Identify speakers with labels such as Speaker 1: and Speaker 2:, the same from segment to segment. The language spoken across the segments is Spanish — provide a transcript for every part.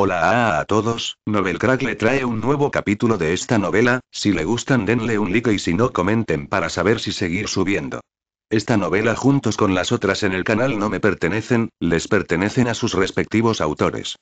Speaker 1: Hola a, todos, Novelcrack Crack le trae un nuevo capítulo de esta novela, si le gustan denle un like y si no comenten para saber si seguir subiendo. Esta novela juntos con las otras en el canal no me pertenecen, les pertenecen a sus respectivos autores.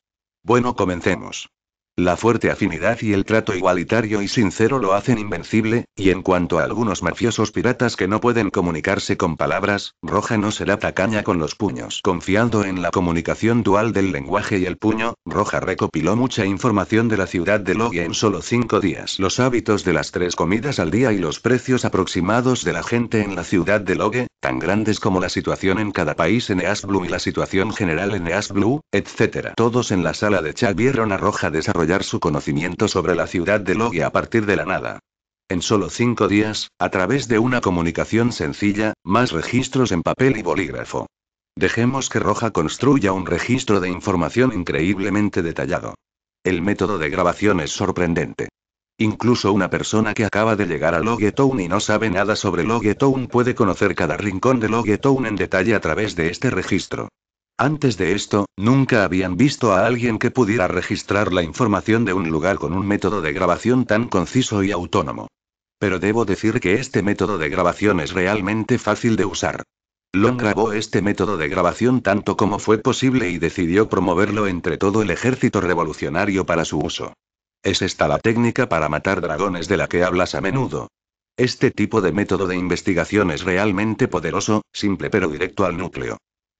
Speaker 1: Bueno comencemos. La fuerte afinidad y el trato igualitario y sincero lo hacen invencible, y en cuanto a algunos mafiosos piratas que no pueden comunicarse con palabras, Roja no será tacaña con los puños. Confiando en la comunicación dual del lenguaje y el puño, Roja recopiló mucha información de la ciudad de Logue en solo cinco días. Los hábitos de las tres comidas al día y los precios aproximados de la gente en la ciudad de Logue, tan grandes como la situación en cada país en Blue y la situación general en Blue, etc. Todos en la sala de chat vieron a Roja desarrollar su conocimiento sobre la ciudad de Logia a partir de la nada. En solo cinco días, a través de una comunicación sencilla, más registros en papel y bolígrafo. Dejemos que Roja construya un registro de información increíblemente detallado. El método de grabación es sorprendente. Incluso una persona que acaba de llegar a Logetown y no sabe nada sobre Logetown puede conocer cada rincón de Logetown en detalle a través de este registro. Antes de esto, nunca habían visto a alguien que pudiera registrar la información de un lugar con un método de grabación tan conciso y autónomo. Pero debo decir que este método de grabación es realmente fácil de usar. Long grabó este método de grabación tanto como fue posible y decidió promoverlo entre todo el ejército revolucionario para su uso. ¿Es esta la técnica para matar dragones de la que hablas a menudo? Este tipo de método de investigación es realmente poderoso, simple pero directo al núcleo.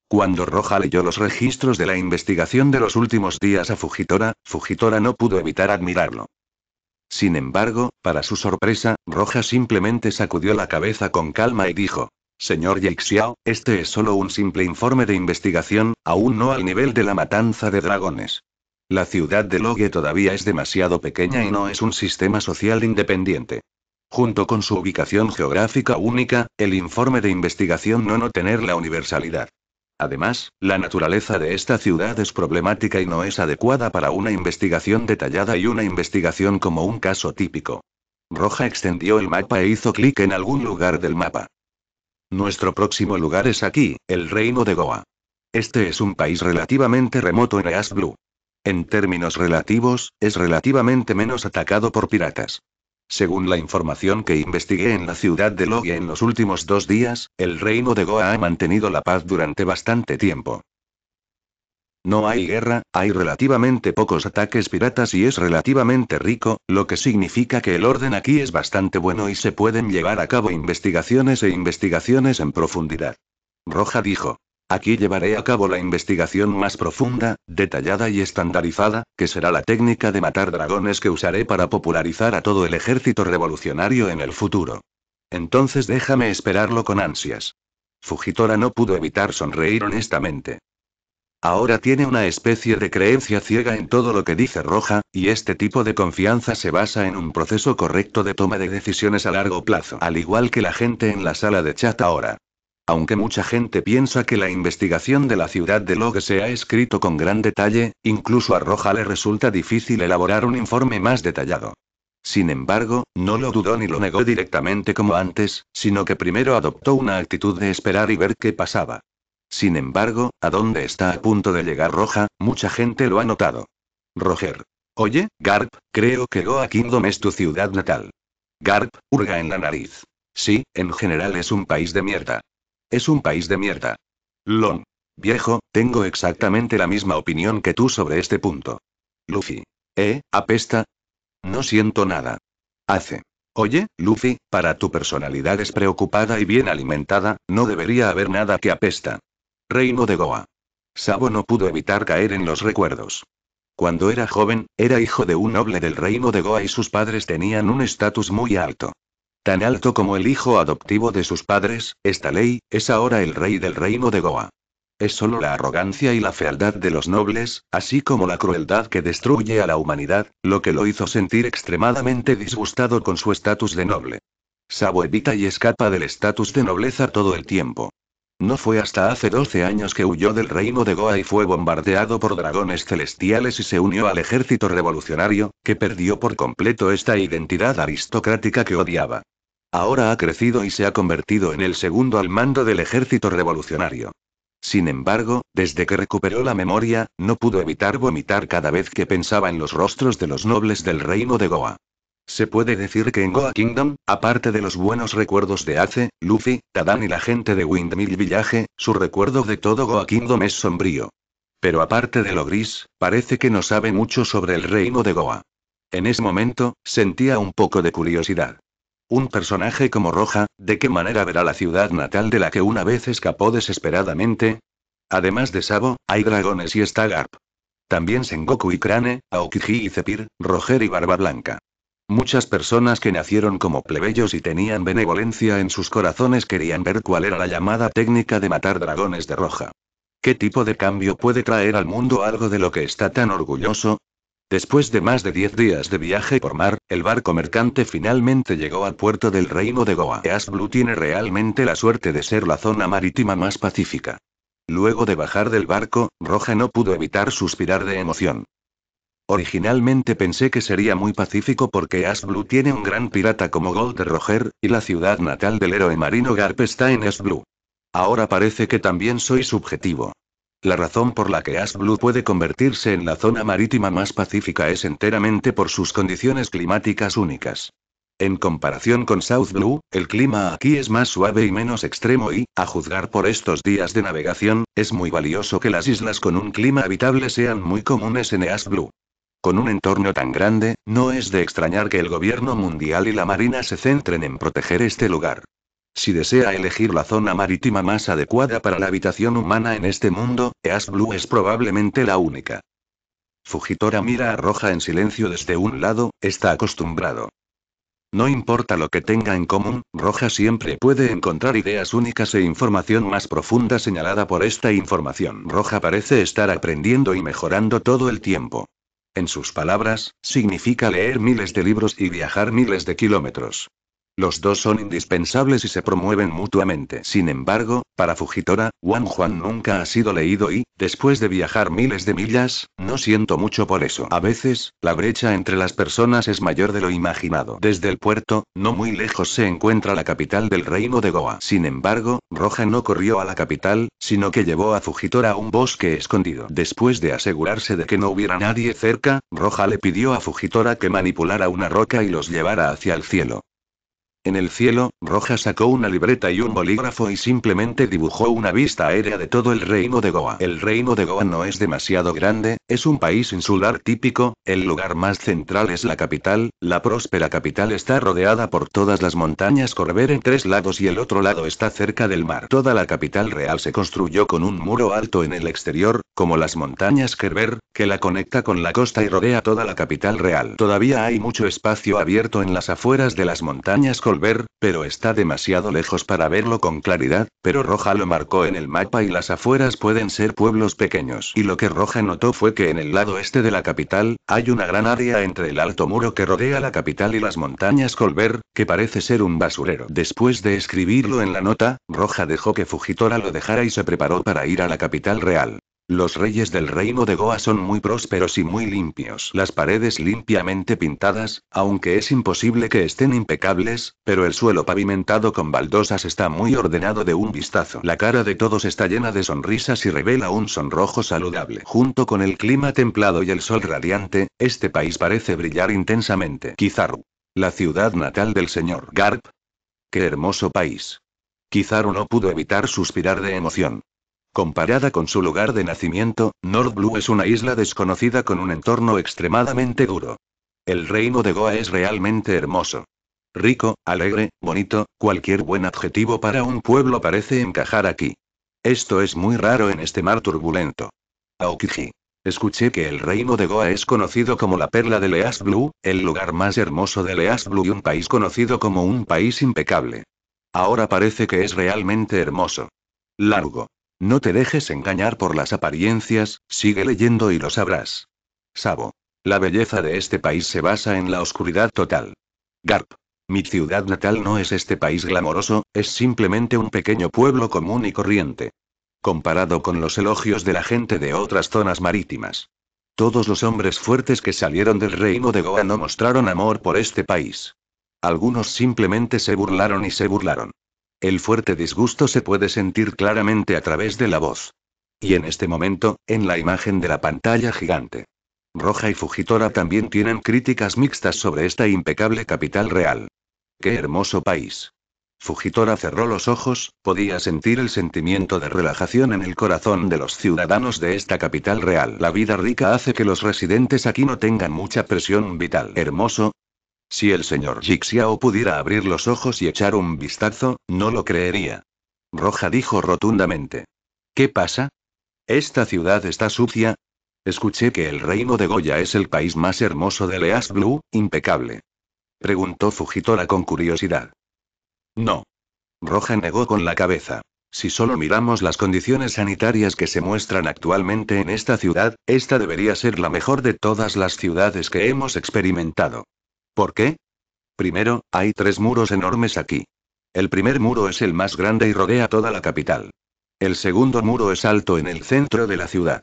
Speaker 1: Cuando Roja leyó los registros de la investigación de los últimos días a Fujitora, Fujitora no pudo evitar admirarlo. Sin embargo, para su sorpresa, Roja simplemente sacudió la cabeza con calma y dijo, Señor Yixiao, este es solo un simple informe de investigación, aún no al nivel de la matanza de dragones. La ciudad de Logue todavía es demasiado pequeña y no es un sistema social independiente. Junto con su ubicación geográfica única, el informe de investigación no no tener la universalidad. Además, la naturaleza de esta ciudad es problemática y no es adecuada para una investigación detallada y una investigación como un caso típico. Roja extendió el mapa e hizo clic en algún lugar del mapa. Nuestro próximo lugar es aquí, el reino de Goa. Este es un país relativamente remoto en As Blue. En términos relativos, es relativamente menos atacado por piratas. Según la información que investigué en la ciudad de Logia en los últimos dos días, el reino de Goa ha mantenido la paz durante bastante tiempo. No hay guerra, hay relativamente pocos ataques piratas y es relativamente rico, lo que significa que el orden aquí es bastante bueno y se pueden llevar a cabo investigaciones e investigaciones en profundidad. Roja dijo. Aquí llevaré a cabo la investigación más profunda, detallada y estandarizada, que será la técnica de matar dragones que usaré para popularizar a todo el ejército revolucionario en el futuro. Entonces déjame esperarlo con ansias. Fujitora no pudo evitar sonreír honestamente. Ahora tiene una especie de creencia ciega en todo lo que dice Roja, y este tipo de confianza se basa en un proceso correcto de toma de decisiones a largo plazo, al igual que la gente en la sala de chat ahora. Aunque mucha gente piensa que la investigación de la ciudad de Logue se ha escrito con gran detalle, incluso a Roja le resulta difícil elaborar un informe más detallado. Sin embargo, no lo dudó ni lo negó directamente como antes, sino que primero adoptó una actitud de esperar y ver qué pasaba. Sin embargo, a dónde está a punto de llegar Roja, mucha gente lo ha notado. Roger. Oye, Garp, creo que Goa Kingdom es tu ciudad natal. Garp, hurga en la nariz. Sí, en general es un país de mierda. Es un país de mierda. Lon. Viejo, tengo exactamente la misma opinión que tú sobre este punto. Luffy. ¿Eh? ¿Apesta? No siento nada. Hace. Oye, Luffy, para tu personalidad es preocupada y bien alimentada, no debería haber nada que apesta. Reino de Goa. Sabo no pudo evitar caer en los recuerdos. Cuando era joven, era hijo de un noble del reino de Goa y sus padres tenían un estatus muy alto. Tan alto como el hijo adoptivo de sus padres, esta ley, es ahora el rey del reino de Goa. Es solo la arrogancia y la fealdad de los nobles, así como la crueldad que destruye a la humanidad, lo que lo hizo sentir extremadamente disgustado con su estatus de noble. Sabo evita y escapa del estatus de nobleza todo el tiempo. No fue hasta hace 12 años que huyó del reino de Goa y fue bombardeado por dragones celestiales y se unió al ejército revolucionario, que perdió por completo esta identidad aristocrática que odiaba. Ahora ha crecido y se ha convertido en el segundo al mando del ejército revolucionario. Sin embargo, desde que recuperó la memoria, no pudo evitar vomitar cada vez que pensaba en los rostros de los nobles del reino de Goa. Se puede decir que en Goa Kingdom, aparte de los buenos recuerdos de Ace, Luffy, Tadán y la gente de Windmill Village, su recuerdo de todo Goa Kingdom es sombrío. Pero aparte de lo gris, parece que no sabe mucho sobre el reino de Goa. En ese momento, sentía un poco de curiosidad. Un personaje como Roja, ¿de qué manera verá la ciudad natal de la que una vez escapó desesperadamente? Además de Sabo, hay dragones y está También Sengoku y Crane, Aokiji y Zepir, Roger y Barba Blanca. Muchas personas que nacieron como plebeyos y tenían benevolencia en sus corazones querían ver cuál era la llamada técnica de matar dragones de roja. ¿Qué tipo de cambio puede traer al mundo algo de lo que está tan orgulloso? Después de más de 10 días de viaje por mar, el barco mercante finalmente llegó al puerto del reino de Goa. East Blue tiene realmente la suerte de ser la zona marítima más pacífica. Luego de bajar del barco, Roja no pudo evitar suspirar de emoción. Originalmente pensé que sería muy pacífico porque Ash Blue tiene un gran pirata como Gold Roger, y la ciudad natal del héroe marino Garp está en Ash Blue. Ahora parece que también soy subjetivo. La razón por la que Ash Blue puede convertirse en la zona marítima más pacífica es enteramente por sus condiciones climáticas únicas. En comparación con South Blue, el clima aquí es más suave y menos extremo y, a juzgar por estos días de navegación, es muy valioso que las islas con un clima habitable sean muy comunes en East Blue. Con un entorno tan grande, no es de extrañar que el gobierno mundial y la marina se centren en proteger este lugar. Si desea elegir la zona marítima más adecuada para la habitación humana en este mundo, Eas Blue es probablemente la única. Fujitora mira a Roja en silencio desde un lado, está acostumbrado. No importa lo que tenga en común, Roja siempre puede encontrar ideas únicas e información más profunda señalada por esta información. Roja parece estar aprendiendo y mejorando todo el tiempo. En sus palabras, significa leer miles de libros y viajar miles de kilómetros. Los dos son indispensables y se promueven mutuamente. Sin embargo, para Fujitora, Juan Juan nunca ha sido leído y, después de viajar miles de millas, no siento mucho por eso. A veces, la brecha entre las personas es mayor de lo imaginado. Desde el puerto, no muy lejos se encuentra la capital del reino de Goa. Sin embargo, Roja no corrió a la capital, sino que llevó a Fujitora a un bosque escondido. Después de asegurarse de que no hubiera nadie cerca, Roja le pidió a Fujitora que manipulara una roca y los llevara hacia el cielo. En el cielo, Roja sacó una libreta y un bolígrafo y simplemente dibujó una vista aérea de todo el reino de Goa. El reino de Goa no es demasiado grande, es un país insular típico, el lugar más central es la capital, la próspera capital está rodeada por todas las montañas Corber en tres lados y el otro lado está cerca del mar. Toda la capital real se construyó con un muro alto en el exterior, como las montañas Kerber, que la conecta con la costa y rodea toda la capital real. Todavía hay mucho espacio abierto en las afueras de las montañas Corber ver, pero está demasiado lejos para verlo con claridad, pero Roja lo marcó en el mapa y las afueras pueden ser pueblos pequeños. Y lo que Roja notó fue que en el lado este de la capital, hay una gran área entre el alto muro que rodea la capital y las montañas Colver, que parece ser un basurero. Después de escribirlo en la nota, Roja dejó que Fujitora lo dejara y se preparó para ir a la capital real. Los reyes del reino de Goa son muy prósperos y muy limpios. Las paredes limpiamente pintadas, aunque es imposible que estén impecables, pero el suelo pavimentado con baldosas está muy ordenado de un vistazo. La cara de todos está llena de sonrisas y revela un sonrojo saludable. Junto con el clima templado y el sol radiante, este país parece brillar intensamente. Kizaru. La ciudad natal del señor Garp. Qué hermoso país. Kizaru no pudo evitar suspirar de emoción. Comparada con su lugar de nacimiento, North Blue es una isla desconocida con un entorno extremadamente duro. El reino de Goa es realmente hermoso. Rico, alegre, bonito, cualquier buen adjetivo para un pueblo parece encajar aquí. Esto es muy raro en este mar turbulento. Aokiji. Escuché que el reino de Goa es conocido como la perla de Leas Blue, el lugar más hermoso de Leas Blue y un país conocido como un país impecable. Ahora parece que es realmente hermoso. Largo. No te dejes engañar por las apariencias, sigue leyendo y lo sabrás. Sabo. La belleza de este país se basa en la oscuridad total. Garp. Mi ciudad natal no es este país glamoroso, es simplemente un pequeño pueblo común y corriente. Comparado con los elogios de la gente de otras zonas marítimas. Todos los hombres fuertes que salieron del reino de Goa no mostraron amor por este país. Algunos simplemente se burlaron y se burlaron. El fuerte disgusto se puede sentir claramente a través de la voz. Y en este momento, en la imagen de la pantalla gigante. Roja y Fujitora también tienen críticas mixtas sobre esta impecable capital real. ¡Qué hermoso país! Fujitora cerró los ojos, podía sentir el sentimiento de relajación en el corazón de los ciudadanos de esta capital real. La vida rica hace que los residentes aquí no tengan mucha presión vital. Hermoso, si el señor Jixiao pudiera abrir los ojos y echar un vistazo, no lo creería. Roja dijo rotundamente. ¿Qué pasa? ¿Esta ciudad está sucia? Escuché que el reino de Goya es el país más hermoso de Leas Blue, impecable. Preguntó Fujitora con curiosidad. No. Roja negó con la cabeza. Si solo miramos las condiciones sanitarias que se muestran actualmente en esta ciudad, esta debería ser la mejor de todas las ciudades que hemos experimentado. ¿Por qué? Primero, hay tres muros enormes aquí. El primer muro es el más grande y rodea toda la capital. El segundo muro es alto en el centro de la ciudad.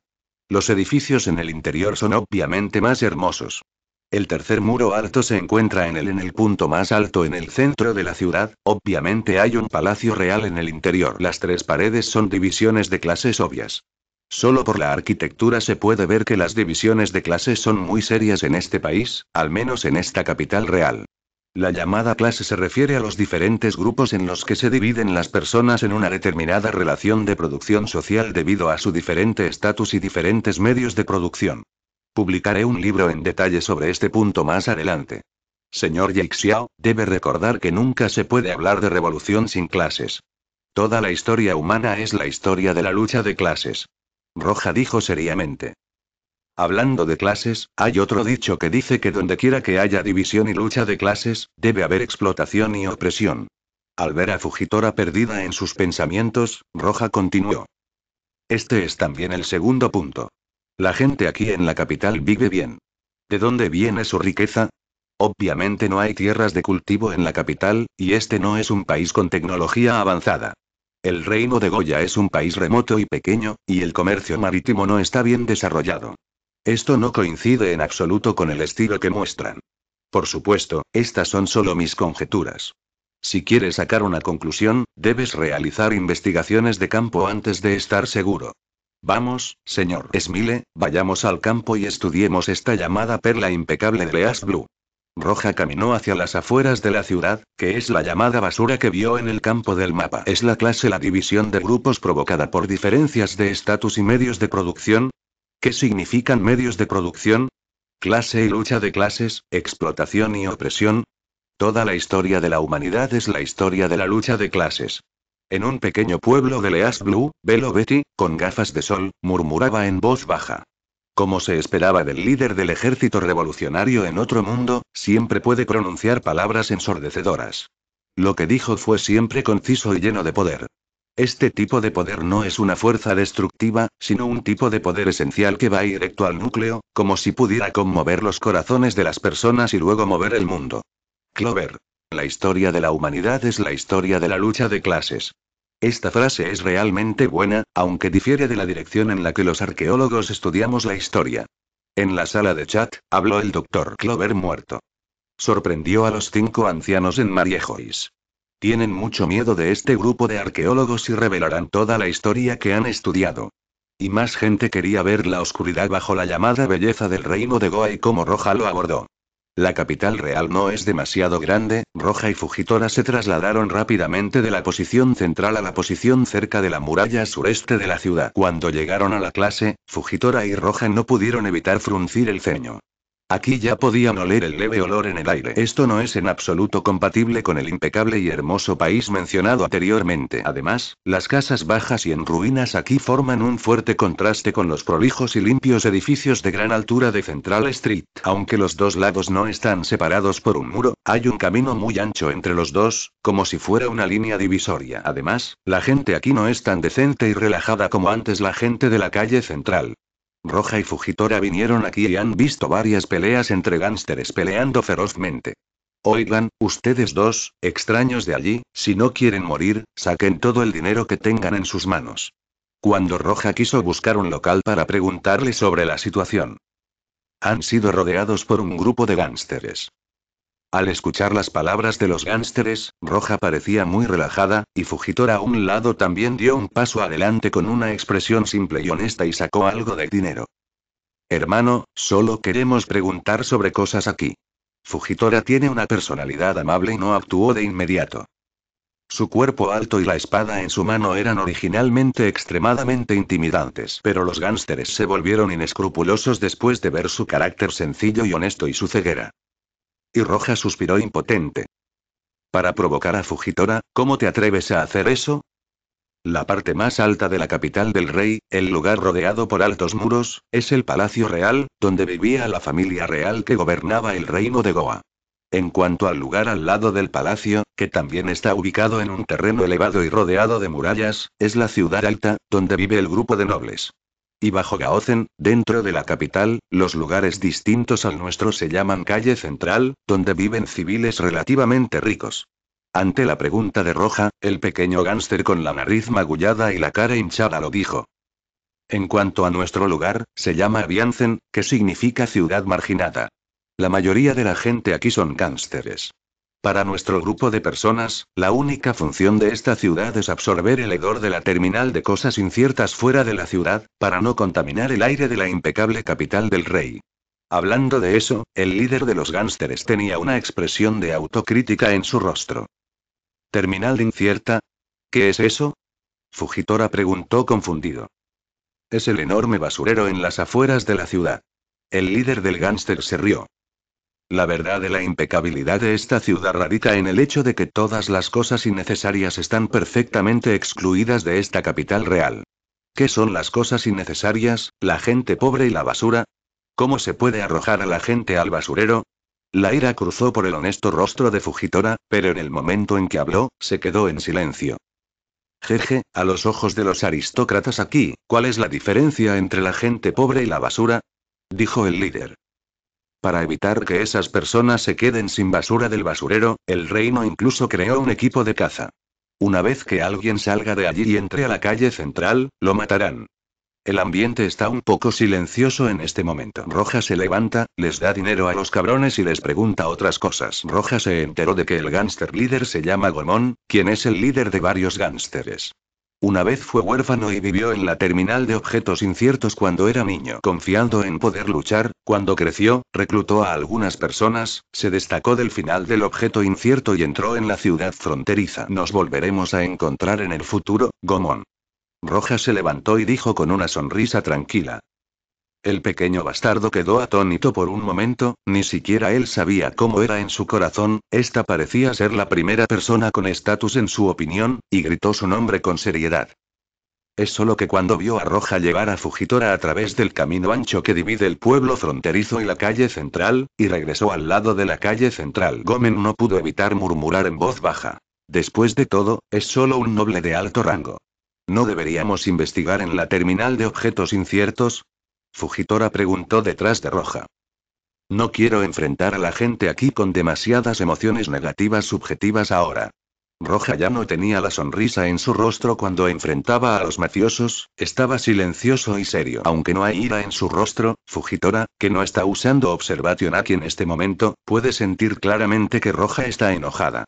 Speaker 1: Los edificios en el interior son obviamente más hermosos. El tercer muro alto se encuentra en el en el punto más alto en el centro de la ciudad, obviamente hay un palacio real en el interior. Las tres paredes son divisiones de clases obvias. Solo por la arquitectura se puede ver que las divisiones de clases son muy serias en este país, al menos en esta capital real. La llamada clase se refiere a los diferentes grupos en los que se dividen las personas en una determinada relación de producción social debido a su diferente estatus y diferentes medios de producción. Publicaré un libro en detalle sobre este punto más adelante. Señor Yixiao, debe recordar que nunca se puede hablar de revolución sin clases. Toda la historia humana es la historia de la lucha de clases. Roja dijo seriamente. Hablando de clases, hay otro dicho que dice que donde quiera que haya división y lucha de clases, debe haber explotación y opresión. Al ver a Fujitora perdida en sus pensamientos, Roja continuó. Este es también el segundo punto. La gente aquí en la capital vive bien. ¿De dónde viene su riqueza? Obviamente no hay tierras de cultivo en la capital, y este no es un país con tecnología avanzada. El reino de Goya es un país remoto y pequeño, y el comercio marítimo no está bien desarrollado. Esto no coincide en absoluto con el estilo que muestran. Por supuesto, estas son solo mis conjeturas. Si quieres sacar una conclusión, debes realizar investigaciones de campo antes de estar seguro. Vamos, señor Smile, vayamos al campo y estudiemos esta llamada perla impecable de Leas Blue. Roja caminó hacia las afueras de la ciudad, que es la llamada basura que vio en el campo del mapa. Es la clase la división de grupos provocada por diferencias de estatus y medios de producción. ¿Qué significan medios de producción? Clase y lucha de clases, explotación y opresión. Toda la historia de la humanidad es la historia de la lucha de clases. En un pequeño pueblo de Leas Blue, Belo Betty, con gafas de sol, murmuraba en voz baja. Como se esperaba del líder del ejército revolucionario en otro mundo, siempre puede pronunciar palabras ensordecedoras. Lo que dijo fue siempre conciso y lleno de poder. Este tipo de poder no es una fuerza destructiva, sino un tipo de poder esencial que va directo al núcleo, como si pudiera conmover los corazones de las personas y luego mover el mundo. Clover. La historia de la humanidad es la historia de la lucha de clases. Esta frase es realmente buena, aunque difiere de la dirección en la que los arqueólogos estudiamos la historia. En la sala de chat, habló el doctor Clover muerto. Sorprendió a los cinco ancianos en Mariejois. Tienen mucho miedo de este grupo de arqueólogos y revelarán toda la historia que han estudiado. Y más gente quería ver la oscuridad bajo la llamada belleza del reino de Goa y cómo Roja lo abordó. La capital real no es demasiado grande, Roja y Fujitora se trasladaron rápidamente de la posición central a la posición cerca de la muralla sureste de la ciudad. Cuando llegaron a la clase, Fujitora y Roja no pudieron evitar fruncir el ceño. Aquí ya podían oler el leve olor en el aire. Esto no es en absoluto compatible con el impecable y hermoso país mencionado anteriormente. Además, las casas bajas y en ruinas aquí forman un fuerte contraste con los prolijos y limpios edificios de gran altura de Central Street. Aunque los dos lados no están separados por un muro, hay un camino muy ancho entre los dos, como si fuera una línea divisoria. Además, la gente aquí no es tan decente y relajada como antes la gente de la calle central. Roja y Fujitora vinieron aquí y han visto varias peleas entre gánsteres peleando ferozmente. Oigan, ustedes dos, extraños de allí, si no quieren morir, saquen todo el dinero que tengan en sus manos. Cuando Roja quiso buscar un local para preguntarle sobre la situación. Han sido rodeados por un grupo de gánsteres. Al escuchar las palabras de los gánsteres, Roja parecía muy relajada, y Fujitora a un lado también dio un paso adelante con una expresión simple y honesta y sacó algo de dinero. Hermano, solo queremos preguntar sobre cosas aquí. Fujitora tiene una personalidad amable y no actuó de inmediato. Su cuerpo alto y la espada en su mano eran originalmente extremadamente intimidantes, pero los gánsteres se volvieron inescrupulosos después de ver su carácter sencillo y honesto y su ceguera. Y Roja suspiró impotente. Para provocar a Fujitora, ¿cómo te atreves a hacer eso? La parte más alta de la capital del rey, el lugar rodeado por altos muros, es el Palacio Real, donde vivía la familia real que gobernaba el reino de Goa. En cuanto al lugar al lado del palacio, que también está ubicado en un terreno elevado y rodeado de murallas, es la ciudad alta, donde vive el grupo de nobles y bajo Gaocen, dentro de la capital, los lugares distintos al nuestro se llaman calle central, donde viven civiles relativamente ricos. Ante la pregunta de Roja, el pequeño gánster con la nariz magullada y la cara hinchada lo dijo. En cuanto a nuestro lugar, se llama Biancen, que significa ciudad marginada. La mayoría de la gente aquí son gánsteres. Para nuestro grupo de personas, la única función de esta ciudad es absorber el hedor de la terminal de cosas inciertas fuera de la ciudad, para no contaminar el aire de la impecable capital del rey. Hablando de eso, el líder de los gánsteres tenía una expresión de autocrítica en su rostro. ¿Terminal de incierta? ¿Qué es eso? Fujitora preguntó confundido. Es el enorme basurero en las afueras de la ciudad. El líder del gánster se rió. La verdad de la impecabilidad de esta ciudad radica en el hecho de que todas las cosas innecesarias están perfectamente excluidas de esta capital real. ¿Qué son las cosas innecesarias, la gente pobre y la basura? ¿Cómo se puede arrojar a la gente al basurero? La ira cruzó por el honesto rostro de Fujitora, pero en el momento en que habló, se quedó en silencio. Jeje, a los ojos de los aristócratas aquí, ¿cuál es la diferencia entre la gente pobre y la basura? dijo el líder. Para evitar que esas personas se queden sin basura del basurero, el reino incluso creó un equipo de caza. Una vez que alguien salga de allí y entre a la calle central, lo matarán. El ambiente está un poco silencioso en este momento. Roja se levanta, les da dinero a los cabrones y les pregunta otras cosas. Roja se enteró de que el gánster líder se llama Gomón, quien es el líder de varios gánsteres. Una vez fue huérfano y vivió en la terminal de objetos inciertos cuando era niño. Confiando en poder luchar, cuando creció, reclutó a algunas personas, se destacó del final del objeto incierto y entró en la ciudad fronteriza. Nos volveremos a encontrar en el futuro, Gomón. Roja se levantó y dijo con una sonrisa tranquila. El pequeño bastardo quedó atónito por un momento, ni siquiera él sabía cómo era en su corazón, esta parecía ser la primera persona con estatus en su opinión, y gritó su nombre con seriedad. Es solo que cuando vio a Roja llevar a Fujitora a través del camino ancho que divide el pueblo fronterizo y la calle central, y regresó al lado de la calle central, Gómez no pudo evitar murmurar en voz baja. Después de todo, es solo un noble de alto rango. ¿No deberíamos investigar en la terminal de objetos inciertos? Fujitora preguntó detrás de Roja. No quiero enfrentar a la gente aquí con demasiadas emociones negativas subjetivas ahora. Roja ya no tenía la sonrisa en su rostro cuando enfrentaba a los mafiosos, estaba silencioso y serio. Aunque no hay ira en su rostro, Fujitora, que no está usando Observation aquí en este momento, puede sentir claramente que Roja está enojada.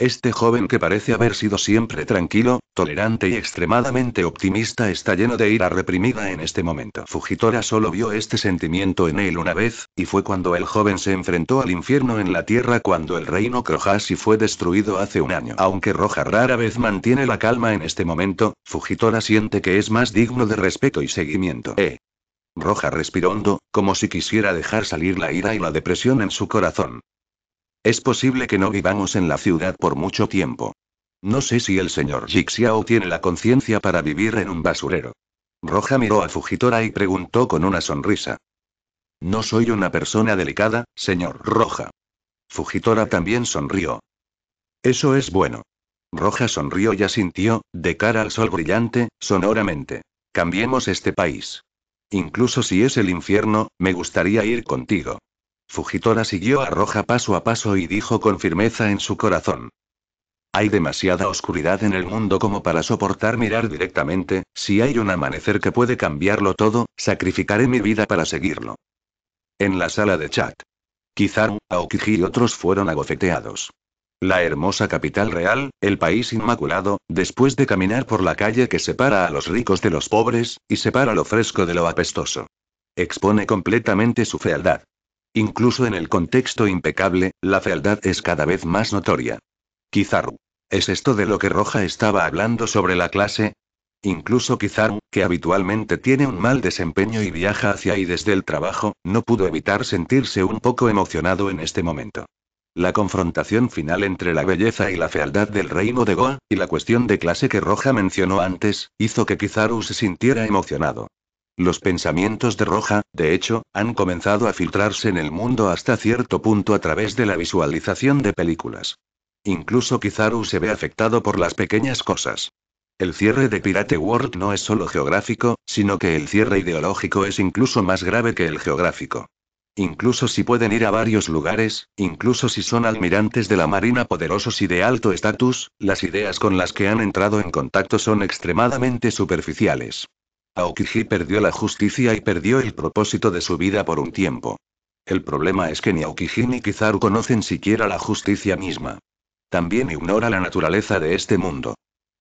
Speaker 1: Este joven que parece haber sido siempre tranquilo, tolerante y extremadamente optimista está lleno de ira reprimida en este momento. Fujitora solo vio este sentimiento en él una vez, y fue cuando el joven se enfrentó al infierno en la tierra cuando el reino Crojasi fue destruido hace un año. Aunque Roja rara vez mantiene la calma en este momento, Fujitora siente que es más digno de respeto y seguimiento. Eh. Roja respiró hondo, como si quisiera dejar salir la ira y la depresión en su corazón. Es posible que no vivamos en la ciudad por mucho tiempo. No sé si el señor Jixiao tiene la conciencia para vivir en un basurero. Roja miró a Fujitora y preguntó con una sonrisa. No soy una persona delicada, señor Roja. Fujitora también sonrió. Eso es bueno. Roja sonrió y asintió, de cara al sol brillante, sonoramente. Cambiemos este país. Incluso si es el infierno, me gustaría ir contigo. Fujitora siguió a Roja paso a paso y dijo con firmeza en su corazón. Hay demasiada oscuridad en el mundo como para soportar mirar directamente, si hay un amanecer que puede cambiarlo todo, sacrificaré mi vida para seguirlo. En la sala de chat. Kizaru, Aokiji y otros fueron agofeteados. La hermosa capital real, el país inmaculado, después de caminar por la calle que separa a los ricos de los pobres, y separa lo fresco de lo apestoso. Expone completamente su fealdad. Incluso en el contexto impecable, la fealdad es cada vez más notoria. Kizaru. ¿Es esto de lo que Roja estaba hablando sobre la clase? Incluso Kizaru, que habitualmente tiene un mal desempeño y viaja hacia y desde el trabajo, no pudo evitar sentirse un poco emocionado en este momento. La confrontación final entre la belleza y la fealdad del reino de Goa, y la cuestión de clase que Roja mencionó antes, hizo que Kizaru se sintiera emocionado. Los pensamientos de Roja, de hecho, han comenzado a filtrarse en el mundo hasta cierto punto a través de la visualización de películas. Incluso Kizaru se ve afectado por las pequeñas cosas. El cierre de Pirate World no es solo geográfico, sino que el cierre ideológico es incluso más grave que el geográfico. Incluso si pueden ir a varios lugares, incluso si son almirantes de la Marina poderosos y de alto estatus, las ideas con las que han entrado en contacto son extremadamente superficiales. Aokiji perdió la justicia y perdió el propósito de su vida por un tiempo. El problema es que ni Aokiji ni Kizaru conocen siquiera la justicia misma. También ignora la naturaleza de este mundo.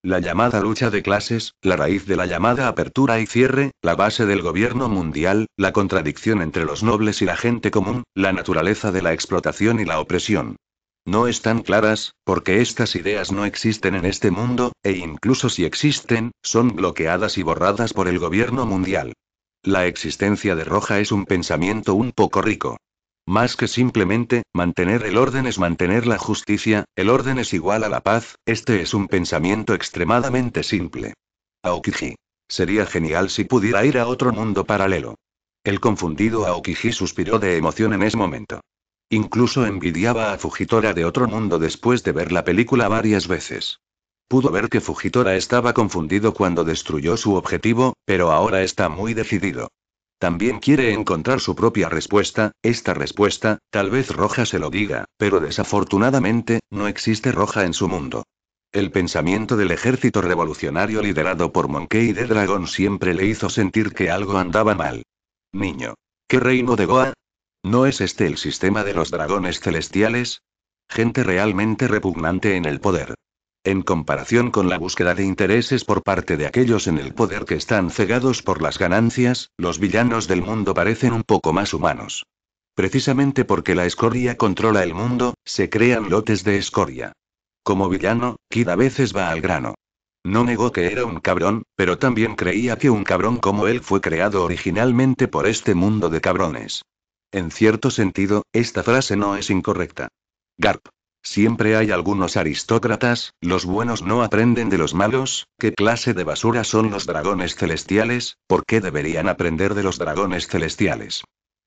Speaker 1: La llamada lucha de clases, la raíz de la llamada apertura y cierre, la base del gobierno mundial, la contradicción entre los nobles y la gente común, la naturaleza de la explotación y la opresión. No están claras, porque estas ideas no existen en este mundo, e incluso si existen, son bloqueadas y borradas por el gobierno mundial. La existencia de Roja es un pensamiento un poco rico. Más que simplemente, mantener el orden es mantener la justicia, el orden es igual a la paz, este es un pensamiento extremadamente simple. Aokiji. Sería genial si pudiera ir a otro mundo paralelo. El confundido Aokiji suspiró de emoción en ese momento. Incluso envidiaba a Fujitora de otro mundo después de ver la película varias veces. Pudo ver que Fujitora estaba confundido cuando destruyó su objetivo, pero ahora está muy decidido. También quiere encontrar su propia respuesta, esta respuesta, tal vez Roja se lo diga, pero desafortunadamente, no existe Roja en su mundo. El pensamiento del ejército revolucionario liderado por Monkey de Dragón siempre le hizo sentir que algo andaba mal. Niño. ¿Qué reino de Goa? ¿No es este el sistema de los dragones celestiales? Gente realmente repugnante en el poder. En comparación con la búsqueda de intereses por parte de aquellos en el poder que están cegados por las ganancias, los villanos del mundo parecen un poco más humanos. Precisamente porque la escoria controla el mundo, se crean lotes de escoria. Como villano, Kid a veces va al grano. No negó que era un cabrón, pero también creía que un cabrón como él fue creado originalmente por este mundo de cabrones. En cierto sentido, esta frase no es incorrecta. Garp. Siempre hay algunos aristócratas, los buenos no aprenden de los malos, ¿qué clase de basura son los dragones celestiales? ¿Por qué deberían aprender de los dragones celestiales?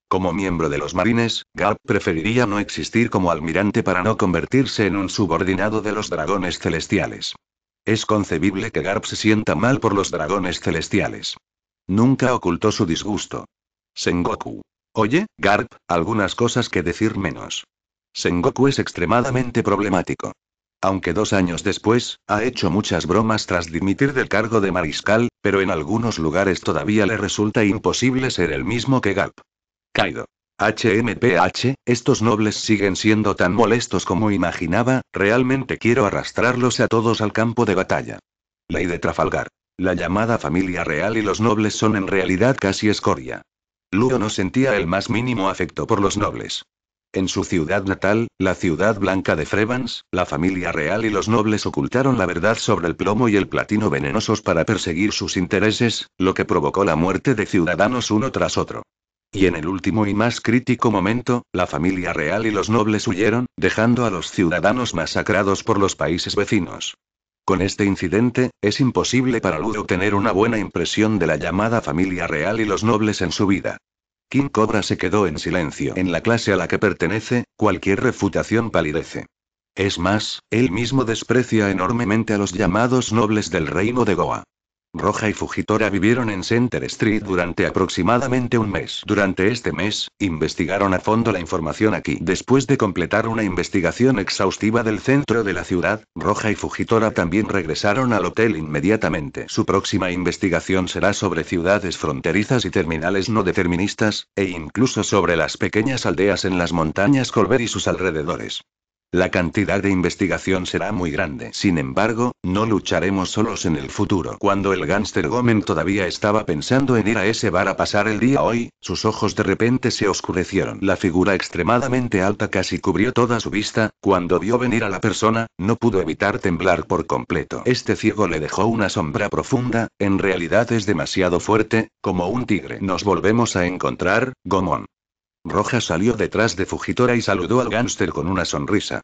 Speaker 1: Como miembro de los marines, Garp preferiría no existir como almirante para no convertirse en un subordinado de los dragones celestiales. Es concebible que Garp se sienta mal por los dragones celestiales. Nunca ocultó su disgusto. Sengoku. Oye, Garp, algunas cosas que decir menos. Sengoku es extremadamente problemático. Aunque dos años después, ha hecho muchas bromas tras dimitir del cargo de mariscal, pero en algunos lugares todavía le resulta imposible ser el mismo que Garp. Kaido. HMPH, estos nobles siguen siendo tan molestos como imaginaba, realmente quiero arrastrarlos a todos al campo de batalla. Ley de Trafalgar. La llamada familia real y los nobles son en realidad casi escoria. Ludo no sentía el más mínimo afecto por los nobles. En su ciudad natal, la ciudad blanca de Frevans, la familia real y los nobles ocultaron la verdad sobre el plomo y el platino venenosos para perseguir sus intereses, lo que provocó la muerte de ciudadanos uno tras otro. Y en el último y más crítico momento, la familia real y los nobles huyeron, dejando a los ciudadanos masacrados por los países vecinos. Con este incidente, es imposible para Ludo obtener una buena impresión de la llamada familia real y los nobles en su vida. King Cobra se quedó en silencio. En la clase a la que pertenece, cualquier refutación palidece. Es más, él mismo desprecia enormemente a los llamados nobles del reino de Goa. Roja y Fujitora vivieron en Center Street durante aproximadamente un mes. Durante este mes, investigaron a fondo la información aquí. Después de completar una investigación exhaustiva del centro de la ciudad, Roja y Fujitora también regresaron al hotel inmediatamente. Su próxima investigación será sobre ciudades fronterizas y terminales no deterministas, e incluso sobre las pequeñas aldeas en las montañas Colbert y sus alrededores. La cantidad de investigación será muy grande. Sin embargo, no lucharemos solos en el futuro. Cuando el gánster Gomen todavía estaba pensando en ir a ese bar a pasar el día hoy, sus ojos de repente se oscurecieron. La figura extremadamente alta casi cubrió toda su vista. Cuando vio venir a la persona, no pudo evitar temblar por completo. Este ciego le dejó una sombra profunda, en realidad es demasiado fuerte, como un tigre. Nos volvemos a encontrar, Gomón. Roja salió detrás de Fujitora y saludó al gánster con una sonrisa.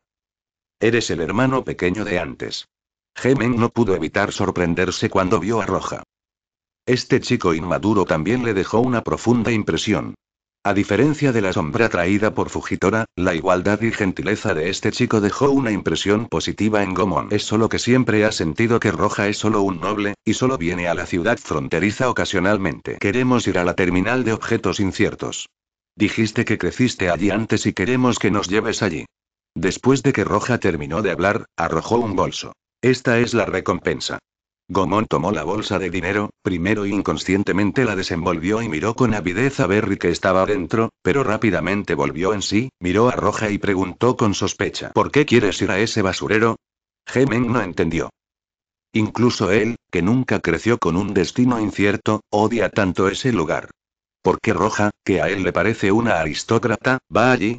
Speaker 1: Eres el hermano pequeño de antes. Gemen no pudo evitar sorprenderse cuando vio a Roja. Este chico inmaduro también le dejó una profunda impresión. A diferencia de la sombra traída por Fujitora, la igualdad y gentileza de este chico dejó una impresión positiva en Gomon. Es solo que siempre ha sentido que Roja es solo un noble, y solo viene a la ciudad fronteriza ocasionalmente. Queremos ir a la terminal de objetos inciertos. Dijiste que creciste allí antes y queremos que nos lleves allí. Después de que Roja terminó de hablar, arrojó un bolso. Esta es la recompensa. Gomón tomó la bolsa de dinero, primero inconscientemente la desenvolvió y miró con avidez a Berry que estaba dentro, pero rápidamente volvió en sí, miró a Roja y preguntó con sospecha: ¿Por qué quieres ir a ese basurero? Gemen no entendió. Incluso él, que nunca creció con un destino incierto, odia tanto ese lugar. ¿Por qué Roja, que a él le parece una aristócrata, va allí,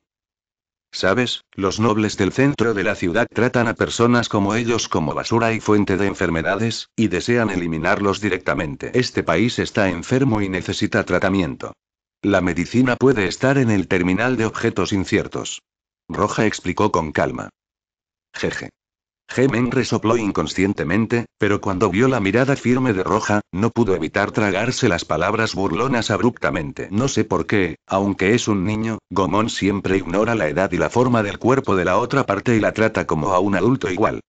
Speaker 1: ¿Sabes? Los nobles del centro de la ciudad tratan a personas como ellos como basura y fuente de enfermedades, y desean eliminarlos directamente. Este país está enfermo y necesita tratamiento. La medicina puede estar en el terminal de objetos inciertos. Roja explicó con calma. Jeje. Gemen resopló inconscientemente, pero cuando vio la mirada firme de Roja, no pudo evitar tragarse las palabras burlonas abruptamente. No sé por qué, aunque es un niño, Gomón siempre ignora la edad y la forma del cuerpo de la otra parte y la trata como a un adulto igual.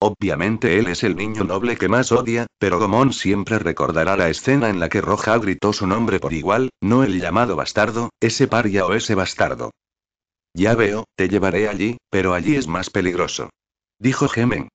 Speaker 1: Obviamente él es el niño noble que más odia, pero Gomón siempre recordará la escena en la que Roja gritó su nombre por igual, no el llamado bastardo, ese paria o ese bastardo. Ya veo, te llevaré allí, pero allí es más peligroso dijo Gemen.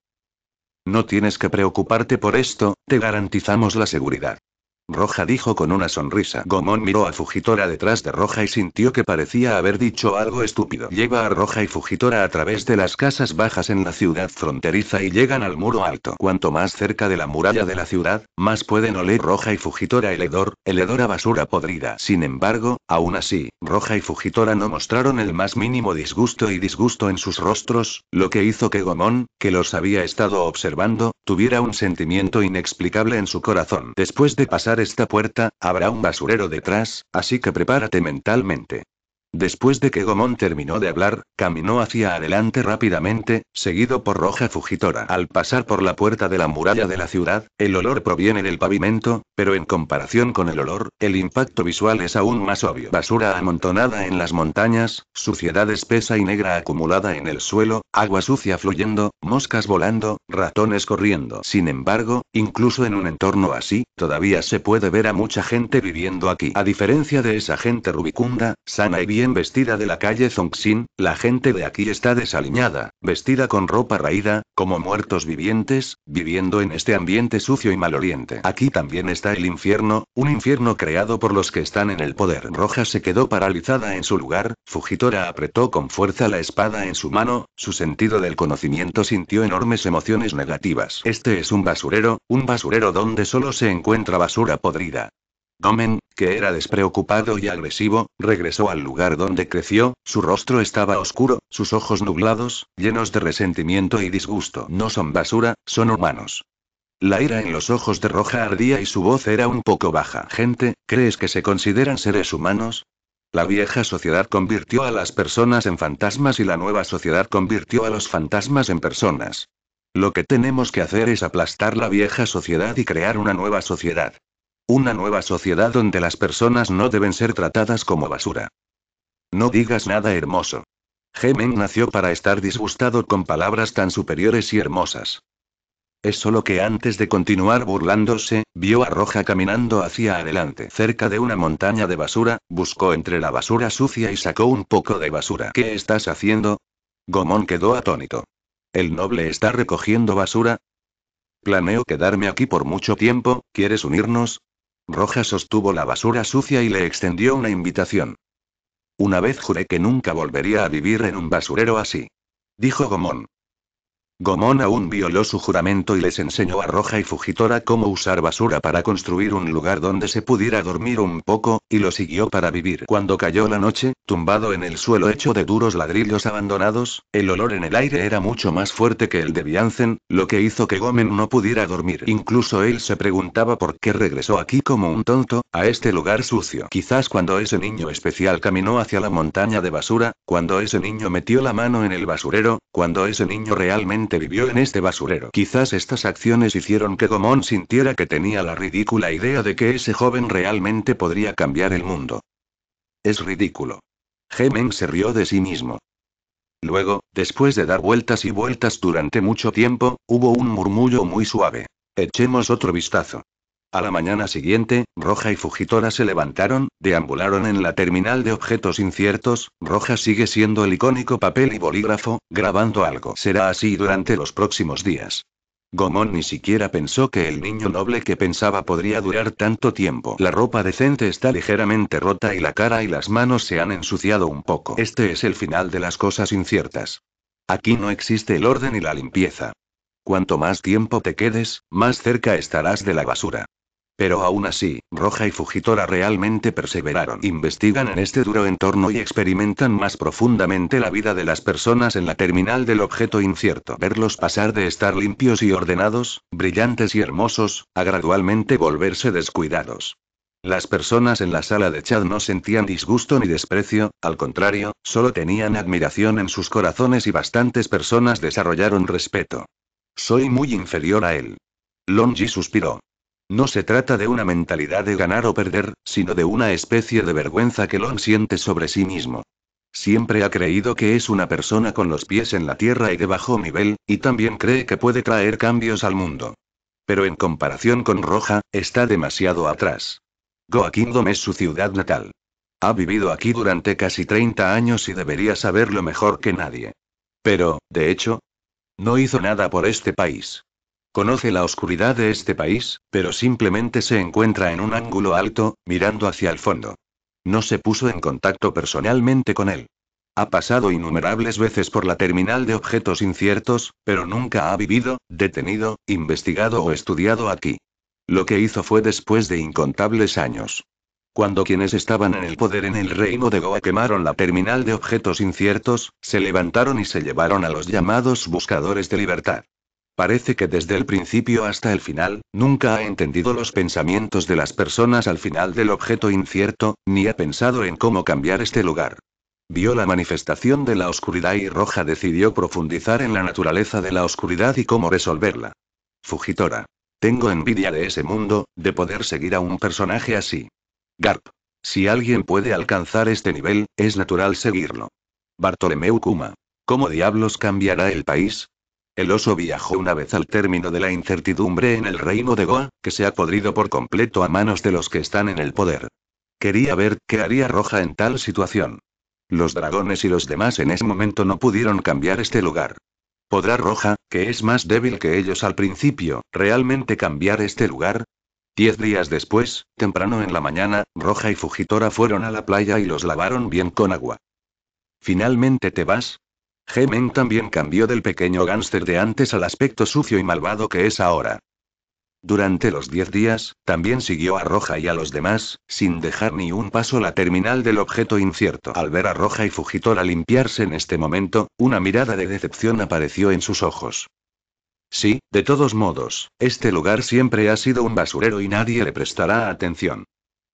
Speaker 1: No tienes que preocuparte por esto, te garantizamos la seguridad. Roja dijo con una sonrisa. Gomón miró a Fujitora detrás de Roja y sintió que parecía haber dicho algo estúpido. Lleva a Roja y Fujitora a través de las casas bajas en la ciudad fronteriza y llegan al muro alto. Cuanto más cerca de la muralla de la ciudad, más pueden oler Roja y Fujitora el hedor, el hedor a basura podrida. Sin embargo, aún así, Roja y Fujitora no mostraron el más mínimo disgusto y disgusto en sus rostros, lo que hizo que Gomón, que los había estado observando, tuviera un sentimiento inexplicable en su corazón. Después de pasar esta puerta, habrá un basurero detrás, así que prepárate mentalmente. Después de que Gomón terminó de hablar, caminó hacia adelante rápidamente, seguido por Roja Fugitora. Al pasar por la puerta de la muralla de la ciudad, el olor proviene del pavimento, pero en comparación con el olor, el impacto visual es aún más obvio. Basura amontonada en las montañas, suciedad espesa y negra acumulada en el suelo, agua sucia fluyendo, moscas volando, ratones corriendo. Sin embargo, incluso en un entorno así, todavía se puede ver a mucha gente viviendo aquí. A diferencia de esa gente rubicunda, sana y bien vestida de la calle Zongxin, la gente de aquí está desaliñada, vestida con ropa raída, como muertos vivientes, viviendo en este ambiente sucio y maloliente. Aquí también está el infierno, un infierno creado por los que están en el poder. Roja se quedó paralizada en su lugar, Fujitora apretó con fuerza la espada en su mano, su sentido del conocimiento sintió enormes emociones negativas. Este es un basurero, un basurero donde solo se encuentra basura podrida. Domen, que era despreocupado y agresivo, regresó al lugar donde creció, su rostro estaba oscuro, sus ojos nublados, llenos de resentimiento y disgusto. No son basura, son humanos. La ira en los ojos de Roja ardía y su voz era un poco baja. Gente, ¿crees que se consideran seres humanos? La vieja sociedad convirtió a las personas en fantasmas y la nueva sociedad convirtió a los fantasmas en personas. Lo que tenemos que hacer es aplastar la vieja sociedad y crear una nueva sociedad. Una nueva sociedad donde las personas no deben ser tratadas como basura. No digas nada hermoso. Gemen nació para estar disgustado con palabras tan superiores y hermosas. Es solo que antes de continuar burlándose, vio a Roja caminando hacia adelante cerca de una montaña de basura, buscó entre la basura sucia y sacó un poco de basura. ¿Qué estás haciendo? Gomón quedó atónito. ¿El noble está recogiendo basura? Planeo quedarme aquí por mucho tiempo, ¿quieres unirnos? Roja sostuvo la basura sucia y le extendió una invitación. Una vez juré que nunca volvería a vivir en un basurero así. Dijo Gomón. Gomón aún violó su juramento y les enseñó a Roja y Fujitora cómo usar basura para construir un lugar donde se pudiera dormir un poco, y lo siguió para vivir. Cuando cayó la noche, tumbado en el suelo hecho de duros ladrillos abandonados, el olor en el aire era mucho más fuerte que el de Biancen, lo que hizo que Gomen no pudiera dormir. Incluso él se preguntaba por qué regresó aquí como un tonto, a este lugar sucio. Quizás cuando ese niño especial caminó hacia la montaña de basura, cuando ese niño metió la mano en el basurero, cuando ese niño realmente vivió en este basurero. Quizás estas acciones hicieron que Gomón sintiera que tenía la ridícula idea de que ese joven realmente podría cambiar el mundo. Es ridículo. Gemen se rió de sí mismo. Luego, después de dar vueltas y vueltas durante mucho tiempo, hubo un murmullo muy suave. Echemos otro vistazo. A la mañana siguiente, Roja y Fujitora se levantaron, deambularon en la terminal de objetos inciertos, Roja sigue siendo el icónico papel y bolígrafo, grabando algo. Será así durante los próximos días. Gomón ni siquiera pensó que el niño noble que pensaba podría durar tanto tiempo. La ropa decente está ligeramente rota y la cara y las manos se han ensuciado un poco. Este es el final de las cosas inciertas. Aquí no existe el orden y la limpieza. Cuanto más tiempo te quedes, más cerca estarás de la basura. Pero aún así, Roja y Fugitora realmente perseveraron. Investigan en este duro entorno y experimentan más profundamente la vida de las personas en la terminal del objeto incierto. Verlos pasar de estar limpios y ordenados, brillantes y hermosos, a gradualmente volverse descuidados. Las personas en la sala de chat no sentían disgusto ni desprecio, al contrario, solo tenían admiración en sus corazones y bastantes personas desarrollaron respeto. Soy muy inferior a él. Longi suspiró. No se trata de una mentalidad de ganar o perder, sino de una especie de vergüenza que Long siente sobre sí mismo. Siempre ha creído que es una persona con los pies en la tierra y de bajo nivel, y también cree que puede traer cambios al mundo. Pero en comparación con Roja, está demasiado atrás. Goa Kingdom es su ciudad natal. Ha vivido aquí durante casi 30 años y debería saberlo mejor que nadie. Pero, de hecho, no hizo nada por este país. Conoce la oscuridad de este país, pero simplemente se encuentra en un ángulo alto, mirando hacia el fondo. No se puso en contacto personalmente con él. Ha pasado innumerables veces por la terminal de objetos inciertos, pero nunca ha vivido, detenido, investigado o estudiado aquí. Lo que hizo fue después de incontables años. Cuando quienes estaban en el poder en el reino de Goa quemaron la terminal de objetos inciertos, se levantaron y se llevaron a los llamados buscadores de libertad. Parece que desde el principio hasta el final, nunca ha entendido los pensamientos de las personas al final del objeto incierto, ni ha pensado en cómo cambiar este lugar. Vio la manifestación de la oscuridad y Roja decidió profundizar en la naturaleza de la oscuridad y cómo resolverla. Fugitora. Tengo envidia de ese mundo, de poder seguir a un personaje así. Garp. Si alguien puede alcanzar este nivel, es natural seguirlo. Bartolomeu Kuma. ¿Cómo diablos cambiará el país? El oso viajó una vez al término de la incertidumbre en el reino de Goa, que se ha podrido por completo a manos de los que están en el poder. Quería ver qué haría Roja en tal situación. Los dragones y los demás en ese momento no pudieron cambiar este lugar. ¿Podrá Roja, que es más débil que ellos al principio, realmente cambiar este lugar? Diez días después, temprano en la mañana, Roja y Fujitora fueron a la playa y los lavaron bien con agua. ¿Finalmente te vas? Gemen también cambió del pequeño gánster de antes al aspecto sucio y malvado que es ahora. Durante los diez días, también siguió a Roja y a los demás, sin dejar ni un paso la terminal del objeto incierto. Al ver a Roja y Fujitora limpiarse en este momento, una mirada de decepción apareció en sus ojos. Sí, de todos modos, este lugar siempre ha sido un basurero y nadie le prestará atención.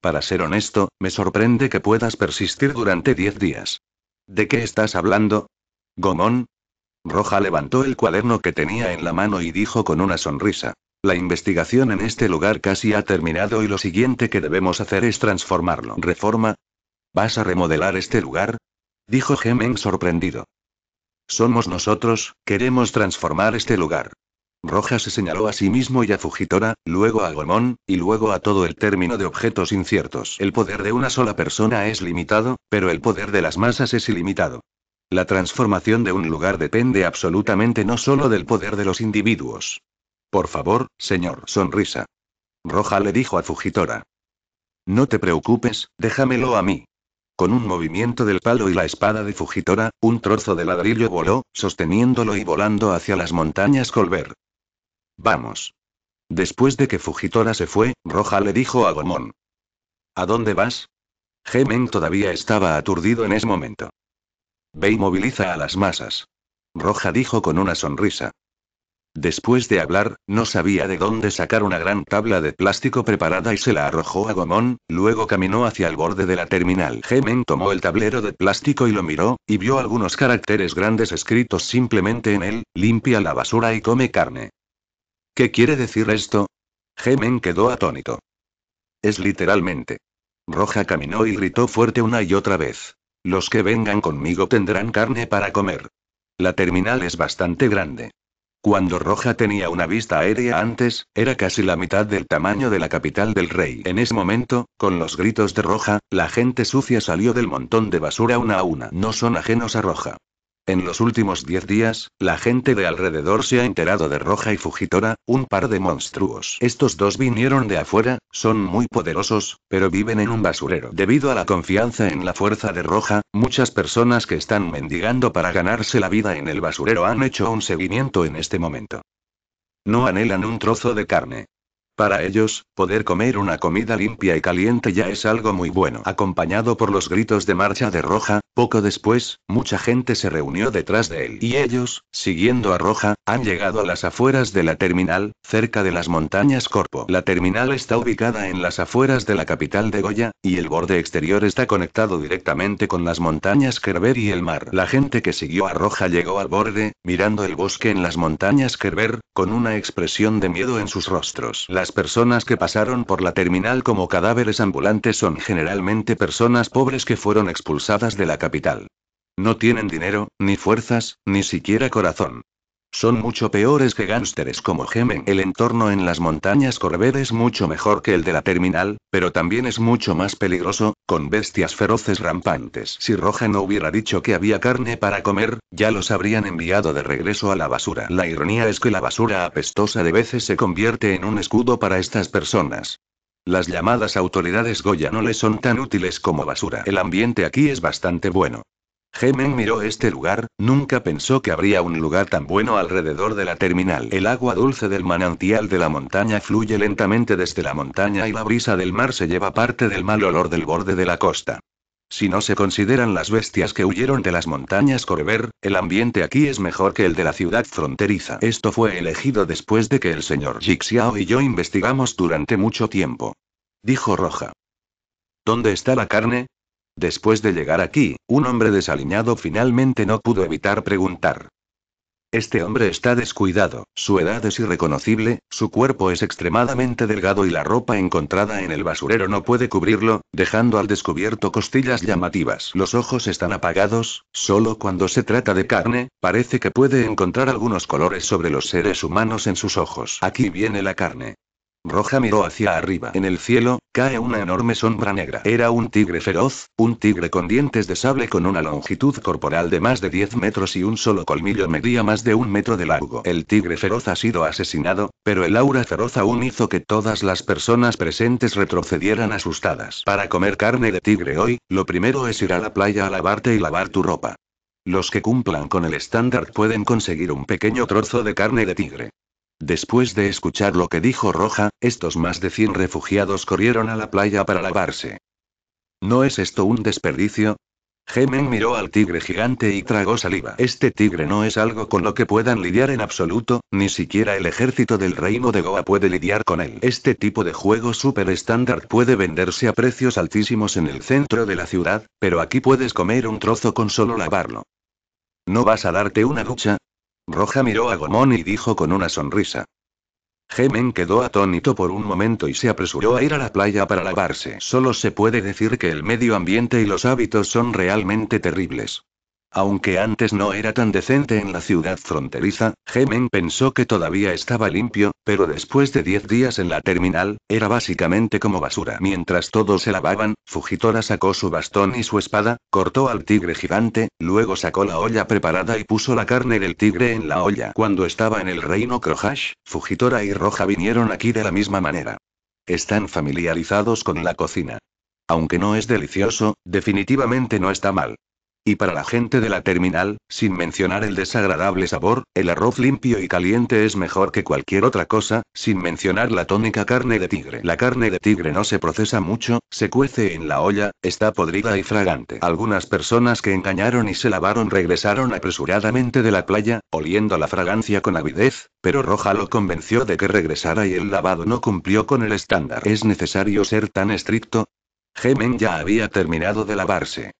Speaker 1: Para ser honesto, me sorprende que puedas persistir durante diez días. ¿De qué estás hablando? Gomón. Roja levantó el cuaderno que tenía en la mano y dijo con una sonrisa. La investigación en este lugar casi ha terminado y lo siguiente que debemos hacer es transformarlo. ¿Reforma? ¿Vas a remodelar este lugar? Dijo Gemeng sorprendido. Somos nosotros, queremos transformar este lugar. Roja se señaló a sí mismo y a Fujitora, luego a Gomón, y luego a todo el término de objetos inciertos. El poder de una sola persona es limitado, pero el poder de las masas es ilimitado. La transformación de un lugar depende absolutamente no solo del poder de los individuos. Por favor, señor, sonrisa. Roja le dijo a Fujitora. No te preocupes, déjamelo a mí. Con un movimiento del palo y la espada de Fujitora, un trozo de ladrillo voló, sosteniéndolo y volando hacia las montañas Colbert. Vamos. Después de que Fujitora se fue, Roja le dijo a Gomón. ¿A dónde vas? Gemen todavía estaba aturdido en ese momento. Ve y moviliza a las masas. Roja dijo con una sonrisa. Después de hablar, no sabía de dónde sacar una gran tabla de plástico preparada y se la arrojó a Gomón, luego caminó hacia el borde de la terminal. Gemen tomó el tablero de plástico y lo miró, y vio algunos caracteres grandes escritos simplemente en él, limpia la basura y come carne. ¿Qué quiere decir esto? Gemen quedó atónito. Es literalmente. Roja caminó y gritó fuerte una y otra vez. Los que vengan conmigo tendrán carne para comer. La terminal es bastante grande. Cuando Roja tenía una vista aérea antes, era casi la mitad del tamaño de la capital del rey. En ese momento, con los gritos de Roja, la gente sucia salió del montón de basura una a una. No son ajenos a Roja. En los últimos 10 días, la gente de alrededor se ha enterado de Roja y Fugitora, un par de monstruos. Estos dos vinieron de afuera, son muy poderosos, pero viven en un basurero. Debido a la confianza en la fuerza de Roja, muchas personas que están mendigando para ganarse la vida en el basurero han hecho un seguimiento en este momento. No anhelan un trozo de carne. Para ellos, poder comer una comida limpia y caliente ya es algo muy bueno. Acompañado por los gritos de marcha de Roja, poco después, mucha gente se reunió detrás de él y ellos, siguiendo a Roja, han llegado a las afueras de la terminal, cerca de las montañas Corpo. La terminal está ubicada en las afueras de la capital de Goya, y el borde exterior está conectado directamente con las montañas Kerber y el mar. La gente que siguió a Roja llegó al borde, mirando el bosque en las montañas Kerber, con una expresión de miedo en sus rostros. Las personas que pasaron por la terminal como cadáveres ambulantes son generalmente personas pobres que fueron expulsadas de la capital. No tienen dinero, ni fuerzas, ni siquiera corazón. Son mucho peores que gánsteres como Gemen. El entorno en las montañas Corved es mucho mejor que el de la terminal, pero también es mucho más peligroso, con bestias feroces rampantes. Si Roja no hubiera dicho que había carne para comer, ya los habrían enviado de regreso a la basura. La ironía es que la basura apestosa de veces se convierte en un escudo para estas personas. Las llamadas autoridades Goya no le son tan útiles como basura. El ambiente aquí es bastante bueno. Gemen miró este lugar, nunca pensó que habría un lugar tan bueno alrededor de la terminal. El agua dulce del manantial de la montaña fluye lentamente desde la montaña y la brisa del mar se lleva parte del mal olor del borde de la costa. Si no se consideran las bestias que huyeron de las montañas Corber, el ambiente aquí es mejor que el de la ciudad fronteriza. Esto fue elegido después de que el señor Jixiao y yo investigamos durante mucho tiempo. Dijo Roja. ¿Dónde está la carne? Después de llegar aquí, un hombre desaliñado finalmente no pudo evitar preguntar. Este hombre está descuidado, su edad es irreconocible, su cuerpo es extremadamente delgado y la ropa encontrada en el basurero no puede cubrirlo, dejando al descubierto costillas llamativas. Los ojos están apagados, solo cuando se trata de carne, parece que puede encontrar algunos colores sobre los seres humanos en sus ojos. Aquí viene la carne. Roja miró hacia arriba. En el cielo, cae una enorme sombra negra. Era un tigre feroz, un tigre con dientes de sable con una longitud corporal de más de 10 metros y un solo colmillo medía más de un metro de largo. El tigre feroz ha sido asesinado, pero el aura feroz aún hizo que todas las personas presentes retrocedieran asustadas. Para comer carne de tigre hoy, lo primero es ir a la playa a lavarte y lavar tu ropa. Los que cumplan con el estándar pueden conseguir un pequeño trozo de carne de tigre. Después de escuchar lo que dijo Roja, estos más de 100 refugiados corrieron a la playa para lavarse. ¿No es esto un desperdicio? Gemen miró al tigre gigante y tragó saliva. Este tigre no es algo con lo que puedan lidiar en absoluto, ni siquiera el ejército del reino de Goa puede lidiar con él. Este tipo de juego super estándar puede venderse a precios altísimos en el centro de la ciudad, pero aquí puedes comer un trozo con solo lavarlo. ¿No vas a darte una ducha? Roja miró a Gomón y dijo con una sonrisa. Gemen quedó atónito por un momento y se apresuró a ir a la playa para lavarse. Solo se puede decir que el medio ambiente y los hábitos son realmente terribles. Aunque antes no era tan decente en la ciudad fronteriza, Gemen pensó que todavía estaba limpio, pero después de 10 días en la terminal, era básicamente como basura. Mientras todos se lavaban, Fujitora sacó su bastón y su espada, cortó al tigre gigante, luego sacó la olla preparada y puso la carne del tigre en la olla. Cuando estaba en el reino Crohash, Fujitora y Roja vinieron aquí de la misma manera. Están familiarizados con la cocina. Aunque no es delicioso, definitivamente no está mal. Y para la gente de la terminal, sin mencionar el desagradable sabor, el arroz limpio y caliente es mejor que cualquier otra cosa, sin mencionar la tónica carne de tigre. La carne de tigre no se procesa mucho, se cuece en la olla, está podrida y fragante. Algunas personas que engañaron y se lavaron regresaron apresuradamente de la playa, oliendo la fragancia con avidez, pero Roja lo convenció de que regresara y el lavado no cumplió con el estándar. ¿Es necesario ser tan estricto? Gemen ya había terminado de lavarse.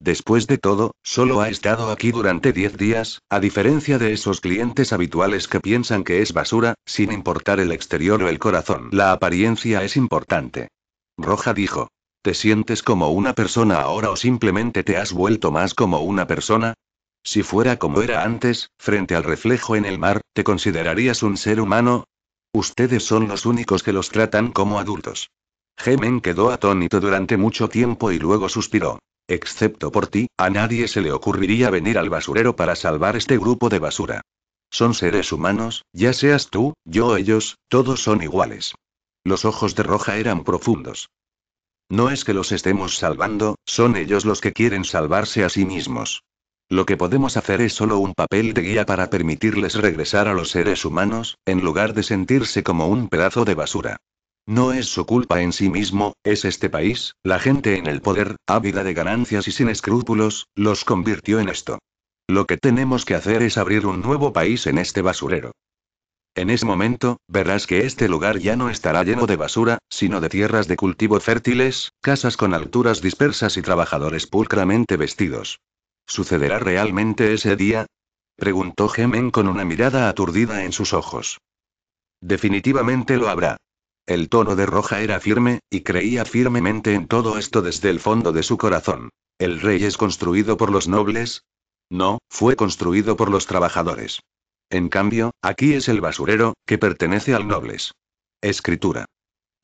Speaker 1: Después de todo, solo ha estado aquí durante 10 días, a diferencia de esos clientes habituales que piensan que es basura, sin importar el exterior o el corazón. La apariencia es importante. Roja dijo. ¿Te sientes como una persona ahora o simplemente te has vuelto más como una persona? Si fuera como era antes, frente al reflejo en el mar, ¿te considerarías un ser humano? Ustedes son los únicos que los tratan como adultos. Gemen quedó atónito durante mucho tiempo y luego suspiró. Excepto por ti, a nadie se le ocurriría venir al basurero para salvar este grupo de basura. Son seres humanos, ya seas tú, yo o ellos, todos son iguales. Los ojos de Roja eran profundos. No es que los estemos salvando, son ellos los que quieren salvarse a sí mismos. Lo que podemos hacer es solo un papel de guía para permitirles regresar a los seres humanos, en lugar de sentirse como un pedazo de basura. No es su culpa en sí mismo, es este país, la gente en el poder, ávida de ganancias y sin escrúpulos, los convirtió en esto. Lo que tenemos que hacer es abrir un nuevo país en este basurero. En ese momento, verás que este lugar ya no estará lleno de basura, sino de tierras de cultivo fértiles, casas con alturas dispersas y trabajadores pulcramente vestidos. ¿Sucederá realmente ese día? preguntó Gemen con una mirada aturdida en sus ojos. Definitivamente lo habrá. El tono de Roja era firme, y creía firmemente en todo esto desde el fondo de su corazón. ¿El rey es construido por los nobles? No, fue construido por los trabajadores. En cambio, aquí es el basurero, que pertenece al nobles. Escritura.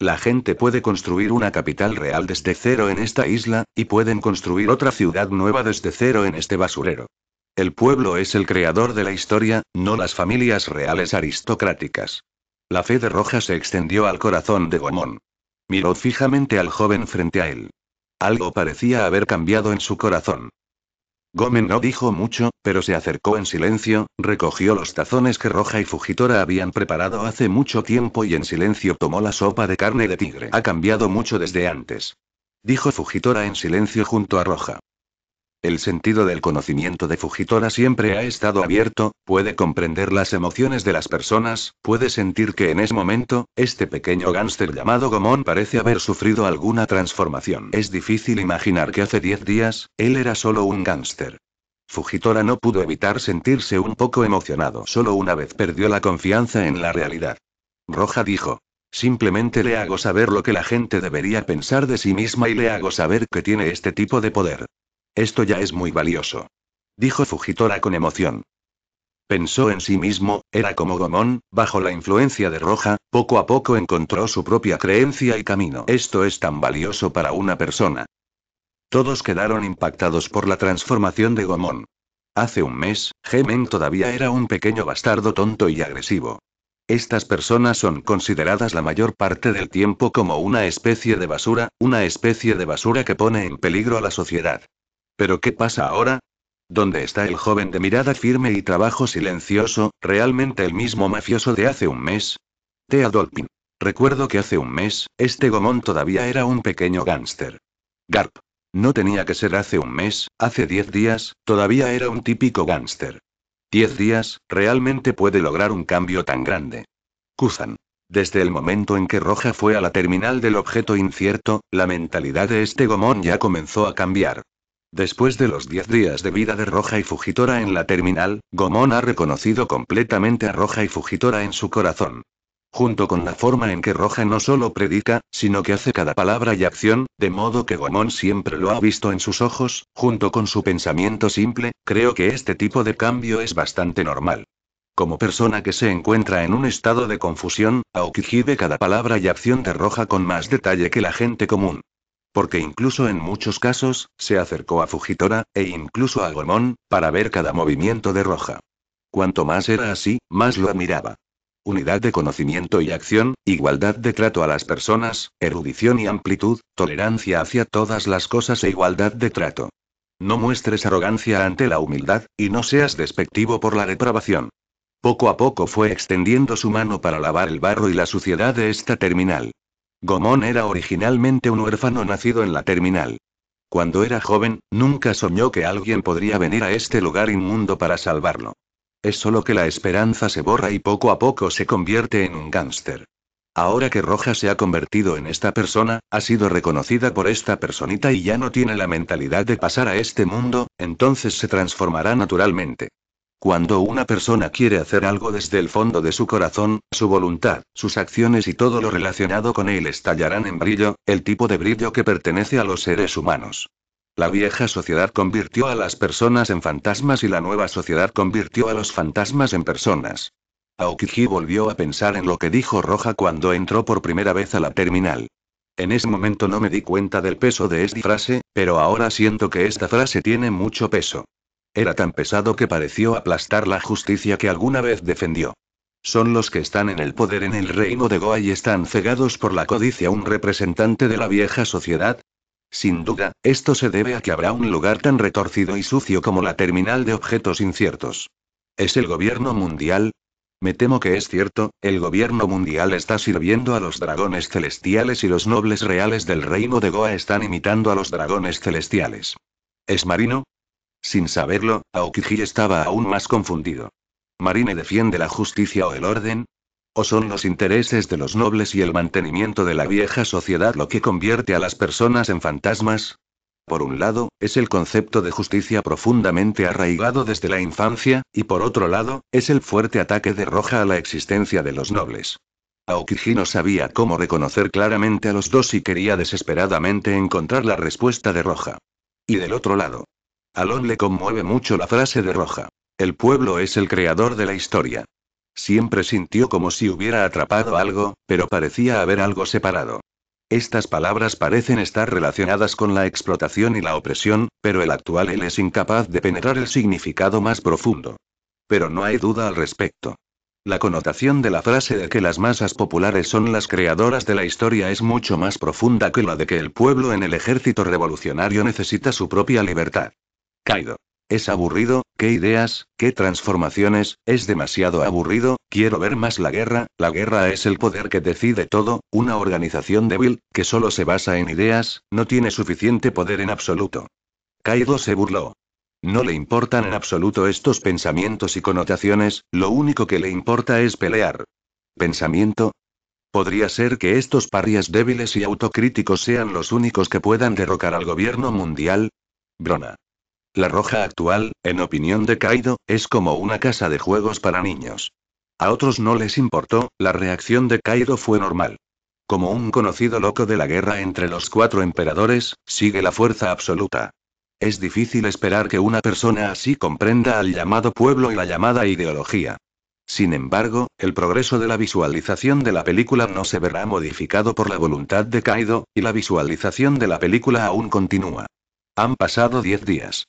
Speaker 1: La gente puede construir una capital real desde cero en esta isla, y pueden construir otra ciudad nueva desde cero en este basurero. El pueblo es el creador de la historia, no las familias reales aristocráticas. La fe de Roja se extendió al corazón de Gomón. Miró fijamente al joven frente a él. Algo parecía haber cambiado en su corazón. Gómez no dijo mucho, pero se acercó en silencio, recogió los tazones que Roja y Fujitora habían preparado hace mucho tiempo y en silencio tomó la sopa de carne de tigre. Ha cambiado mucho desde antes. Dijo Fujitora en silencio junto a Roja. El sentido del conocimiento de Fujitora siempre ha estado abierto, puede comprender las emociones de las personas, puede sentir que en ese momento, este pequeño gánster llamado Gomón parece haber sufrido alguna transformación. Es difícil imaginar que hace 10 días, él era solo un gánster. Fujitora no pudo evitar sentirse un poco emocionado. Solo una vez perdió la confianza en la realidad. Roja dijo, Simplemente le hago saber lo que la gente debería pensar de sí misma y le hago saber que tiene este tipo de poder. Esto ya es muy valioso. Dijo Fujitora con emoción. Pensó en sí mismo, era como Gomón, bajo la influencia de Roja, poco a poco encontró su propia creencia y camino. Esto es tan valioso para una persona. Todos quedaron impactados por la transformación de Gomón. Hace un mes, Gemen todavía era un pequeño bastardo tonto y agresivo. Estas personas son consideradas la mayor parte del tiempo como una especie de basura, una especie de basura que pone en peligro a la sociedad. ¿Pero qué pasa ahora? ¿Dónde está el joven de mirada firme y trabajo silencioso, realmente el mismo mafioso de hace un mes? Tea Dolpin. Recuerdo que hace un mes, este Gomón todavía era un pequeño gánster. Garp. No tenía que ser hace un mes, hace diez días, todavía era un típico gánster. Diez días, realmente puede lograr un cambio tan grande. Kuzan. Desde el momento en que Roja fue a la terminal del objeto incierto, la mentalidad de este Gomón ya comenzó a cambiar. Después de los 10 días de vida de Roja y Fugitora en la terminal, Gomón ha reconocido completamente a Roja y Fugitora en su corazón. Junto con la forma en que Roja no solo predica, sino que hace cada palabra y acción, de modo que Gomón siempre lo ha visto en sus ojos, junto con su pensamiento simple, creo que este tipo de cambio es bastante normal. Como persona que se encuentra en un estado de confusión, Aoki ve cada palabra y acción de Roja con más detalle que la gente común porque incluso en muchos casos, se acercó a Fujitora, e incluso a Gomón, para ver cada movimiento de Roja. Cuanto más era así, más lo admiraba. Unidad de conocimiento y acción, igualdad de trato a las personas, erudición y amplitud, tolerancia hacia todas las cosas e igualdad de trato. No muestres arrogancia ante la humildad, y no seas despectivo por la reprobación. Poco a poco fue extendiendo su mano para lavar el barro y la suciedad de esta terminal. Gomón era originalmente un huérfano nacido en la terminal. Cuando era joven, nunca soñó que alguien podría venir a este lugar inmundo para salvarlo. Es solo que la esperanza se borra y poco a poco se convierte en un gángster. Ahora que Roja se ha convertido en esta persona, ha sido reconocida por esta personita y ya no tiene la mentalidad de pasar a este mundo, entonces se transformará naturalmente. Cuando una persona quiere hacer algo desde el fondo de su corazón, su voluntad, sus acciones y todo lo relacionado con él estallarán en brillo, el tipo de brillo que pertenece a los seres humanos. La vieja sociedad convirtió a las personas en fantasmas y la nueva sociedad convirtió a los fantasmas en personas. Aokiji volvió a pensar en lo que dijo Roja cuando entró por primera vez a la terminal. En ese momento no me di cuenta del peso de esta frase, pero ahora siento que esta frase tiene mucho peso. Era tan pesado que pareció aplastar la justicia que alguna vez defendió. Son los que están en el poder en el reino de Goa y están cegados por la codicia un representante de la vieja sociedad. Sin duda, esto se debe a que habrá un lugar tan retorcido y sucio como la terminal de objetos inciertos. ¿Es el gobierno mundial? Me temo que es cierto, el gobierno mundial está sirviendo a los dragones celestiales y los nobles reales del reino de Goa están imitando a los dragones celestiales. ¿Es marino? Sin saberlo, Aokiji estaba aún más confundido. ¿Marine defiende la justicia o el orden? ¿O son los intereses de los nobles y el mantenimiento de la vieja sociedad lo que convierte a las personas en fantasmas? Por un lado, es el concepto de justicia profundamente arraigado desde la infancia, y por otro lado, es el fuerte ataque de Roja a la existencia de los nobles. Aokiji no sabía cómo reconocer claramente a los dos y quería desesperadamente encontrar la respuesta de Roja. Y del otro lado, Alon le conmueve mucho la frase de Roja. El pueblo es el creador de la historia. Siempre sintió como si hubiera atrapado algo, pero parecía haber algo separado. Estas palabras parecen estar relacionadas con la explotación y la opresión, pero el actual él es incapaz de penetrar el significado más profundo. Pero no hay duda al respecto. La connotación de la frase de que las masas populares son las creadoras de la historia es mucho más profunda que la de que el pueblo en el ejército revolucionario necesita su propia libertad. Kaido. Es aburrido, qué ideas, qué transformaciones, es demasiado aburrido, quiero ver más la guerra, la guerra es el poder que decide todo, una organización débil, que solo se basa en ideas, no tiene suficiente poder en absoluto. Kaido se burló. No le importan en absoluto estos pensamientos y connotaciones, lo único que le importa es pelear. ¿Pensamiento? Podría ser que estos parias débiles y autocríticos sean los únicos que puedan derrocar al gobierno mundial. Brona. La roja actual, en opinión de Kaido, es como una casa de juegos para niños. A otros no les importó, la reacción de Kaido fue normal. Como un conocido loco de la guerra entre los cuatro emperadores, sigue la fuerza absoluta. Es difícil esperar que una persona así comprenda al llamado pueblo y la llamada ideología. Sin embargo, el progreso de la visualización de la película no se verá modificado por la voluntad de Kaido, y la visualización de la película aún continúa. Han pasado 10 días.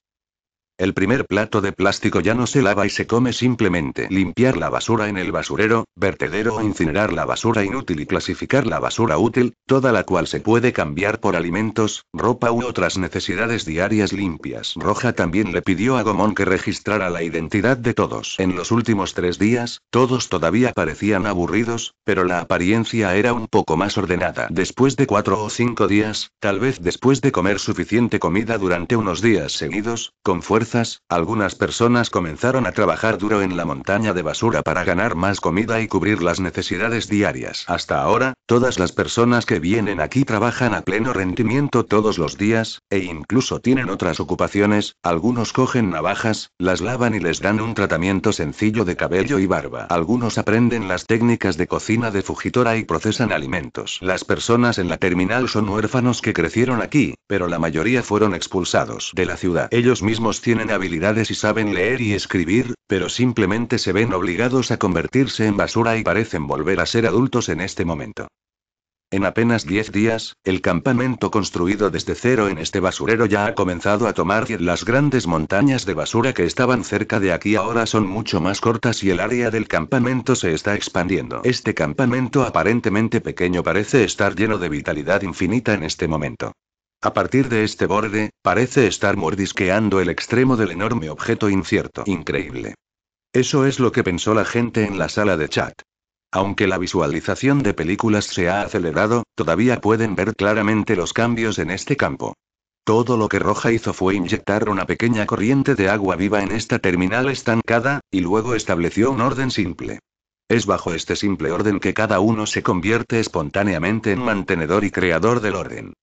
Speaker 1: El primer plato de plástico ya no se lava y se come simplemente limpiar la basura en el basurero, vertedero o incinerar la basura inútil y clasificar la basura útil, toda la cual se puede cambiar por alimentos, ropa u otras necesidades diarias limpias. Roja también le pidió a Gomón que registrara la identidad de todos. En los últimos tres días, todos todavía parecían aburridos, pero la apariencia era un poco más ordenada. Después de cuatro o cinco días, tal vez después de comer suficiente comida durante unos días seguidos, con fuerza algunas personas comenzaron a trabajar duro en la montaña de basura para ganar más comida y cubrir las necesidades diarias. Hasta ahora, todas las personas que vienen aquí trabajan a pleno rendimiento todos los días, e incluso tienen otras ocupaciones, algunos cogen navajas, las lavan y les dan un tratamiento sencillo de cabello y barba. Algunos aprenden las técnicas de cocina de Fujitora y procesan alimentos. Las personas en la terminal son huérfanos que crecieron aquí, pero la mayoría fueron expulsados de la ciudad. Ellos mismos tienen habilidades y saben leer y escribir, pero simplemente se ven obligados a convertirse en basura y parecen volver a ser adultos en este momento. En apenas 10 días, el campamento construido desde cero en este basurero ya ha comenzado a tomar las grandes montañas de basura que estaban cerca de aquí ahora son mucho más cortas y el área del campamento se está expandiendo. Este campamento aparentemente pequeño parece estar lleno de vitalidad infinita en este momento. A partir de este borde, parece estar mordisqueando el extremo del enorme objeto incierto. Increíble. Eso es lo que pensó la gente en la sala de chat. Aunque la visualización de películas se ha acelerado, todavía pueden ver claramente los cambios en este campo. Todo lo que Roja hizo fue inyectar una pequeña corriente de agua viva en esta terminal estancada, y luego estableció un orden simple. Es bajo este simple orden que cada uno se convierte espontáneamente en mantenedor y creador del orden.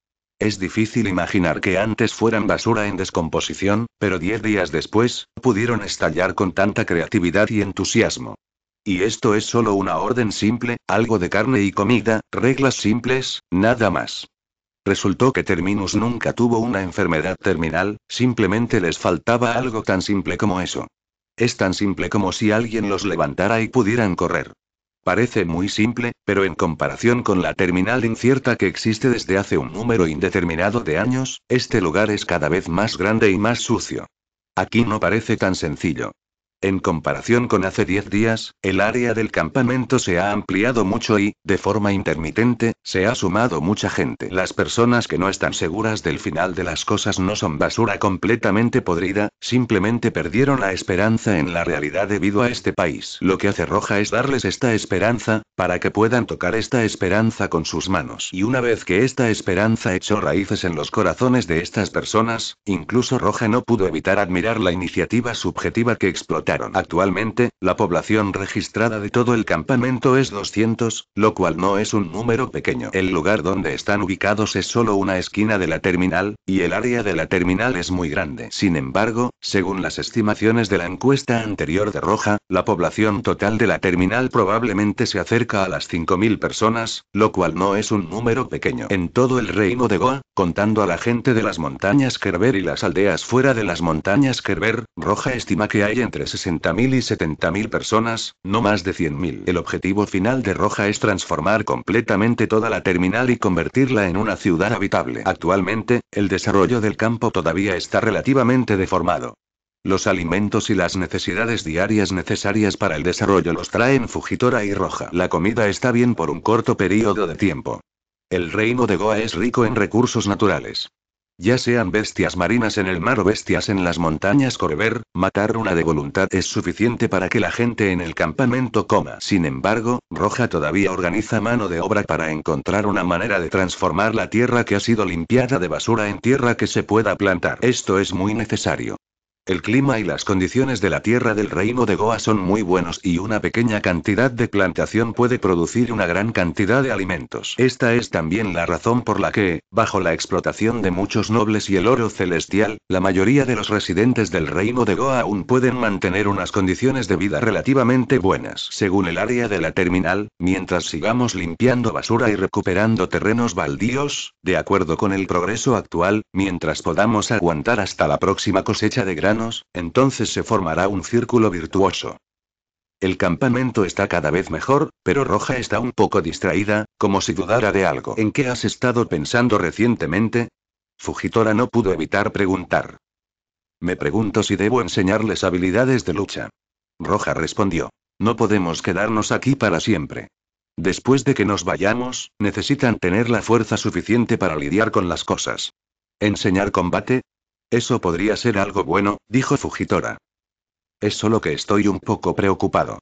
Speaker 1: Es difícil imaginar que antes fueran basura en descomposición, pero diez días después, pudieron estallar con tanta creatividad y entusiasmo. Y esto es solo una orden simple, algo de carne y comida, reglas simples, nada más. Resultó que Terminus nunca tuvo una enfermedad terminal, simplemente les faltaba algo tan simple como eso. Es tan simple como si alguien los levantara y pudieran correr. Parece muy simple, pero en comparación con la terminal incierta que existe desde hace un número indeterminado de años, este lugar es cada vez más grande y más sucio. Aquí no parece tan sencillo. En comparación con hace 10 días, el área del campamento se ha ampliado mucho y, de forma intermitente, se ha sumado mucha gente. Las personas que no están seguras del final de las cosas no son basura completamente podrida, simplemente perdieron la esperanza en la realidad debido a este país. Lo que hace Roja es darles esta esperanza, para que puedan tocar esta esperanza con sus manos. Y una vez que esta esperanza echó raíces en los corazones de estas personas, incluso Roja no pudo evitar admirar la iniciativa subjetiva que explotó Actualmente, la población registrada de todo el campamento es 200, lo cual no es un número pequeño. El lugar donde están ubicados es solo una esquina de la terminal, y el área de la terminal es muy grande. Sin embargo, según las estimaciones de la encuesta anterior de Roja, la población total de la terminal probablemente se acerca a las 5.000 personas, lo cual no es un número pequeño. En todo el reino de Goa, contando a la gente de las montañas Kerber y las aldeas fuera de las montañas Kerber, Roja estima que hay entre 60.000 y 70.000 personas, no más de 100.000. El objetivo final de Roja es transformar completamente toda la terminal y convertirla en una ciudad habitable. Actualmente, el desarrollo del campo todavía está relativamente deformado. Los alimentos y las necesidades diarias necesarias para el desarrollo los traen Fujitora y Roja. La comida está bien por un corto periodo de tiempo. El reino de Goa es rico en recursos naturales. Ya sean bestias marinas en el mar o bestias en las montañas Corber, matar una de voluntad es suficiente para que la gente en el campamento coma. Sin embargo, Roja todavía organiza mano de obra para encontrar una manera de transformar la tierra que ha sido limpiada de basura en tierra que se pueda plantar. Esto es muy necesario. El clima y las condiciones de la tierra del reino de Goa son muy buenos y una pequeña cantidad de plantación puede producir una gran cantidad de alimentos. Esta es también la razón por la que, bajo la explotación de muchos nobles y el oro celestial, la mayoría de los residentes del reino de Goa aún pueden mantener unas condiciones de vida relativamente buenas. Según el área de la terminal, mientras sigamos limpiando basura y recuperando terrenos baldíos, de acuerdo con el progreso actual, mientras podamos aguantar hasta la próxima cosecha de gran entonces se formará un círculo virtuoso. El campamento está cada vez mejor, pero Roja está un poco distraída, como si dudara de algo. ¿En qué has estado pensando recientemente? Fujitora no pudo evitar preguntar. Me pregunto si debo enseñarles habilidades de lucha. Roja respondió. No podemos quedarnos aquí para siempre. Después de que nos vayamos, necesitan tener la fuerza suficiente para lidiar con las cosas. Enseñar combate, eso podría ser algo bueno, dijo Fujitora. Es solo que estoy un poco preocupado.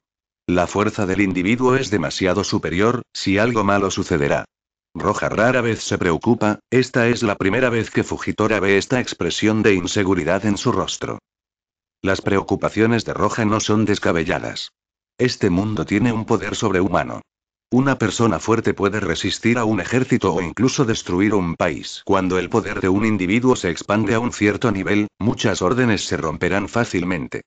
Speaker 1: La fuerza del individuo es demasiado superior, si algo malo sucederá. Roja rara vez se preocupa, esta es la primera vez que Fujitora ve esta expresión de inseguridad en su rostro. Las preocupaciones de Roja no son descabelladas. Este mundo tiene un poder sobrehumano. Una persona fuerte puede resistir a un ejército o incluso destruir un país. Cuando el poder de un individuo se expande a un cierto nivel, muchas órdenes se romperán fácilmente.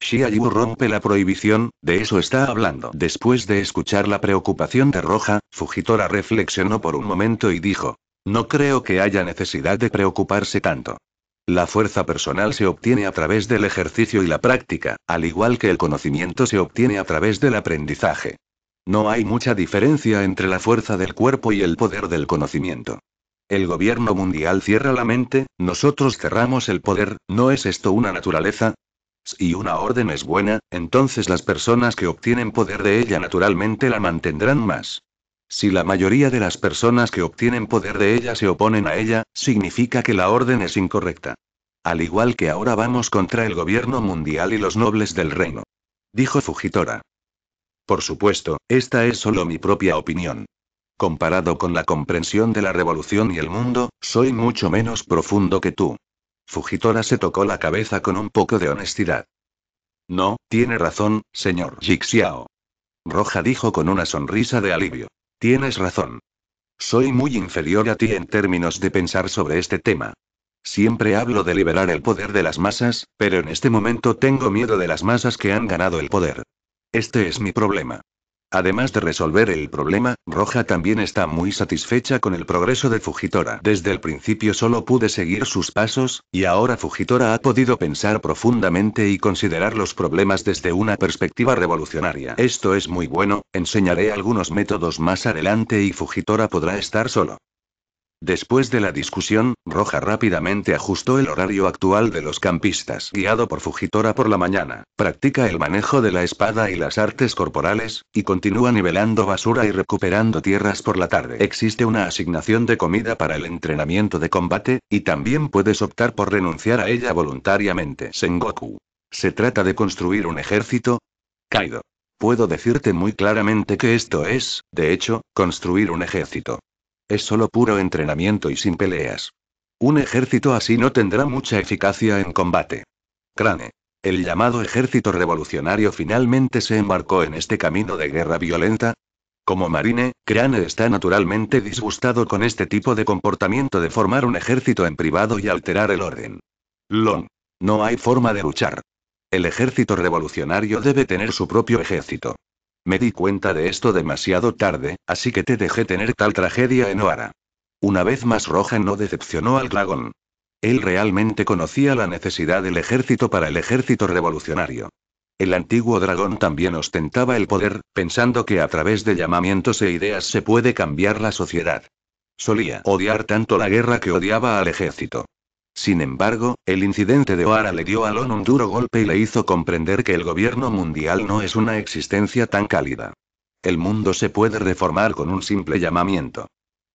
Speaker 1: Xia Yu rompe la prohibición, de eso está hablando. Después de escuchar la preocupación de Roja, Fujitora reflexionó por un momento y dijo, no creo que haya necesidad de preocuparse tanto. La fuerza personal se obtiene a través del ejercicio y la práctica, al igual que el conocimiento se obtiene a través del aprendizaje. No hay mucha diferencia entre la fuerza del cuerpo y el poder del conocimiento. El gobierno mundial cierra la mente, nosotros cerramos el poder, ¿no es esto una naturaleza? Si una orden es buena, entonces las personas que obtienen poder de ella naturalmente la mantendrán más. Si la mayoría de las personas que obtienen poder de ella se oponen a ella, significa que la orden es incorrecta. Al igual que ahora vamos contra el gobierno mundial y los nobles del reino. Dijo Fujitora. Por supuesto, esta es solo mi propia opinión. Comparado con la comprensión de la revolución y el mundo, soy mucho menos profundo que tú. Fujitora se tocó la cabeza con un poco de honestidad. No, tiene razón, señor Jixiao. Roja dijo con una sonrisa de alivio. Tienes razón. Soy muy inferior a ti en términos de pensar sobre este tema. Siempre hablo de liberar el poder de las masas, pero en este momento tengo miedo de las masas que han ganado el poder. Este es mi problema. Además de resolver el problema, Roja también está muy satisfecha con el progreso de Fujitora. Desde el principio solo pude seguir sus pasos, y ahora Fujitora ha podido pensar profundamente y considerar los problemas desde una perspectiva revolucionaria. Esto es muy bueno, enseñaré algunos métodos más adelante y Fujitora podrá estar solo. Después de la discusión, Roja rápidamente ajustó el horario actual de los campistas, guiado por Fujitora por la mañana. Practica el manejo de la espada y las artes corporales, y continúa nivelando basura y recuperando tierras por la tarde. Existe una asignación de comida para el entrenamiento de combate, y también puedes optar por renunciar a ella voluntariamente. Sengoku. Se trata de construir un ejército. Kaido. Puedo decirte muy claramente que esto es, de hecho, construir un ejército. Es solo puro entrenamiento y sin peleas. Un ejército así no tendrá mucha eficacia en combate. Crane. El llamado ejército revolucionario finalmente se embarcó en este camino de guerra violenta. Como marine, Crane está naturalmente disgustado con este tipo de comportamiento de formar un ejército en privado y alterar el orden. Lon. No hay forma de luchar. El ejército revolucionario debe tener su propio ejército. Me di cuenta de esto demasiado tarde, así que te dejé tener tal tragedia en Oara. Una vez más Roja no decepcionó al dragón. Él realmente conocía la necesidad del ejército para el ejército revolucionario. El antiguo dragón también ostentaba el poder, pensando que a través de llamamientos e ideas se puede cambiar la sociedad. Solía odiar tanto la guerra que odiaba al ejército. Sin embargo, el incidente de Oara le dio a Lon un duro golpe y le hizo comprender que el gobierno mundial no es una existencia tan cálida. El mundo se puede reformar con un simple llamamiento.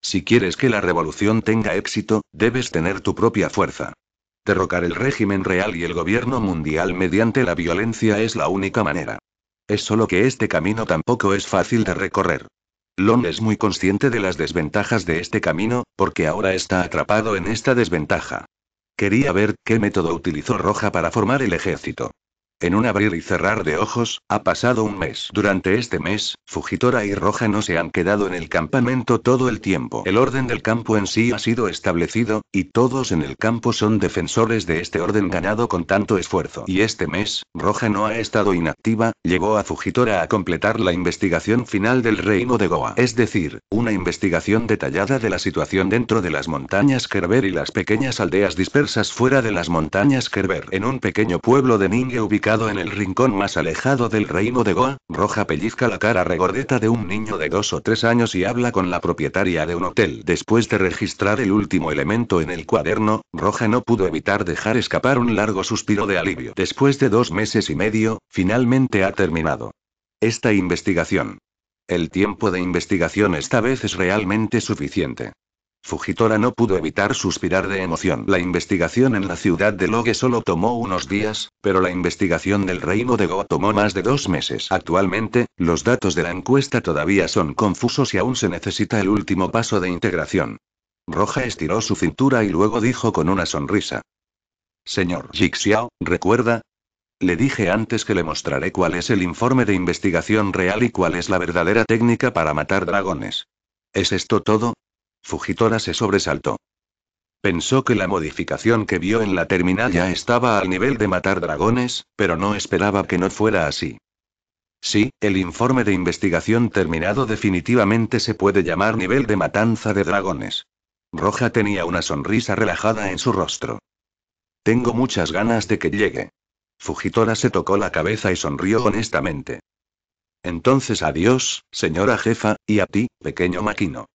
Speaker 1: Si quieres que la revolución tenga éxito, debes tener tu propia fuerza. Derrocar el régimen real y el gobierno mundial mediante la violencia es la única manera. Es solo que este camino tampoco es fácil de recorrer. Lon es muy consciente de las desventajas de este camino, porque ahora está atrapado en esta desventaja. Quería ver qué método utilizó Roja para formar el ejército. En un abrir y cerrar de ojos, ha pasado un mes. Durante este mes, Fujitora y Roja no se han quedado en el campamento todo el tiempo. El orden del campo en sí ha sido establecido, y todos en el campo son defensores de este orden ganado con tanto esfuerzo. Y este mes, Roja no ha estado inactiva, llegó a Fujitora a completar la investigación final del reino de Goa. Es decir, una investigación detallada de la situación dentro de las montañas Kerber y las pequeñas aldeas dispersas fuera de las montañas Kerber. En un pequeño pueblo de Ningue ubicado en el rincón más alejado del reino de Goa, Roja pellizca la cara regordeta de un niño de dos o tres años y habla con la propietaria de un hotel. Después de registrar el último elemento en el cuaderno, Roja no pudo evitar dejar escapar un largo suspiro de alivio. Después de dos meses y medio, finalmente ha terminado. Esta investigación. El tiempo de investigación esta vez es realmente suficiente. Fujitora no pudo evitar suspirar de emoción. La investigación en la ciudad de Logue solo tomó unos días, pero la investigación del reino de Goa tomó más de dos meses. Actualmente, los datos de la encuesta todavía son confusos y aún se necesita el último paso de integración. Roja estiró su cintura y luego dijo con una sonrisa. Señor Jixiao, ¿recuerda? Le dije antes que le mostraré cuál es el informe de investigación real y cuál es la verdadera técnica para matar dragones. ¿Es esto todo? Fujitora se sobresaltó. Pensó que la modificación que vio en la terminal ya estaba al nivel de matar dragones, pero no esperaba que no fuera así. Sí, el informe de investigación terminado definitivamente se puede llamar nivel de matanza de dragones. Roja tenía una sonrisa relajada en su rostro. Tengo muchas ganas de que llegue. Fujitora se tocó la cabeza y sonrió honestamente. Entonces adiós, señora jefa, y a ti, pequeño maquino.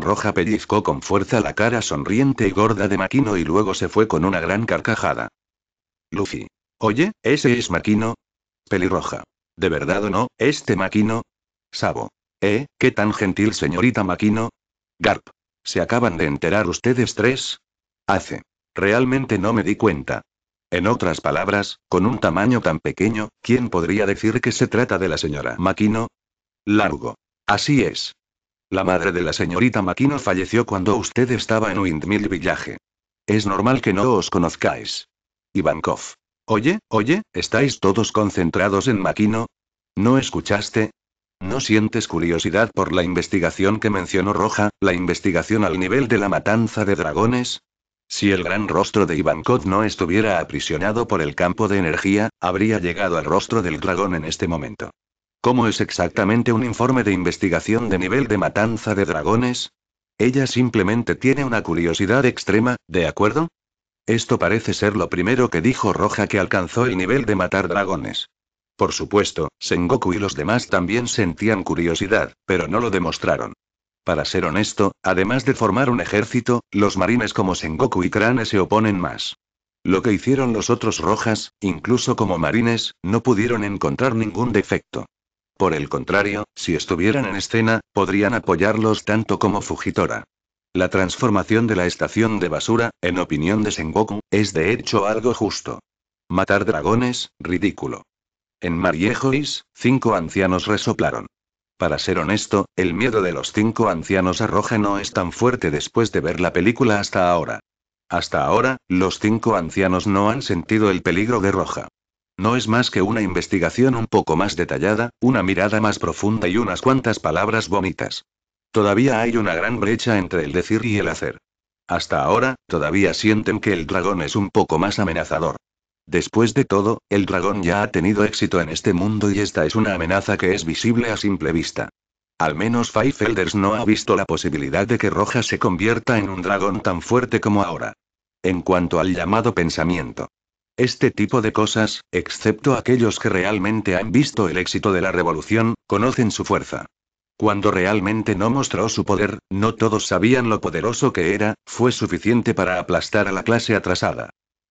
Speaker 1: Roja pellizcó con fuerza la cara sonriente y gorda de Maquino y luego se fue con una gran carcajada. Lucy. Oye, ¿ese es Maquino? Pelirroja. ¿De verdad o no, este Maquino? Sabo. ¿Eh? ¿Qué tan gentil señorita Maquino? Garp. ¿Se acaban de enterar ustedes tres? Hace. Realmente no me di cuenta. En otras palabras, con un tamaño tan pequeño, ¿quién podría decir que se trata de la señora Maquino? Largo. Así es. La madre de la señorita Makino falleció cuando usted estaba en Windmill Village. Es normal que no os conozcáis. Ivankov. Oye, oye, ¿estáis todos concentrados en Makino? ¿No escuchaste? ¿No sientes curiosidad por la investigación que mencionó Roja, la investigación al nivel de la matanza de dragones? Si el gran rostro de Ivankov no estuviera aprisionado por el campo de energía, habría llegado al rostro del dragón en este momento. ¿Cómo es exactamente un informe de investigación de nivel de matanza de dragones? Ella simplemente tiene una curiosidad extrema, ¿de acuerdo? Esto parece ser lo primero que dijo Roja que alcanzó el nivel de matar dragones. Por supuesto, Sengoku y los demás también sentían curiosidad, pero no lo demostraron. Para ser honesto, además de formar un ejército, los marines como Sengoku y Crane se oponen más. Lo que hicieron los otros rojas, incluso como marines, no pudieron encontrar ningún defecto. Por el contrario, si estuvieran en escena, podrían apoyarlos tanto como Fujitora. La transformación de la estación de basura, en opinión de Sengoku, es de hecho algo justo. Matar dragones, ridículo. En Mariejois, cinco ancianos resoplaron. Para ser honesto, el miedo de los cinco ancianos a Roja no es tan fuerte después de ver la película hasta ahora. Hasta ahora, los cinco ancianos no han sentido el peligro de Roja. No es más que una investigación un poco más detallada, una mirada más profunda y unas cuantas palabras bonitas. Todavía hay una gran brecha entre el decir y el hacer. Hasta ahora, todavía sienten que el dragón es un poco más amenazador. Después de todo, el dragón ya ha tenido éxito en este mundo y esta es una amenaza que es visible a simple vista. Al menos Five Elders no ha visto la posibilidad de que Roja se convierta en un dragón tan fuerte como ahora. En cuanto al llamado pensamiento. Este tipo de cosas, excepto aquellos que realmente han visto el éxito de la revolución, conocen su fuerza. Cuando realmente no mostró su poder, no todos sabían lo poderoso que era, fue suficiente para aplastar a la clase atrasada.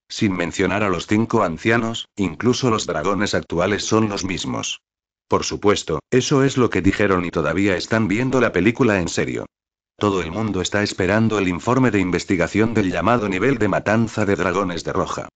Speaker 1: Sin mencionar a los cinco ancianos, incluso los dragones actuales son los mismos. Por supuesto, eso es lo que dijeron y todavía están viendo la película en serio. Todo el mundo está esperando el informe de investigación del llamado nivel de matanza de dragones de roja.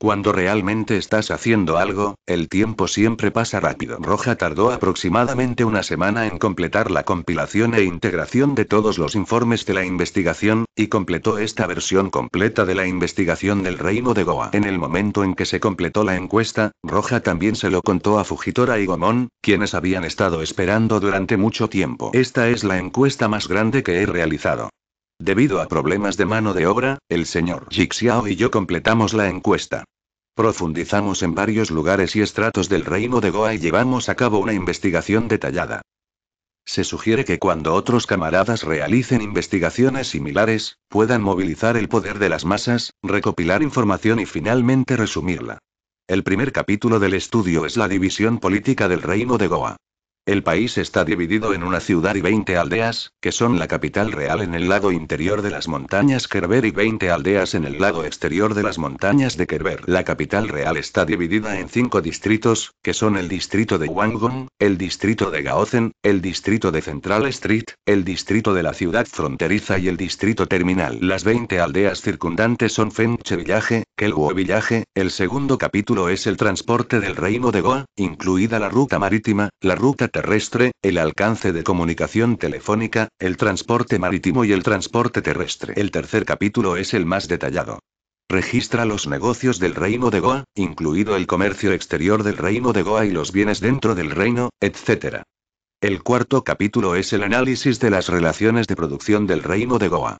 Speaker 1: Cuando realmente estás haciendo algo, el tiempo siempre pasa rápido. Roja tardó aproximadamente una semana en completar la compilación e integración de todos los informes de la investigación, y completó esta versión completa de la investigación del reino de Goa. En el momento en que se completó la encuesta, Roja también se lo contó a Fujitora y Gomón, quienes habían estado esperando durante mucho tiempo. Esta es la encuesta más grande que he realizado. Debido a problemas de mano de obra, el señor Jixiao y yo completamos la encuesta. Profundizamos en varios lugares y estratos del reino de Goa y llevamos a cabo una investigación detallada. Se sugiere que cuando otros camaradas realicen investigaciones similares, puedan movilizar el poder de las masas, recopilar información y finalmente resumirla. El primer capítulo del estudio es la división política del reino de Goa. El país está dividido en una ciudad y 20 aldeas, que son la capital real en el lado interior de las montañas Kerber y 20 aldeas en el lado exterior de las montañas de Kerber. La capital real está dividida en cinco distritos, que son el distrito de Wangong, el distrito de Gaozen, el distrito de Central Street, el distrito de la ciudad fronteriza y el distrito terminal. Las 20 aldeas circundantes son Fenche Village, villaje, el segundo capítulo es el transporte del reino de Goa, incluida la ruta marítima, la ruta terrestre, el alcance de comunicación telefónica, el transporte marítimo y el transporte terrestre. El tercer capítulo es el más detallado. Registra los negocios del reino de Goa, incluido el comercio exterior del reino de Goa y los bienes dentro del reino, etc. El cuarto capítulo es el análisis de las relaciones de producción del reino de Goa.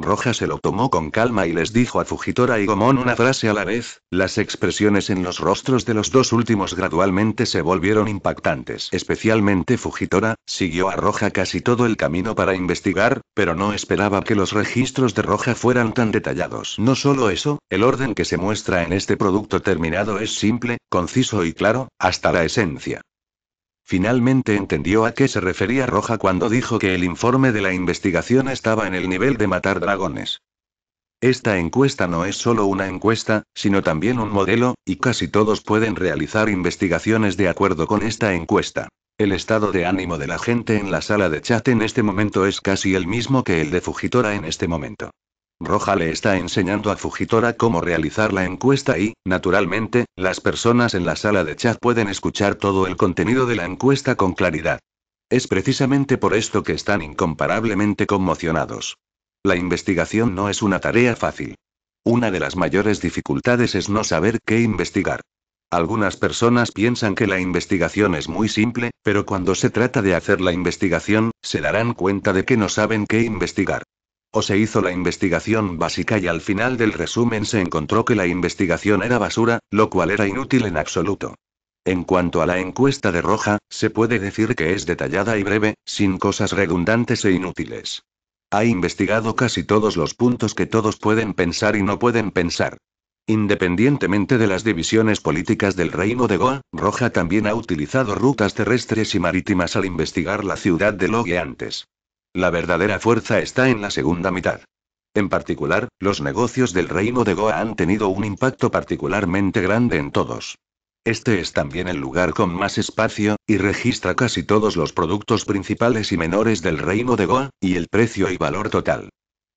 Speaker 1: Roja se lo tomó con calma y les dijo a Fujitora y Gomón una frase a la vez, las expresiones en los rostros de los dos últimos gradualmente se volvieron impactantes. Especialmente Fujitora, siguió a Roja casi todo el camino para investigar, pero no esperaba que los registros de Roja fueran tan detallados. No solo eso, el orden que se muestra en este producto terminado es simple, conciso y claro, hasta la esencia. Finalmente entendió a qué se refería Roja cuando dijo que el informe de la investigación estaba en el nivel de matar dragones. Esta encuesta no es solo una encuesta, sino también un modelo, y casi todos pueden realizar investigaciones de acuerdo con esta encuesta. El estado de ánimo de la gente en la sala de chat en este momento es casi el mismo que el de Fujitora en este momento. Roja le está enseñando a Fujitora cómo realizar la encuesta y, naturalmente, las personas en la sala de chat pueden escuchar todo el contenido de la encuesta con claridad. Es precisamente por esto que están incomparablemente conmocionados. La investigación no es una tarea fácil. Una de las mayores dificultades es no saber qué investigar. Algunas personas piensan que la investigación es muy simple, pero cuando se trata de hacer la investigación, se darán cuenta de que no saben qué investigar. O se hizo la investigación básica y al final del resumen se encontró que la investigación era basura, lo cual era inútil en absoluto. En cuanto a la encuesta de Roja, se puede decir que es detallada y breve, sin cosas redundantes e inútiles. Ha investigado casi todos los puntos que todos pueden pensar y no pueden pensar. Independientemente de las divisiones políticas del reino de Goa, Roja también ha utilizado rutas terrestres y marítimas al investigar la ciudad de Logue antes. La verdadera fuerza está en la segunda mitad. En particular, los negocios del reino de Goa han tenido un impacto particularmente grande en todos. Este es también el lugar con más espacio, y registra casi todos los productos principales y menores del reino de Goa, y el precio y valor total.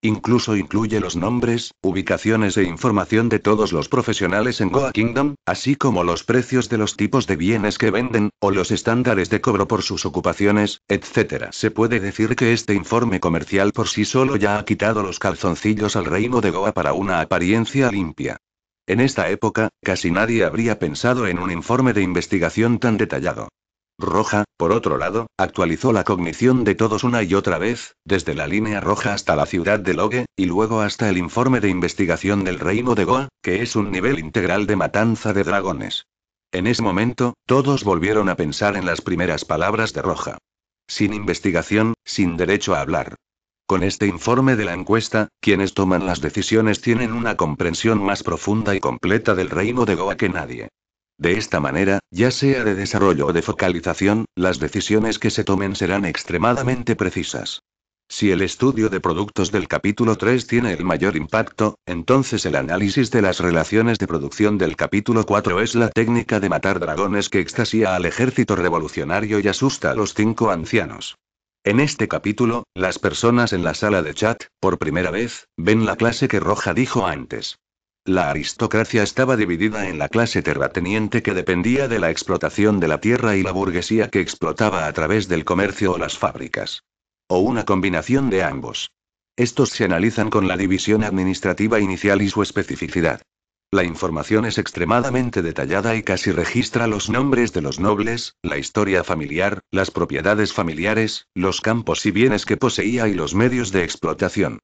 Speaker 1: Incluso incluye los nombres, ubicaciones e información de todos los profesionales en Goa Kingdom, así como los precios de los tipos de bienes que venden, o los estándares de cobro por sus ocupaciones, etc. Se puede decir que este informe comercial por sí solo ya ha quitado los calzoncillos al reino de Goa para una apariencia limpia. En esta época, casi nadie habría pensado en un informe de investigación tan detallado roja, por otro lado, actualizó la cognición de todos una y otra vez, desde la línea roja hasta la ciudad de Logue, y luego hasta el informe de investigación del reino de Goa, que es un nivel integral de matanza de dragones. En ese momento, todos volvieron a pensar en las primeras palabras de Roja. Sin investigación, sin derecho a hablar. Con este informe de la encuesta, quienes toman las decisiones tienen una comprensión más profunda y completa del reino de Goa que nadie. De esta manera, ya sea de desarrollo o de focalización, las decisiones que se tomen serán extremadamente precisas. Si el estudio de productos del capítulo 3 tiene el mayor impacto, entonces el análisis de las relaciones de producción del capítulo 4 es la técnica de matar dragones que extasía al ejército revolucionario y asusta a los cinco ancianos. En este capítulo, las personas en la sala de chat, por primera vez, ven la clase que Roja dijo antes. La aristocracia estaba dividida en la clase terrateniente que dependía de la explotación de la tierra y la burguesía que explotaba a través del comercio o las fábricas. O una combinación de ambos. Estos se analizan con la división administrativa inicial y su especificidad. La información es extremadamente detallada y casi registra los nombres de los nobles, la historia familiar, las propiedades familiares, los campos y bienes que poseía y los medios de explotación.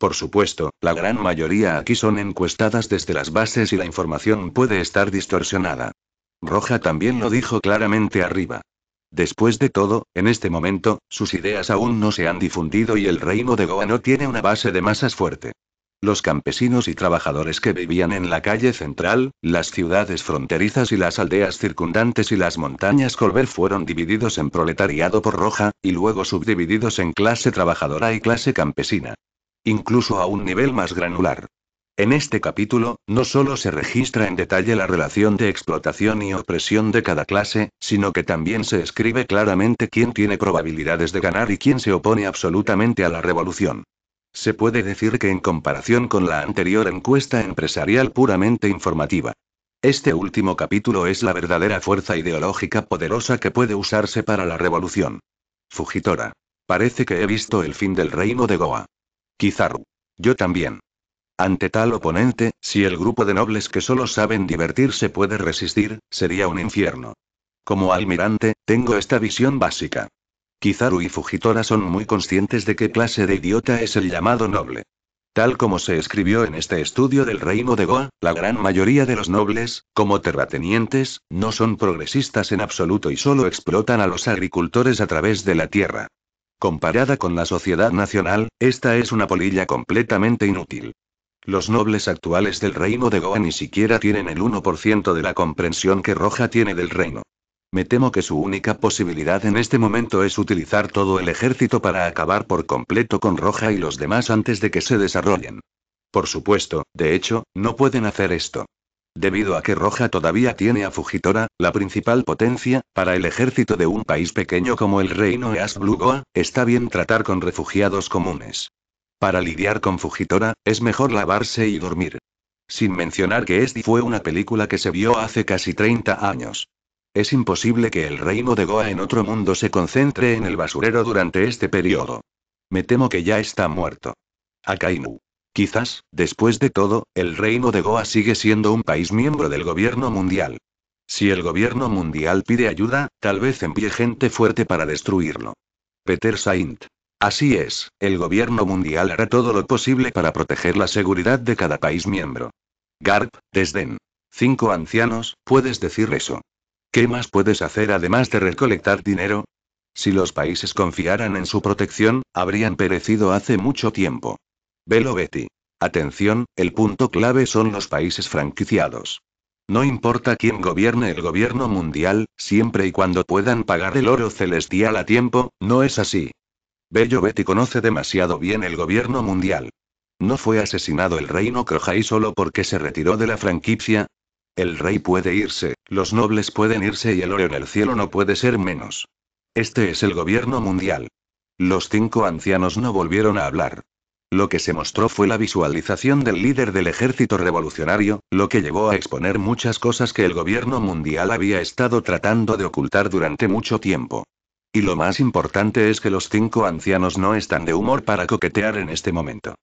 Speaker 1: Por supuesto, la gran mayoría aquí son encuestadas desde las bases y la información puede estar distorsionada. Roja también lo dijo claramente arriba. Después de todo, en este momento, sus ideas aún no se han difundido y el reino de Goa no tiene una base de masas fuerte. Los campesinos y trabajadores que vivían en la calle central, las ciudades fronterizas y las aldeas circundantes y las montañas Colbert fueron divididos en proletariado por Roja, y luego subdivididos en clase trabajadora y clase campesina incluso a un nivel más granular. En este capítulo, no solo se registra en detalle la relación de explotación y opresión de cada clase, sino que también se escribe claramente quién tiene probabilidades de ganar y quién se opone absolutamente a la revolución. Se puede decir que en comparación con la anterior encuesta empresarial puramente informativa, este último capítulo es la verdadera fuerza ideológica poderosa que puede usarse para la revolución. Fugitora. Parece que he visto el fin del reino de Goa. Kizaru. Yo también. Ante tal oponente, si el grupo de nobles que solo saben divertirse puede resistir, sería un infierno. Como almirante, tengo esta visión básica. Kizaru y Fujitora son muy conscientes de qué clase de idiota es el llamado noble. Tal como se escribió en este estudio del reino de Goa, la gran mayoría de los nobles, como terratenientes, no son progresistas en absoluto y solo explotan a los agricultores a través de la tierra. Comparada con la sociedad nacional, esta es una polilla completamente inútil. Los nobles actuales del reino de Goa ni siquiera tienen el 1% de la comprensión que Roja tiene del reino. Me temo que su única posibilidad en este momento es utilizar todo el ejército para acabar por completo con Roja y los demás antes de que se desarrollen. Por supuesto, de hecho, no pueden hacer esto. Debido a que Roja todavía tiene a Fujitora, la principal potencia, para el ejército de un país pequeño como el reino de Goa, está bien tratar con refugiados comunes. Para lidiar con Fujitora, es mejor lavarse y dormir. Sin mencionar que este fue una película que se vio hace casi 30 años. Es imposible que el reino de Goa en otro mundo se concentre en el basurero durante este periodo. Me temo que ya está muerto. Akainu. Quizás, después de todo, el reino de Goa sigue siendo un país miembro del gobierno mundial. Si el gobierno mundial pide ayuda, tal vez envíe gente fuerte para destruirlo. Peter Saint. Así es, el gobierno mundial hará todo lo posible para proteger la seguridad de cada país miembro. Garp, desdén. Cinco ancianos, puedes decir eso. ¿Qué más puedes hacer además de recolectar dinero? Si los países confiaran en su protección, habrían perecido hace mucho tiempo. Velo Betty. Atención, el punto clave son los países franquiciados. No importa quién gobierne el gobierno mundial, siempre y cuando puedan pagar el oro celestial a tiempo, no es así. Bello Betty conoce demasiado bien el gobierno mundial. ¿No fue asesinado el reino Crojai solo porque se retiró de la franquicia? El rey puede irse, los nobles pueden irse y el oro en el cielo no puede ser menos. Este es el gobierno mundial. Los cinco ancianos no volvieron a hablar. Lo que se mostró fue la visualización del líder del ejército revolucionario, lo que llevó a exponer muchas cosas que el gobierno mundial había estado tratando de ocultar durante mucho tiempo. Y lo más importante es que los cinco ancianos no están de humor para coquetear en este momento.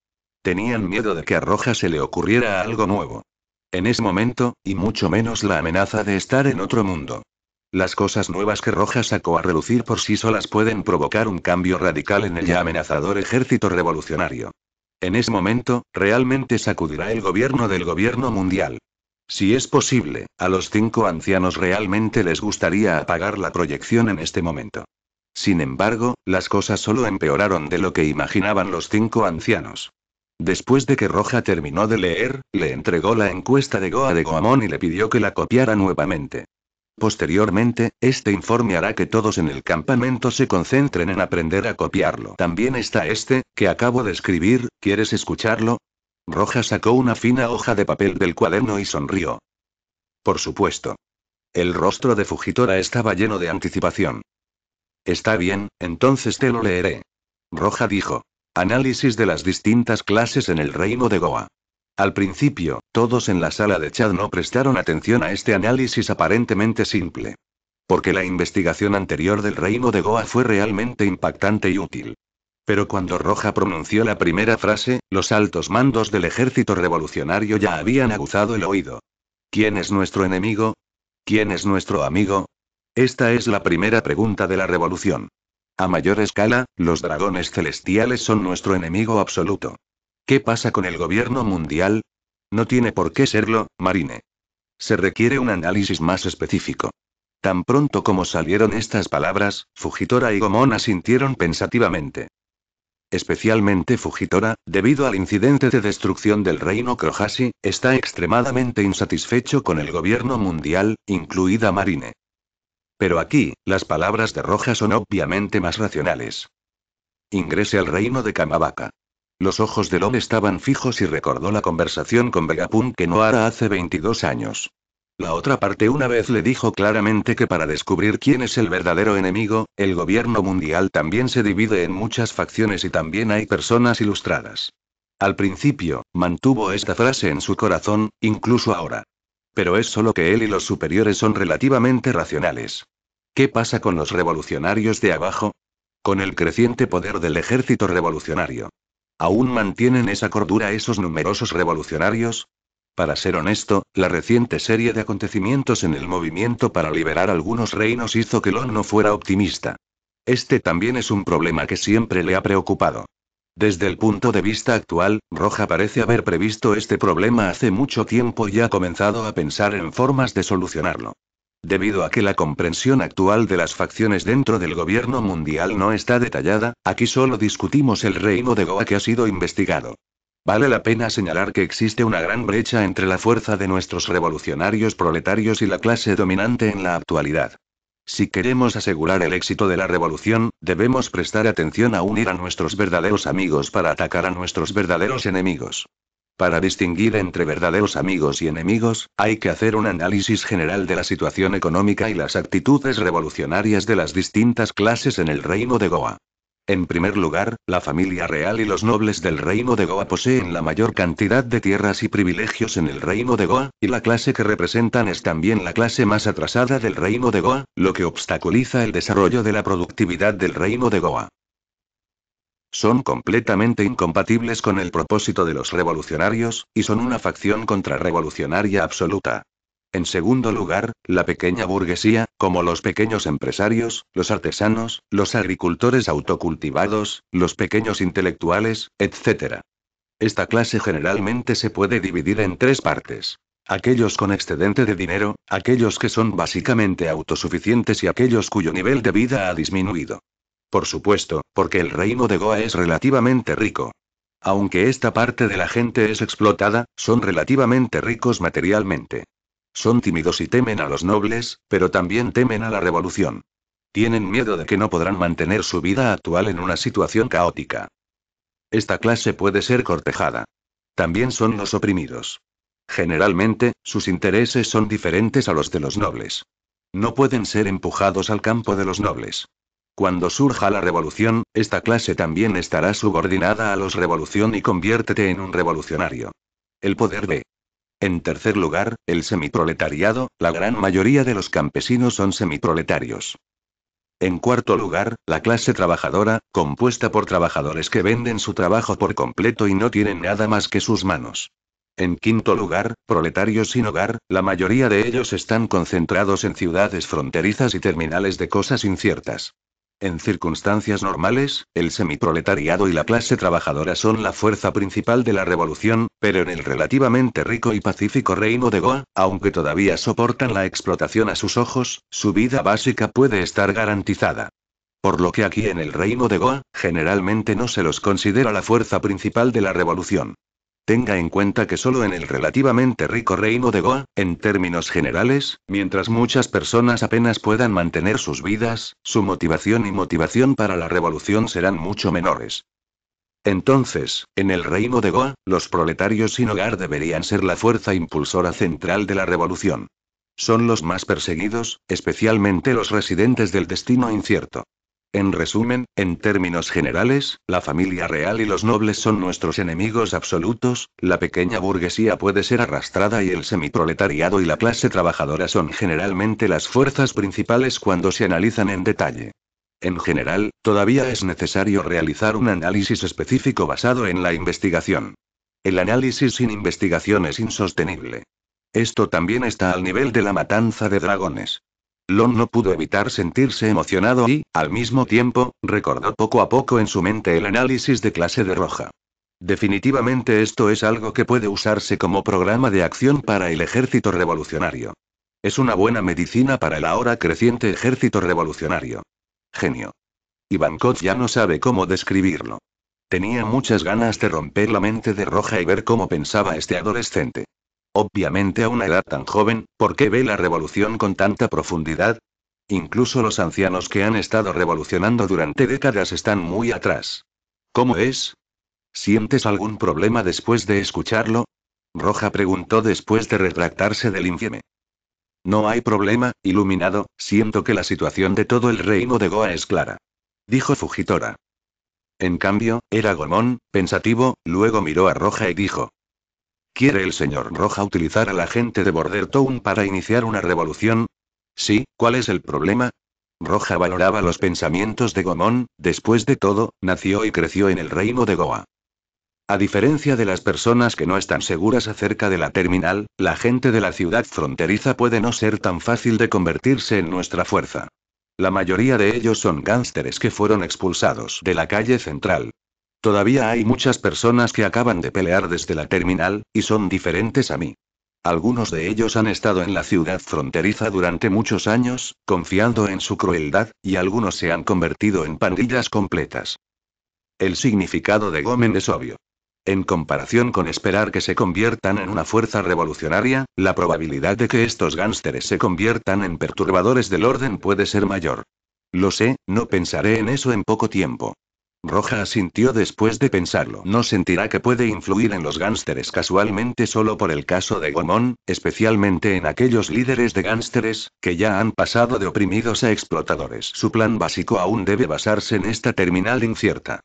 Speaker 1: Tenían miedo de que a Roja se le ocurriera algo nuevo. En ese momento, y mucho menos la amenaza de estar en otro mundo. Las cosas nuevas que Roja sacó a relucir por sí solas pueden provocar un cambio radical en el ya amenazador ejército revolucionario. En ese momento, realmente sacudirá el gobierno del gobierno mundial. Si es posible, a los cinco ancianos realmente les gustaría apagar la proyección en este momento. Sin embargo, las cosas solo empeoraron de lo que imaginaban los cinco ancianos. Después de que Roja terminó de leer, le entregó la encuesta de Goa de Goamón y le pidió que la copiara nuevamente. Posteriormente, este informe hará que todos en el campamento se concentren en aprender a copiarlo. También está este, que acabo de escribir, ¿quieres escucharlo? Roja sacó una fina hoja de papel del cuaderno y sonrió. Por supuesto. El rostro de Fujitora estaba lleno de anticipación. Está bien, entonces te lo leeré. Roja dijo. Análisis de las distintas clases en el reino de Goa. Al principio, todos en la sala de Chad no prestaron atención a este análisis aparentemente simple. Porque la investigación anterior del reino de Goa fue realmente impactante y útil. Pero cuando Roja pronunció la primera frase, los altos mandos del ejército revolucionario ya habían aguzado el oído. ¿Quién es nuestro enemigo? ¿Quién es nuestro amigo? Esta es la primera pregunta de la revolución. A mayor escala, los dragones celestiales son nuestro enemigo absoluto. ¿Qué pasa con el gobierno mundial? No tiene por qué serlo, Marine. Se requiere un análisis más específico. Tan pronto como salieron estas palabras, Fujitora y Gomona sintieron pensativamente. Especialmente Fujitora, debido al incidente de destrucción del reino Krohasi, está extremadamente insatisfecho con el gobierno mundial, incluida Marine. Pero aquí, las palabras de Roja son obviamente más racionales. Ingrese al reino de Kamabaka. Los ojos de hombre estaban fijos y recordó la conversación con Vegapunk que no hará hace 22 años. La otra parte una vez le dijo claramente que para descubrir quién es el verdadero enemigo, el gobierno mundial también se divide en muchas facciones y también hay personas ilustradas. Al principio, mantuvo esta frase en su corazón, incluso ahora. Pero es solo que él y los superiores son relativamente racionales. ¿Qué pasa con los revolucionarios de abajo? Con el creciente poder del ejército revolucionario. ¿Aún mantienen esa cordura esos numerosos revolucionarios? Para ser honesto, la reciente serie de acontecimientos en el movimiento para liberar algunos reinos hizo que Lon no fuera optimista. Este también es un problema que siempre le ha preocupado. Desde el punto de vista actual, Roja parece haber previsto este problema hace mucho tiempo y ha comenzado a pensar en formas de solucionarlo. Debido a que la comprensión actual de las facciones dentro del gobierno mundial no está detallada, aquí solo discutimos el reino de Goa que ha sido investigado. Vale la pena señalar que existe una gran brecha entre la fuerza de nuestros revolucionarios proletarios y la clase dominante en la actualidad. Si queremos asegurar el éxito de la revolución, debemos prestar atención a unir a nuestros verdaderos amigos para atacar a nuestros verdaderos enemigos. Para distinguir entre verdaderos amigos y enemigos, hay que hacer un análisis general de la situación económica y las actitudes revolucionarias de las distintas clases en el reino de Goa. En primer lugar, la familia real y los nobles del reino de Goa poseen la mayor cantidad de tierras y privilegios en el reino de Goa, y la clase que representan es también la clase más atrasada del reino de Goa, lo que obstaculiza el desarrollo de la productividad del reino de Goa son completamente incompatibles con el propósito de los revolucionarios, y son una facción contrarrevolucionaria absoluta. En segundo lugar, la pequeña burguesía, como los pequeños empresarios, los artesanos, los agricultores autocultivados, los pequeños intelectuales, etc. Esta clase generalmente se puede dividir en tres partes. Aquellos con excedente de dinero, aquellos que son básicamente autosuficientes y aquellos cuyo nivel de vida ha disminuido. Por supuesto, porque el reino de Goa es relativamente rico. Aunque esta parte de la gente es explotada, son relativamente ricos materialmente. Son tímidos y temen a los nobles, pero también temen a la revolución. Tienen miedo de que no podrán mantener su vida actual en una situación caótica. Esta clase puede ser cortejada. También son los oprimidos. Generalmente, sus intereses son diferentes a los de los nobles. No pueden ser empujados al campo de los nobles. Cuando surja la revolución, esta clase también estará subordinada a los revolución y conviértete en un revolucionario. El poder de. En tercer lugar, el semiproletariado, la gran mayoría de los campesinos son semiproletarios. En cuarto lugar, la clase trabajadora, compuesta por trabajadores que venden su trabajo por completo y no tienen nada más que sus manos. En quinto lugar, proletarios sin hogar, la mayoría de ellos están concentrados en ciudades fronterizas y terminales de cosas inciertas. En circunstancias normales, el semiproletariado y la clase trabajadora son la fuerza principal de la revolución, pero en el relativamente rico y pacífico reino de Goa, aunque todavía soportan la explotación a sus ojos, su vida básica puede estar garantizada. Por lo que aquí en el reino de Goa, generalmente no se los considera la fuerza principal de la revolución. Tenga en cuenta que solo en el relativamente rico reino de Goa, en términos generales, mientras muchas personas apenas puedan mantener sus vidas, su motivación y motivación para la revolución serán mucho menores. Entonces, en el reino de Goa, los proletarios sin hogar deberían ser la fuerza impulsora central de la revolución. Son los más perseguidos, especialmente los residentes del destino incierto. En resumen, en términos generales, la familia real y los nobles son nuestros enemigos absolutos, la pequeña burguesía puede ser arrastrada y el semiproletariado y la clase trabajadora son generalmente las fuerzas principales cuando se analizan en detalle. En general, todavía es necesario realizar un análisis específico basado en la investigación. El análisis sin investigación es insostenible. Esto también está al nivel de la matanza de dragones. Lon no pudo evitar sentirse emocionado y, al mismo tiempo, recordó poco a poco en su mente el análisis de clase de roja. Definitivamente esto es algo que puede usarse como programa de acción para el ejército revolucionario. Es una buena medicina para el ahora creciente ejército revolucionario. Genio. Ivankov ya no sabe cómo describirlo. Tenía muchas ganas de romper la mente de Roja y ver cómo pensaba este adolescente. Obviamente a una edad tan joven, ¿por qué ve la revolución con tanta profundidad? Incluso los ancianos que han estado revolucionando durante décadas están muy atrás. ¿Cómo es? ¿Sientes algún problema después de escucharlo? Roja preguntó después de retractarse del infieme. No hay problema, iluminado, siento que la situación de todo el reino de Goa es clara. Dijo Fujitora. En cambio, era Gomón, pensativo, luego miró a Roja y dijo, ¿Quiere el señor Roja utilizar a la gente de Town para iniciar una revolución? Sí, ¿cuál es el problema? Roja valoraba los pensamientos de Gomón, después de todo, nació y creció en el reino de Goa. A diferencia de las personas que no están seguras acerca de la terminal, la gente de la ciudad fronteriza puede no ser tan fácil de convertirse en nuestra fuerza. La mayoría de ellos son gánsteres que fueron expulsados de la calle central, Todavía hay muchas personas que acaban de pelear desde la terminal, y son diferentes a mí. Algunos de ellos han estado en la ciudad fronteriza durante muchos años, confiando en su crueldad, y algunos se han convertido en pandillas completas. El significado de Gómez es obvio. En comparación con esperar que se conviertan en una fuerza revolucionaria, la probabilidad de que estos gánsteres se conviertan en perturbadores del orden puede ser mayor. Lo sé, no pensaré en eso en poco tiempo. Roja asintió después de pensarlo. No sentirá que puede influir en los gánsteres casualmente solo por el caso de Gomón, especialmente en aquellos líderes de gánsteres, que ya han pasado de oprimidos a explotadores. Su plan básico aún debe basarse en esta terminal incierta.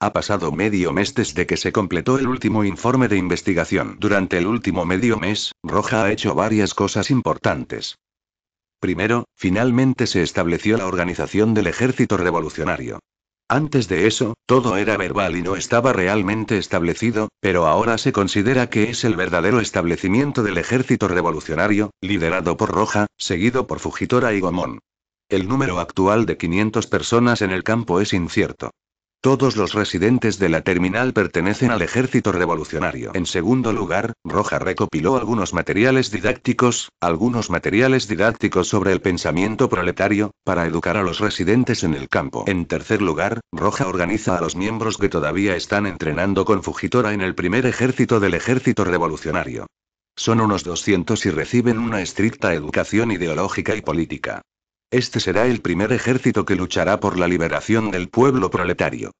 Speaker 1: Ha pasado medio mes desde que se completó el último informe de investigación. Durante el último medio mes, Roja ha hecho varias cosas importantes. Primero, finalmente se estableció la organización del ejército revolucionario. Antes de eso, todo era verbal y no estaba realmente establecido, pero ahora se considera que es el verdadero establecimiento del ejército revolucionario, liderado por Roja, seguido por Fujitora y Gomón. El número actual de 500 personas en el campo es incierto. Todos los residentes de la terminal pertenecen al ejército revolucionario. En segundo lugar, Roja recopiló algunos materiales didácticos, algunos materiales didácticos sobre el pensamiento proletario, para educar a los residentes en el campo. En tercer lugar, Roja organiza a los miembros que todavía están entrenando con Fujitora en el primer ejército del ejército revolucionario. Son unos 200 y reciben una estricta educación ideológica y política. Este será el primer ejército que luchará por la liberación del pueblo proletario.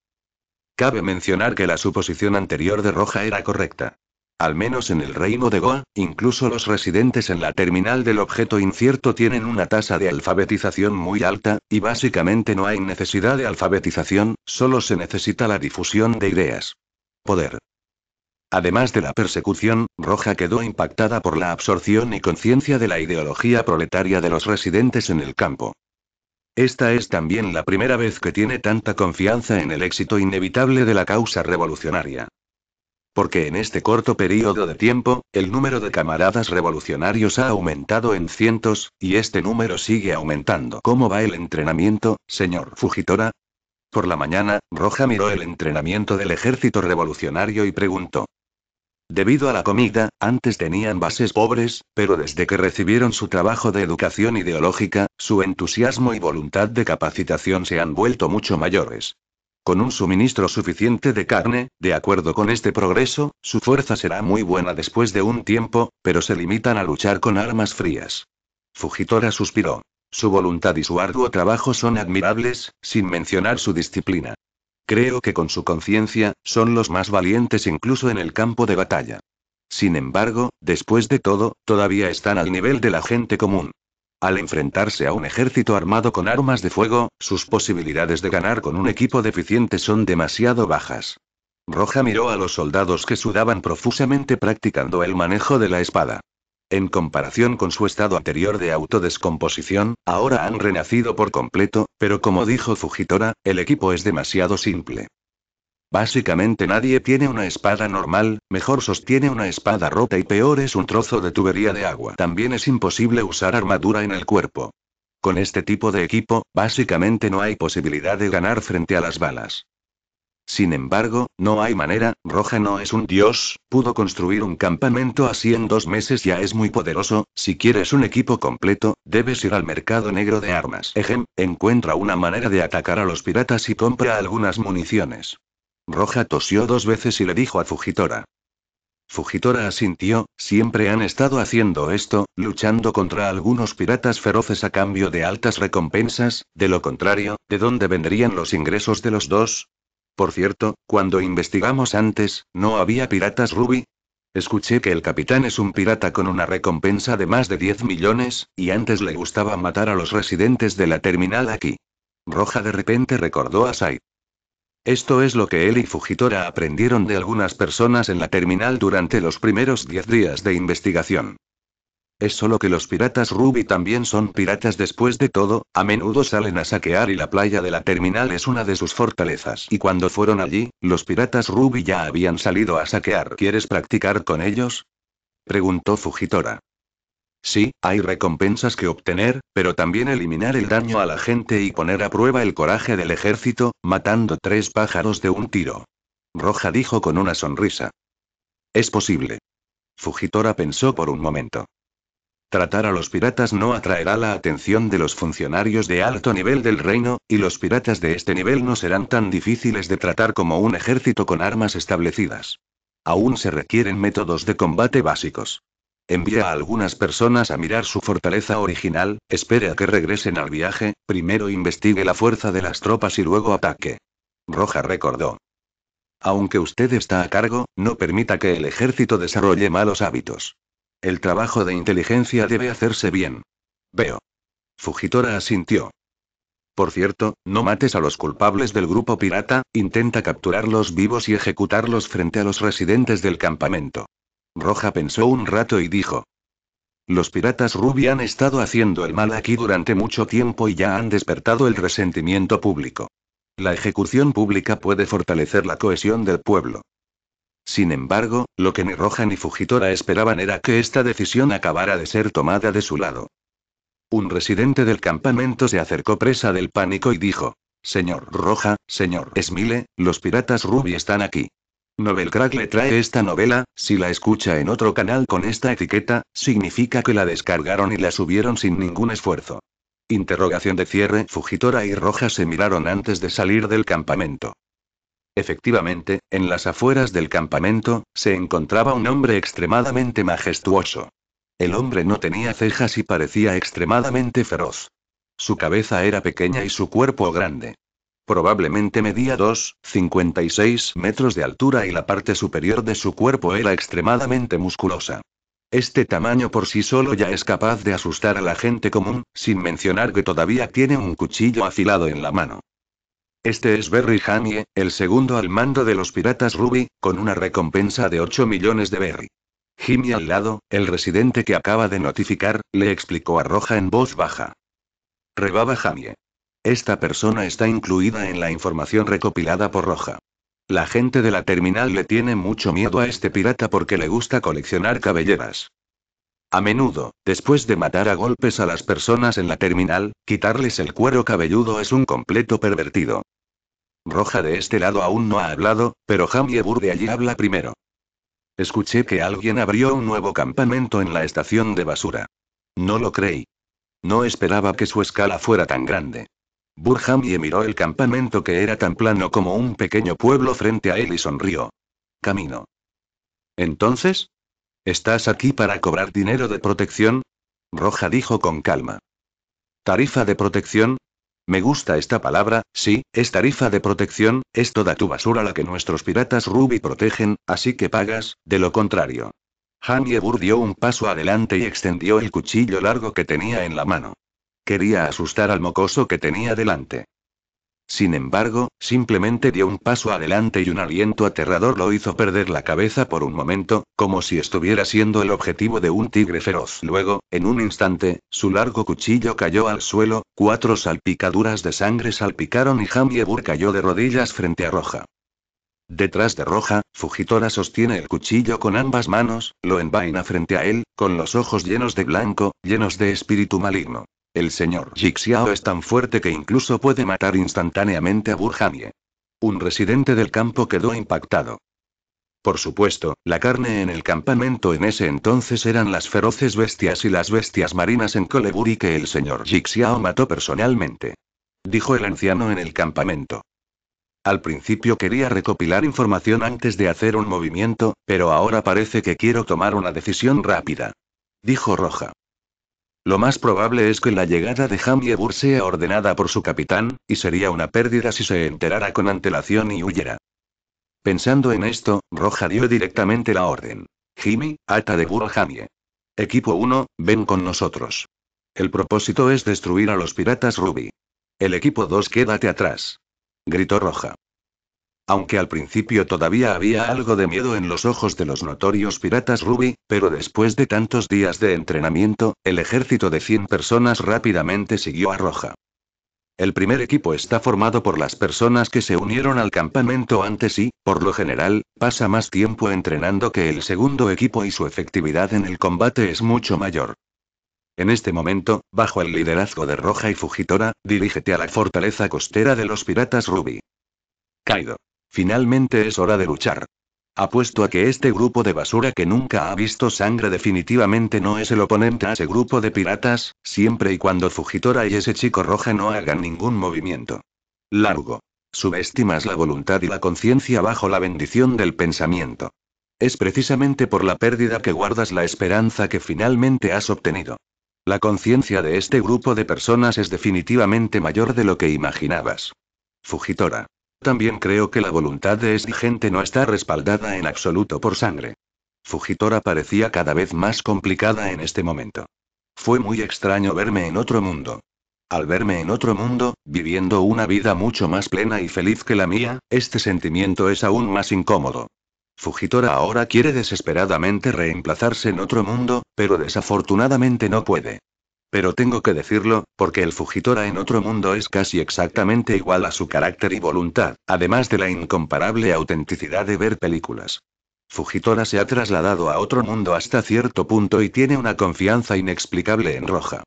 Speaker 1: Cabe mencionar que la suposición anterior de Roja era correcta. Al menos en el reino de Goa, incluso los residentes en la terminal del objeto incierto tienen una tasa de alfabetización muy alta, y básicamente no hay necesidad de alfabetización, solo se necesita la difusión de ideas. Poder. Además de la persecución, Roja quedó impactada por la absorción y conciencia de la ideología proletaria de los residentes en el campo. Esta es también la primera vez que tiene tanta confianza en el éxito inevitable de la causa revolucionaria. Porque en este corto periodo de tiempo, el número de camaradas revolucionarios ha aumentado en cientos, y este número sigue aumentando. ¿Cómo va el entrenamiento, señor Fujitora? Por la mañana, Roja miró el entrenamiento del ejército revolucionario y preguntó. Debido a la comida, antes tenían bases pobres, pero desde que recibieron su trabajo de educación ideológica, su entusiasmo y voluntad de capacitación se han vuelto mucho mayores. Con un suministro suficiente de carne, de acuerdo con este progreso, su fuerza será muy buena después de un tiempo, pero se limitan a luchar con armas frías. Fujitora suspiró. Su voluntad y su arduo trabajo son admirables, sin mencionar su disciplina. Creo que con su conciencia, son los más valientes incluso en el campo de batalla. Sin embargo, después de todo, todavía están al nivel de la gente común. Al enfrentarse a un ejército armado con armas de fuego, sus posibilidades de ganar con un equipo deficiente son demasiado bajas. Roja miró a los soldados que sudaban profusamente practicando el manejo de la espada. En comparación con su estado anterior de autodescomposición, ahora han renacido por completo, pero como dijo Fujitora, el equipo es demasiado simple. Básicamente nadie tiene una espada normal, mejor sostiene una espada rota y peor es un trozo de tubería de agua. También es imposible usar armadura en el cuerpo. Con este tipo de equipo, básicamente no hay posibilidad de ganar frente a las balas. Sin embargo, no hay manera, Roja no es un dios, pudo construir un campamento así en dos meses ya es muy poderoso, si quieres un equipo completo, debes ir al mercado negro de armas. Ejem, encuentra una manera de atacar a los piratas y compra algunas municiones. Roja tosió dos veces y le dijo a Fujitora. Fujitora asintió, siempre han estado haciendo esto, luchando contra algunos piratas feroces a cambio de altas recompensas, de lo contrario, ¿de dónde vendrían los ingresos de los dos? Por cierto, cuando investigamos antes, ¿no había piratas Ruby? Escuché que el capitán es un pirata con una recompensa de más de 10 millones, y antes le gustaba matar a los residentes de la terminal aquí. Roja de repente recordó a Sai. Esto es lo que él y Fujitora aprendieron de algunas personas en la terminal durante los primeros 10 días de investigación. Es solo que los piratas Ruby también son piratas después de todo, a menudo salen a saquear y la playa de la terminal es una de sus fortalezas. Y cuando fueron allí, los piratas Ruby ya habían salido a saquear. ¿Quieres practicar con ellos? Preguntó Fujitora. Sí, hay recompensas que obtener, pero también eliminar el daño a la gente y poner a prueba el coraje del ejército, matando tres pájaros de un tiro. Roja dijo con una sonrisa. Es posible. Fujitora pensó por un momento. Tratar a los piratas no atraerá la atención de los funcionarios de alto nivel del reino, y los piratas de este nivel no serán tan difíciles de tratar como un ejército con armas establecidas. Aún se requieren métodos de combate básicos. Envía a algunas personas a mirar su fortaleza original, espere a que regresen al viaje, primero investigue la fuerza de las tropas y luego ataque. Roja recordó. Aunque usted está a cargo, no permita que el ejército desarrolle malos hábitos. El trabajo de inteligencia debe hacerse bien. Veo. Fujitora asintió. Por cierto, no mates a los culpables del grupo pirata, intenta capturarlos vivos y ejecutarlos frente a los residentes del campamento. Roja pensó un rato y dijo. Los piratas Ruby han estado haciendo el mal aquí durante mucho tiempo y ya han despertado el resentimiento público. La ejecución pública puede fortalecer la cohesión del pueblo. Sin embargo, lo que ni Roja ni Fujitora esperaban era que esta decisión acabara de ser tomada de su lado. Un residente del campamento se acercó presa del pánico y dijo, Señor Roja, señor Smile, los piratas Ruby están aquí. Novelcrack le trae esta novela, si la escucha en otro canal con esta etiqueta, significa que la descargaron y la subieron sin ningún esfuerzo. Interrogación de cierre. Fujitora y Roja se miraron antes de salir del campamento. Efectivamente, en las afueras del campamento, se encontraba un hombre extremadamente majestuoso. El hombre no tenía cejas y parecía extremadamente feroz. Su cabeza era pequeña y su cuerpo grande. Probablemente medía 2,56 metros de altura y la parte superior de su cuerpo era extremadamente musculosa. Este tamaño por sí solo ya es capaz de asustar a la gente común, sin mencionar que todavía tiene un cuchillo afilado en la mano. Este es Berry Jamie, el segundo al mando de los piratas Ruby, con una recompensa de 8 millones de Berry. Jimmy al lado, el residente que acaba de notificar, le explicó a Roja en voz baja. Rebaba Jamie. Esta persona está incluida en la información recopilada por Roja. La gente de la terminal le tiene mucho miedo a este pirata porque le gusta coleccionar cabelleras. A menudo, después de matar a golpes a las personas en la terminal, quitarles el cuero cabelludo es un completo pervertido. Roja de este lado aún no ha hablado, pero Bur de allí habla primero. Escuché que alguien abrió un nuevo campamento en la estación de basura. No lo creí. No esperaba que su escala fuera tan grande. Burhamie miró el campamento que era tan plano como un pequeño pueblo frente a él y sonrió. Camino. Entonces, ¿Estás aquí para cobrar dinero de protección? Roja dijo con calma. ¿Tarifa de protección? Me gusta esta palabra, sí, es tarifa de protección, es toda tu basura la que nuestros piratas Ruby protegen, así que pagas, de lo contrario. Han Yebur dio un paso adelante y extendió el cuchillo largo que tenía en la mano. Quería asustar al mocoso que tenía delante. Sin embargo, simplemente dio un paso adelante y un aliento aterrador lo hizo perder la cabeza por un momento, como si estuviera siendo el objetivo de un tigre feroz. Luego, en un instante, su largo cuchillo cayó al suelo, cuatro salpicaduras de sangre salpicaron y bur cayó de rodillas frente a Roja. Detrás de Roja, Fujitora sostiene el cuchillo con ambas manos, lo envaina frente a él, con los ojos llenos de blanco, llenos de espíritu maligno. El señor Jixiao es tan fuerte que incluso puede matar instantáneamente a Burjamie. Un residente del campo quedó impactado. Por supuesto, la carne en el campamento en ese entonces eran las feroces bestias y las bestias marinas en Coleburi que el señor Jixiao mató personalmente. Dijo el anciano en el campamento. Al principio quería recopilar información antes de hacer un movimiento, pero ahora parece que quiero tomar una decisión rápida. Dijo Roja. Lo más probable es que la llegada de Bur sea ordenada por su capitán, y sería una pérdida si se enterara con antelación y huyera. Pensando en esto, Roja dio directamente la orden. Jimmy, ata de burro Hamie. Equipo 1, ven con nosotros. El propósito es destruir a los piratas Ruby. El equipo 2, quédate atrás. Gritó Roja. Aunque al principio todavía había algo de miedo en los ojos de los notorios piratas Ruby, pero después de tantos días de entrenamiento, el ejército de 100 personas rápidamente siguió a Roja. El primer equipo está formado por las personas que se unieron al campamento antes y, por lo general, pasa más tiempo entrenando que el segundo equipo y su efectividad en el combate es mucho mayor. En este momento, bajo el liderazgo de Roja y Fujitora, dirígete a la fortaleza costera de los piratas Ruby. Kaido. Finalmente es hora de luchar. Apuesto a que este grupo de basura que nunca ha visto sangre definitivamente no es el oponente a ese grupo de piratas, siempre y cuando Fujitora y ese chico roja no hagan ningún movimiento. Largo. Subestimas la voluntad y la conciencia bajo la bendición del pensamiento. Es precisamente por la pérdida que guardas la esperanza que finalmente has obtenido. La conciencia de este grupo de personas es definitivamente mayor de lo que imaginabas. Fujitora. También creo que la voluntad de esta gente no está respaldada en absoluto por sangre. Fujitora parecía cada vez más complicada en este momento. Fue muy extraño verme en otro mundo. Al verme en otro mundo, viviendo una vida mucho más plena y feliz que la mía, este sentimiento es aún más incómodo. Fujitora ahora quiere desesperadamente reemplazarse en otro mundo, pero desafortunadamente no puede. Pero tengo que decirlo, porque el Fujitora en otro mundo es casi exactamente igual a su carácter y voluntad, además de la incomparable autenticidad de ver películas. Fujitora se ha trasladado a otro mundo hasta cierto punto y tiene una confianza inexplicable en Roja.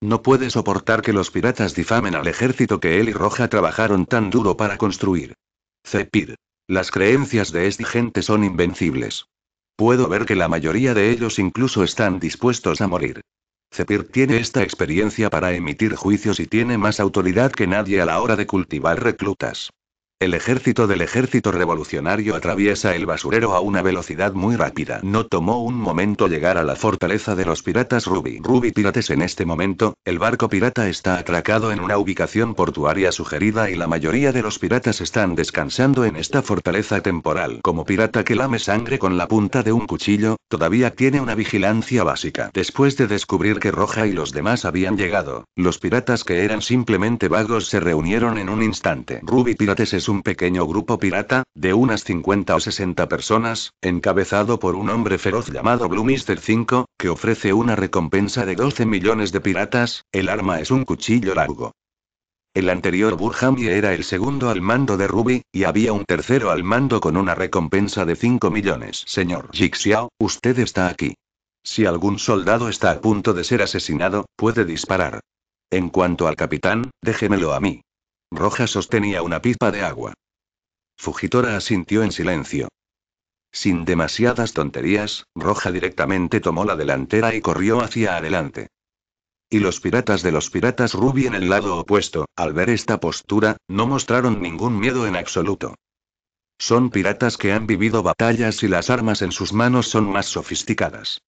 Speaker 1: No puede soportar que los piratas difamen al ejército que él y Roja trabajaron tan duro para construir. Cepir. Las creencias de esta gente son invencibles. Puedo ver que la mayoría de ellos incluso están dispuestos a morir. Cepir tiene esta experiencia para emitir juicios y tiene más autoridad que nadie a la hora de cultivar reclutas. El ejército del ejército revolucionario atraviesa el basurero a una velocidad muy rápida. No tomó un momento llegar a la fortaleza de los piratas Ruby. Ruby Pirates en este momento, el barco pirata está atracado en una ubicación portuaria sugerida y la mayoría de los piratas están descansando en esta fortaleza temporal. Como pirata que lame sangre con la punta de un cuchillo, todavía tiene una vigilancia básica. Después de descubrir que Roja y los demás habían llegado, los piratas que eran simplemente vagos se reunieron en un instante. Ruby Pirates es un pequeño grupo pirata, de unas 50 o 60 personas, encabezado por un hombre feroz llamado Blue Mister 5, que ofrece una recompensa de 12 millones de piratas, el arma es un cuchillo largo. El anterior Burhami era el segundo al mando de Ruby, y había un tercero al mando con una recompensa de 5 millones. Señor Jixiao, usted está aquí. Si algún soldado está a punto de ser asesinado, puede disparar. En cuanto al capitán, déjemelo a mí. Roja sostenía una pipa de agua. Fujitora asintió en silencio. Sin demasiadas tonterías, Roja directamente tomó la delantera y corrió hacia adelante. Y los piratas de los piratas Ruby en el lado opuesto, al ver esta postura, no mostraron ningún miedo en absoluto. Son piratas que han vivido batallas y las armas en sus manos son más sofisticadas.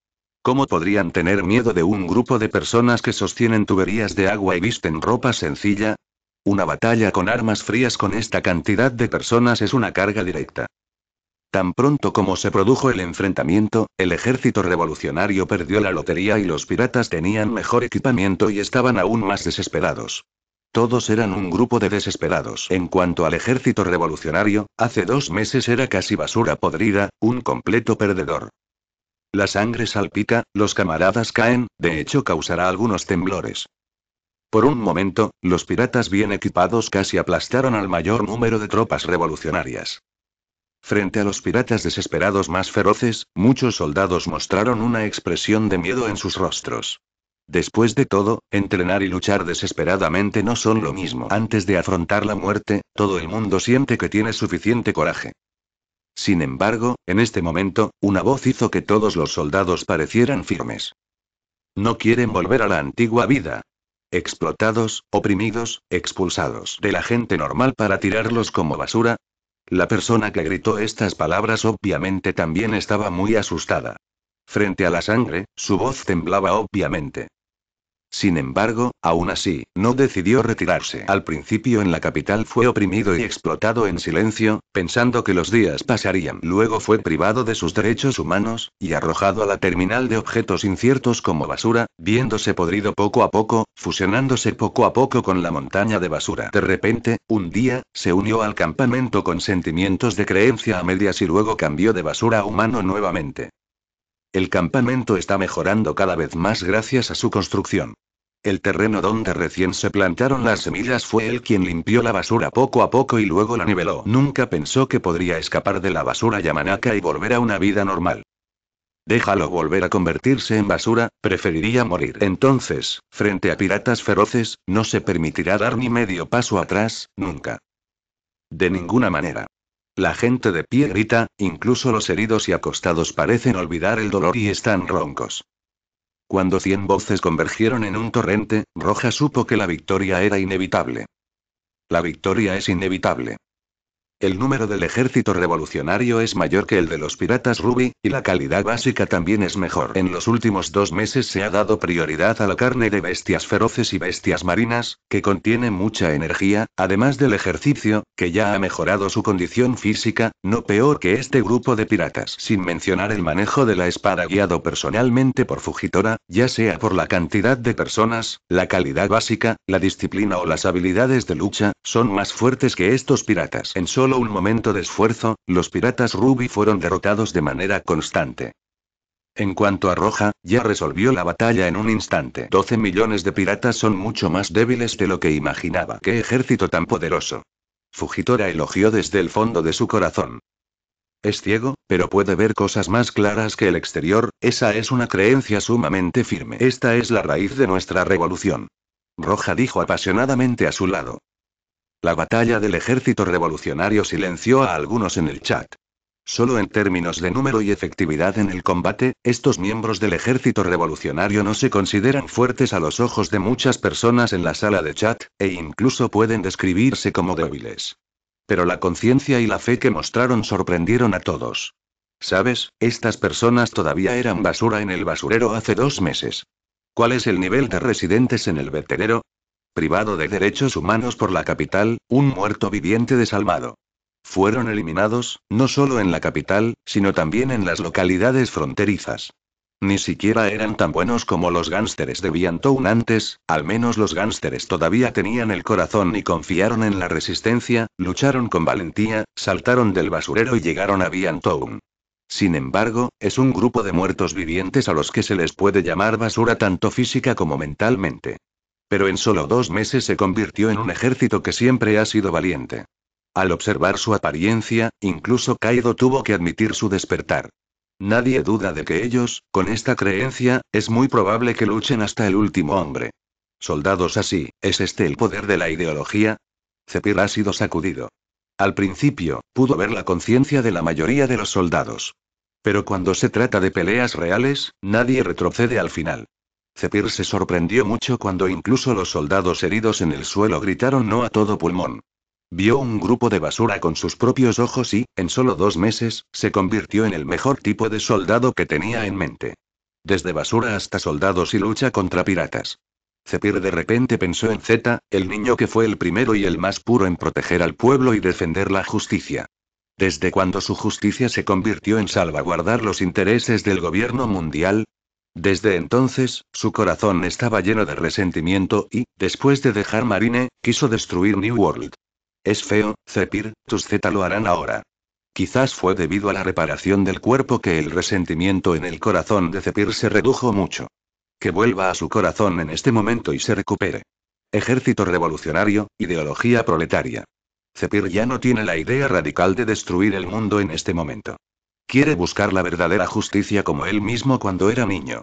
Speaker 1: ¿Cómo podrían tener miedo de un grupo de personas que sostienen tuberías de agua y visten ropa sencilla? Una batalla con armas frías con esta cantidad de personas es una carga directa. Tan pronto como se produjo el enfrentamiento, el ejército revolucionario perdió la lotería y los piratas tenían mejor equipamiento y estaban aún más desesperados. Todos eran un grupo de desesperados. En cuanto al ejército revolucionario, hace dos meses era casi basura podrida, un completo perdedor. La sangre salpica, los camaradas caen, de hecho causará algunos temblores. Por un momento, los piratas bien equipados casi aplastaron al mayor número de tropas revolucionarias. Frente a los piratas desesperados más feroces, muchos soldados mostraron una expresión de miedo en sus rostros. Después de todo, entrenar y luchar desesperadamente no son lo mismo. Antes de afrontar la muerte, todo el mundo siente que tiene suficiente coraje. Sin embargo, en este momento, una voz hizo que todos los soldados parecieran firmes. No quieren volver a la antigua vida, explotados, oprimidos, expulsados de la gente normal para tirarlos como basura? La persona que gritó estas palabras obviamente también estaba muy asustada. Frente a la sangre, su voz temblaba obviamente. Sin embargo, aún así, no decidió retirarse. Al principio en la capital fue oprimido y explotado en silencio, pensando que los días pasarían. Luego fue privado de sus derechos humanos, y arrojado a la terminal de objetos inciertos como basura, viéndose podrido poco a poco, fusionándose poco a poco con la montaña de basura. De repente, un día, se unió al campamento con sentimientos de creencia a medias y luego cambió de basura a humano nuevamente. El campamento está mejorando cada vez más gracias a su construcción. El terreno donde recién se plantaron las semillas fue el quien limpió la basura poco a poco y luego la niveló. Nunca pensó que podría escapar de la basura yamanaka y volver a una vida normal. Déjalo volver a convertirse en basura, preferiría morir. Entonces, frente a piratas feroces, no se permitirá dar ni medio paso atrás, nunca. De ninguna manera. La gente de pie grita, incluso los heridos y acostados parecen olvidar el dolor y están roncos. Cuando cien voces convergieron en un torrente, Roja supo que la victoria era inevitable. La victoria es inevitable. El número del ejército revolucionario es mayor que el de los piratas Ruby, y la calidad básica también es mejor. En los últimos dos meses se ha dado prioridad a la carne de bestias feroces y bestias marinas, que contiene mucha energía, además del ejercicio, que ya ha mejorado su condición física, no peor que este grupo de piratas. Sin mencionar el manejo de la espada guiado personalmente por Fujitora, ya sea por la cantidad de personas, la calidad básica, la disciplina o las habilidades de lucha, son más fuertes que estos piratas. En solo un momento de esfuerzo, los piratas Ruby fueron derrotados de manera constante. En cuanto a Roja, ya resolvió la batalla en un instante. 12 millones de piratas son mucho más débiles de lo que imaginaba. ¡Qué ejército tan poderoso! Fujitora elogió desde el fondo de su corazón. Es ciego, pero puede ver cosas más claras que el exterior, esa es una creencia sumamente firme. Esta es la raíz de nuestra revolución. Roja dijo apasionadamente a su lado. La batalla del ejército revolucionario silenció a algunos en el chat. Solo en términos de número y efectividad en el combate, estos miembros del ejército revolucionario no se consideran fuertes a los ojos de muchas personas en la sala de chat, e incluso pueden describirse como débiles. Pero la conciencia y la fe que mostraron sorprendieron a todos. ¿Sabes? Estas personas todavía eran basura en el basurero hace dos meses. ¿Cuál es el nivel de residentes en el veterero? privado de derechos humanos por la capital, un muerto viviente desalmado. Fueron eliminados, no solo en la capital, sino también en las localidades fronterizas. Ni siquiera eran tan buenos como los gánsteres de Biantown antes, al menos los gánsteres todavía tenían el corazón y confiaron en la resistencia, lucharon con valentía, saltaron del basurero y llegaron a Biantown. Sin embargo, es un grupo de muertos vivientes a los que se les puede llamar basura tanto física como mentalmente. Pero en solo dos meses se convirtió en un ejército que siempre ha sido valiente. Al observar su apariencia, incluso Kaido tuvo que admitir su despertar. Nadie duda de que ellos, con esta creencia, es muy probable que luchen hasta el último hombre. Soldados así, ¿es este el poder de la ideología? Zepir ha sido sacudido. Al principio, pudo ver la conciencia de la mayoría de los soldados. Pero cuando se trata de peleas reales, nadie retrocede al final. Zepir se sorprendió mucho cuando incluso los soldados heridos en el suelo gritaron no a todo pulmón. Vio un grupo de basura con sus propios ojos y, en solo dos meses, se convirtió en el mejor tipo de soldado que tenía en mente. Desde basura hasta soldados y lucha contra piratas. Zepir de repente pensó en Zeta, el niño que fue el primero y el más puro en proteger al pueblo y defender la justicia. Desde cuando su justicia se convirtió en salvaguardar los intereses del gobierno mundial, desde entonces, su corazón estaba lleno de resentimiento y, después de dejar Marine, quiso destruir New World. Es feo, Zepir, tus Z lo harán ahora. Quizás fue debido a la reparación del cuerpo que el resentimiento en el corazón de Zepir se redujo mucho. Que vuelva a su corazón en este momento y se recupere. Ejército revolucionario, ideología proletaria. Zepir ya no tiene la idea radical de destruir el mundo en este momento. Quiere buscar la verdadera justicia como él mismo cuando era niño.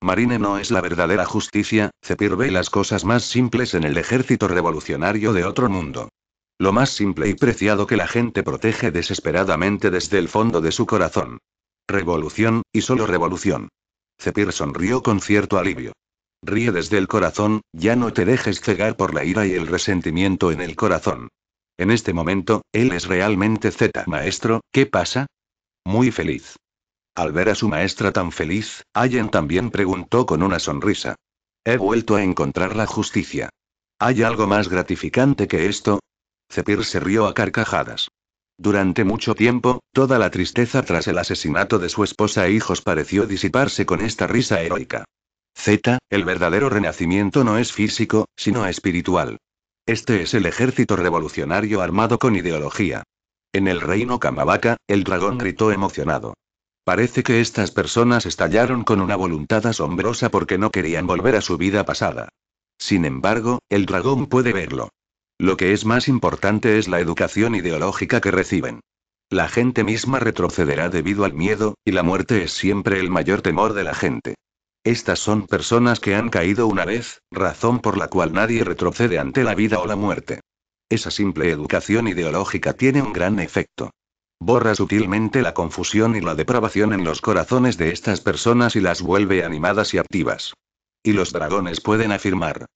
Speaker 1: Marine no es la verdadera justicia, Cepir ve las cosas más simples en el ejército revolucionario de otro mundo. Lo más simple y preciado que la gente protege desesperadamente desde el fondo de su corazón. Revolución, y solo revolución. Cepir sonrió con cierto alivio. Ríe desde el corazón, ya no te dejes cegar por la ira y el resentimiento en el corazón. En este momento, él es realmente Z maestro, ¿qué pasa? Muy feliz. Al ver a su maestra tan feliz, Allen también preguntó con una sonrisa. He vuelto a encontrar la justicia. ¿Hay algo más gratificante que esto? Zepir se rió a carcajadas. Durante mucho tiempo, toda la tristeza tras el asesinato de su esposa e hijos pareció disiparse con esta risa heroica. Z, el verdadero renacimiento no es físico, sino espiritual. Este es el ejército revolucionario armado con ideología. En el reino Kamabaka, el dragón gritó emocionado. Parece que estas personas estallaron con una voluntad asombrosa porque no querían volver a su vida pasada. Sin embargo, el dragón puede verlo. Lo que es más importante es la educación ideológica que reciben. La gente misma retrocederá debido al miedo, y la muerte es siempre el mayor temor de la gente. Estas son personas que han caído una vez, razón por la cual nadie retrocede ante la vida o la muerte. Esa simple educación ideológica tiene un gran efecto. Borra sutilmente la confusión y la depravación en los corazones de estas personas y las vuelve animadas y activas. Y los dragones pueden afirmar.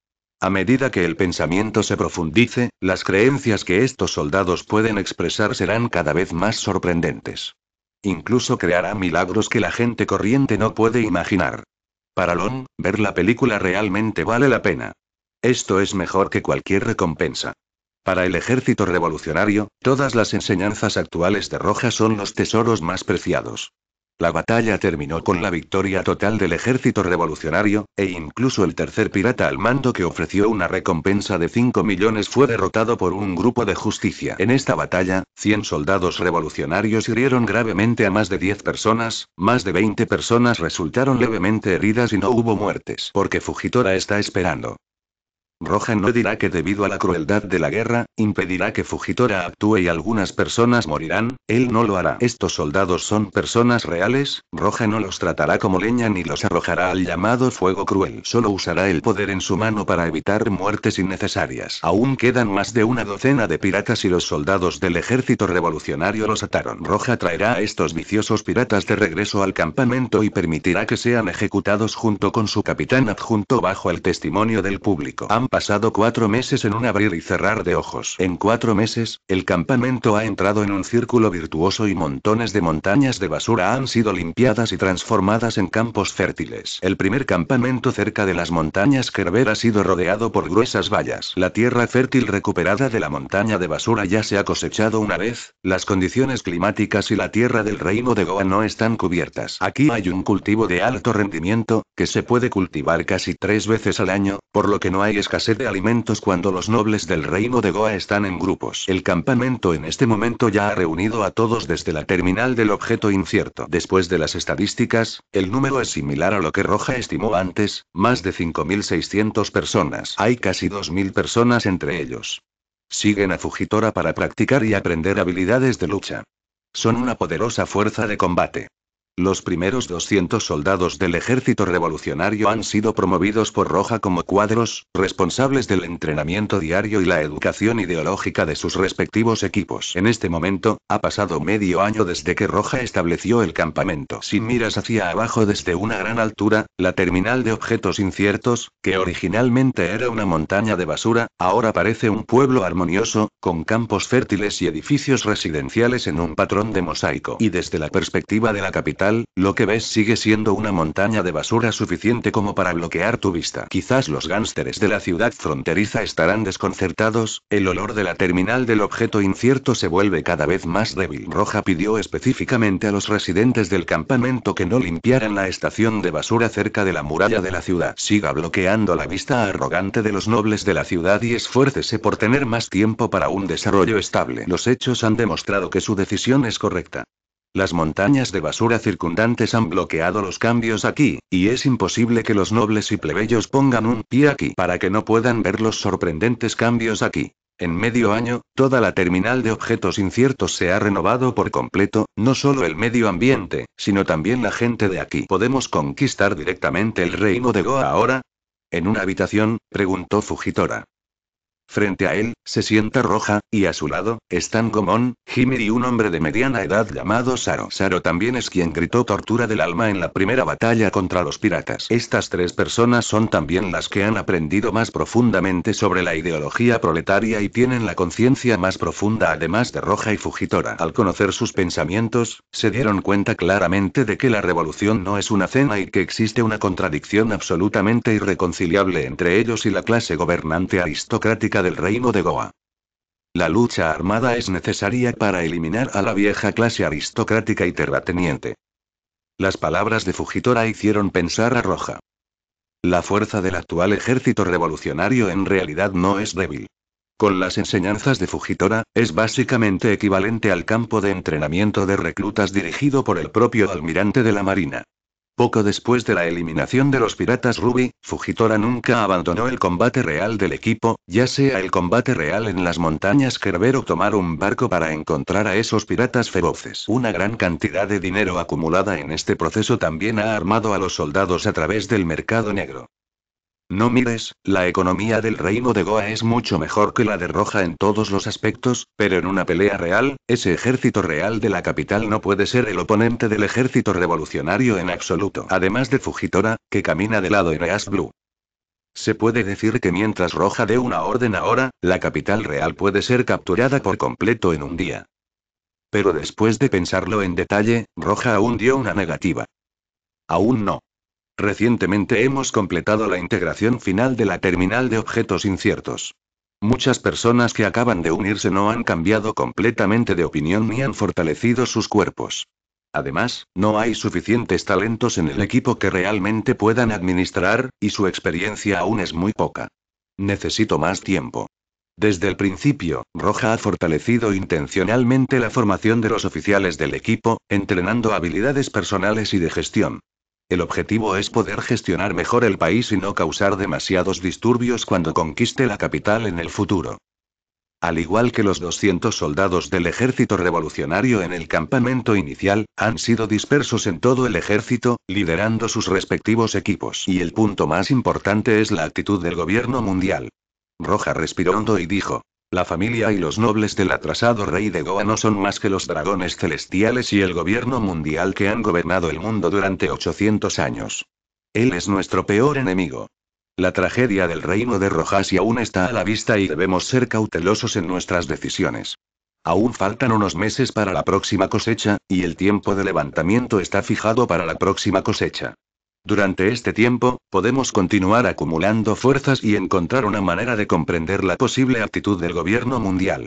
Speaker 1: A medida que el pensamiento se profundice, las creencias que estos soldados pueden expresar serán cada vez más sorprendentes. Incluso creará milagros que la gente corriente no puede imaginar. Para Lon, ver la película realmente vale la pena. Esto es mejor que cualquier recompensa. Para el ejército revolucionario, todas las enseñanzas actuales de Roja son los tesoros más preciados. La batalla terminó con la victoria total del ejército revolucionario, e incluso el tercer pirata al mando que ofreció una recompensa de 5 millones fue derrotado por un grupo de justicia. En esta batalla, 100 soldados revolucionarios hirieron gravemente a más de 10 personas, más de 20 personas resultaron levemente heridas y no hubo muertes. Porque Fujitora está esperando. Roja no dirá que debido a la crueldad de la guerra, impedirá que Fujitora actúe y algunas personas morirán, él no lo hará. Estos soldados son personas reales, Roja no los tratará como leña ni los arrojará al llamado fuego cruel. Solo usará el poder en su mano para evitar muertes innecesarias. Aún quedan más de una docena de piratas y los soldados del ejército revolucionario los ataron. Roja traerá a estos viciosos piratas de regreso al campamento y permitirá que sean ejecutados junto con su capitán adjunto bajo el testimonio del público pasado cuatro meses en un abrir y cerrar de ojos. En cuatro meses, el campamento ha entrado en un círculo virtuoso y montones de montañas de basura han sido limpiadas y transformadas en campos fértiles. El primer campamento cerca de las montañas Kerber ha sido rodeado por gruesas vallas. La tierra fértil recuperada de la montaña de basura ya se ha cosechado una vez, las condiciones climáticas y la tierra del reino de Goa no están cubiertas. Aquí hay un cultivo de alto rendimiento, que se puede cultivar casi tres veces al año, por lo que no hay escasez Sede de alimentos cuando los nobles del reino de Goa están en grupos. El campamento en este momento ya ha reunido a todos desde la terminal del objeto incierto. Después de las estadísticas, el número es similar a lo que Roja estimó antes, más de 5.600 personas. Hay casi 2.000 personas entre ellos. Siguen a Fujitora para practicar y aprender habilidades de lucha. Son una poderosa fuerza de combate. Los primeros 200 soldados del ejército revolucionario han sido promovidos por Roja como cuadros, responsables del entrenamiento diario y la educación ideológica de sus respectivos equipos. En este momento, ha pasado medio año desde que Roja estableció el campamento. Sin miras hacia abajo desde una gran altura, la terminal de objetos inciertos, que originalmente era una montaña de basura, ahora parece un pueblo armonioso, con campos fértiles y edificios residenciales en un patrón de mosaico. Y desde la perspectiva de la capital, lo que ves sigue siendo una montaña de basura suficiente como para bloquear tu vista. Quizás los gánsteres de la ciudad fronteriza estarán desconcertados, el olor de la terminal del objeto incierto se vuelve cada vez más débil. Roja pidió específicamente a los residentes del campamento que no limpiaran la estación de basura cerca de la muralla de la ciudad. Siga bloqueando la vista arrogante de los nobles de la ciudad y esfuércese por tener más tiempo para un desarrollo estable. Los hechos han demostrado que su decisión es correcta. Las montañas de basura circundantes han bloqueado los cambios aquí, y es imposible que los nobles y plebeyos pongan un pie aquí para que no puedan ver los sorprendentes cambios aquí. En medio año, toda la terminal de objetos inciertos se ha renovado por completo, no solo el medio ambiente, sino también la gente de aquí. ¿Podemos conquistar directamente el reino de Goa ahora? ¿En una habitación? preguntó Fujitora. Frente a él, se sienta Roja, y a su lado, están Gomón, Jimmy y un hombre de mediana edad llamado Saro. Saro también es quien gritó tortura del alma en la primera batalla contra los piratas. Estas tres personas son también las que han aprendido más profundamente sobre la ideología proletaria y tienen la conciencia más profunda además de Roja y Fugitora. Al conocer sus pensamientos, se dieron cuenta claramente de que la revolución no es una cena y que existe una contradicción absolutamente irreconciliable entre ellos y la clase gobernante aristocrática del reino de Goa. La lucha armada es necesaria para eliminar a la vieja clase aristocrática y terrateniente. Las palabras de Fujitora hicieron pensar a Roja. La fuerza del actual ejército revolucionario en realidad no es débil. Con las enseñanzas de Fujitora, es básicamente equivalente al campo de entrenamiento de reclutas dirigido por el propio almirante de la Marina. Poco después de la eliminación de los piratas Ruby, Fujitora nunca abandonó el combate real del equipo, ya sea el combate real en las montañas o tomar un barco para encontrar a esos piratas feroces. Una gran cantidad de dinero acumulada en este proceso también ha armado a los soldados a través del mercado negro. No mires, la economía del reino de Goa es mucho mejor que la de Roja en todos los aspectos, pero en una pelea real, ese ejército real de la capital no puede ser el oponente del ejército revolucionario en absoluto. Además de Fujitora, que camina de lado en Eas Blue. Se puede decir que mientras Roja dé una orden ahora, la capital real puede ser capturada por completo en un día. Pero después de pensarlo en detalle, Roja aún dio una negativa. Aún no. Recientemente hemos completado la integración final de la terminal de objetos inciertos. Muchas personas que acaban de unirse no han cambiado completamente de opinión ni han fortalecido sus cuerpos. Además, no hay suficientes talentos en el equipo que realmente puedan administrar, y su experiencia aún es muy poca. Necesito más tiempo. Desde el principio, Roja ha fortalecido intencionalmente la formación de los oficiales del equipo, entrenando habilidades personales y de gestión. El objetivo es poder gestionar mejor el país y no causar demasiados disturbios cuando conquiste la capital en el futuro. Al igual que los 200 soldados del ejército revolucionario en el campamento inicial, han sido dispersos en todo el ejército, liderando sus respectivos equipos. Y el punto más importante es la actitud del gobierno mundial. Roja respiró hondo y dijo, la familia y los nobles del atrasado rey de Goa no son más que los dragones celestiales y el gobierno mundial que han gobernado el mundo durante 800 años. Él es nuestro peor enemigo. La tragedia del reino de Rojas y aún está a la vista y debemos ser cautelosos en nuestras decisiones. Aún faltan unos meses para la próxima cosecha, y el tiempo de levantamiento está fijado para la próxima cosecha. Durante este tiempo, podemos continuar acumulando fuerzas y encontrar una manera de comprender la posible actitud del gobierno mundial.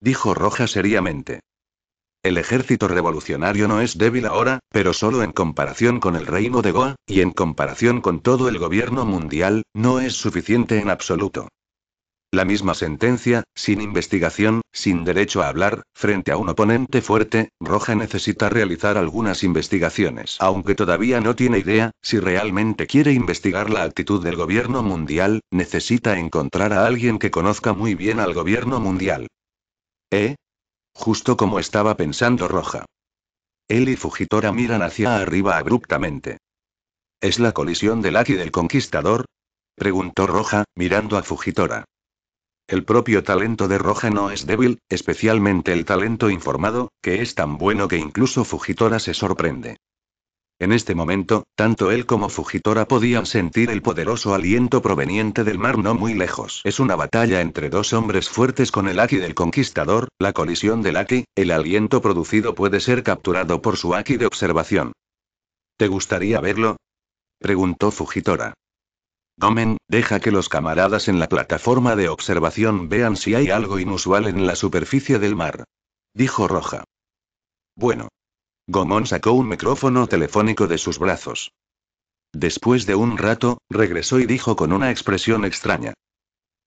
Speaker 1: Dijo Roja seriamente. El ejército revolucionario no es débil ahora, pero solo en comparación con el reino de Goa, y en comparación con todo el gobierno mundial, no es suficiente en absoluto. La misma sentencia, sin investigación, sin derecho a hablar, frente a un oponente fuerte, Roja necesita realizar algunas investigaciones. Aunque todavía no tiene idea, si realmente quiere investigar la actitud del gobierno mundial, necesita encontrar a alguien que conozca muy bien al gobierno mundial. ¿Eh? Justo como estaba pensando Roja. Él y Fujitora miran hacia arriba abruptamente. ¿Es la colisión del Aki del Conquistador? Preguntó Roja, mirando a Fujitora. El propio talento de Roja no es débil, especialmente el talento informado, que es tan bueno que incluso Fujitora se sorprende. En este momento, tanto él como Fujitora podían sentir el poderoso aliento proveniente del mar no muy lejos. Es una batalla entre dos hombres fuertes con el Aki del conquistador, la colisión del Aki, el aliento producido puede ser capturado por su Aki de observación. ¿Te gustaría verlo? preguntó Fujitora. Gomen, deja que los camaradas en la plataforma de observación vean si hay algo inusual en la superficie del mar. Dijo Roja. Bueno. Gomón sacó un micrófono telefónico de sus brazos. Después de un rato, regresó y dijo con una expresión extraña.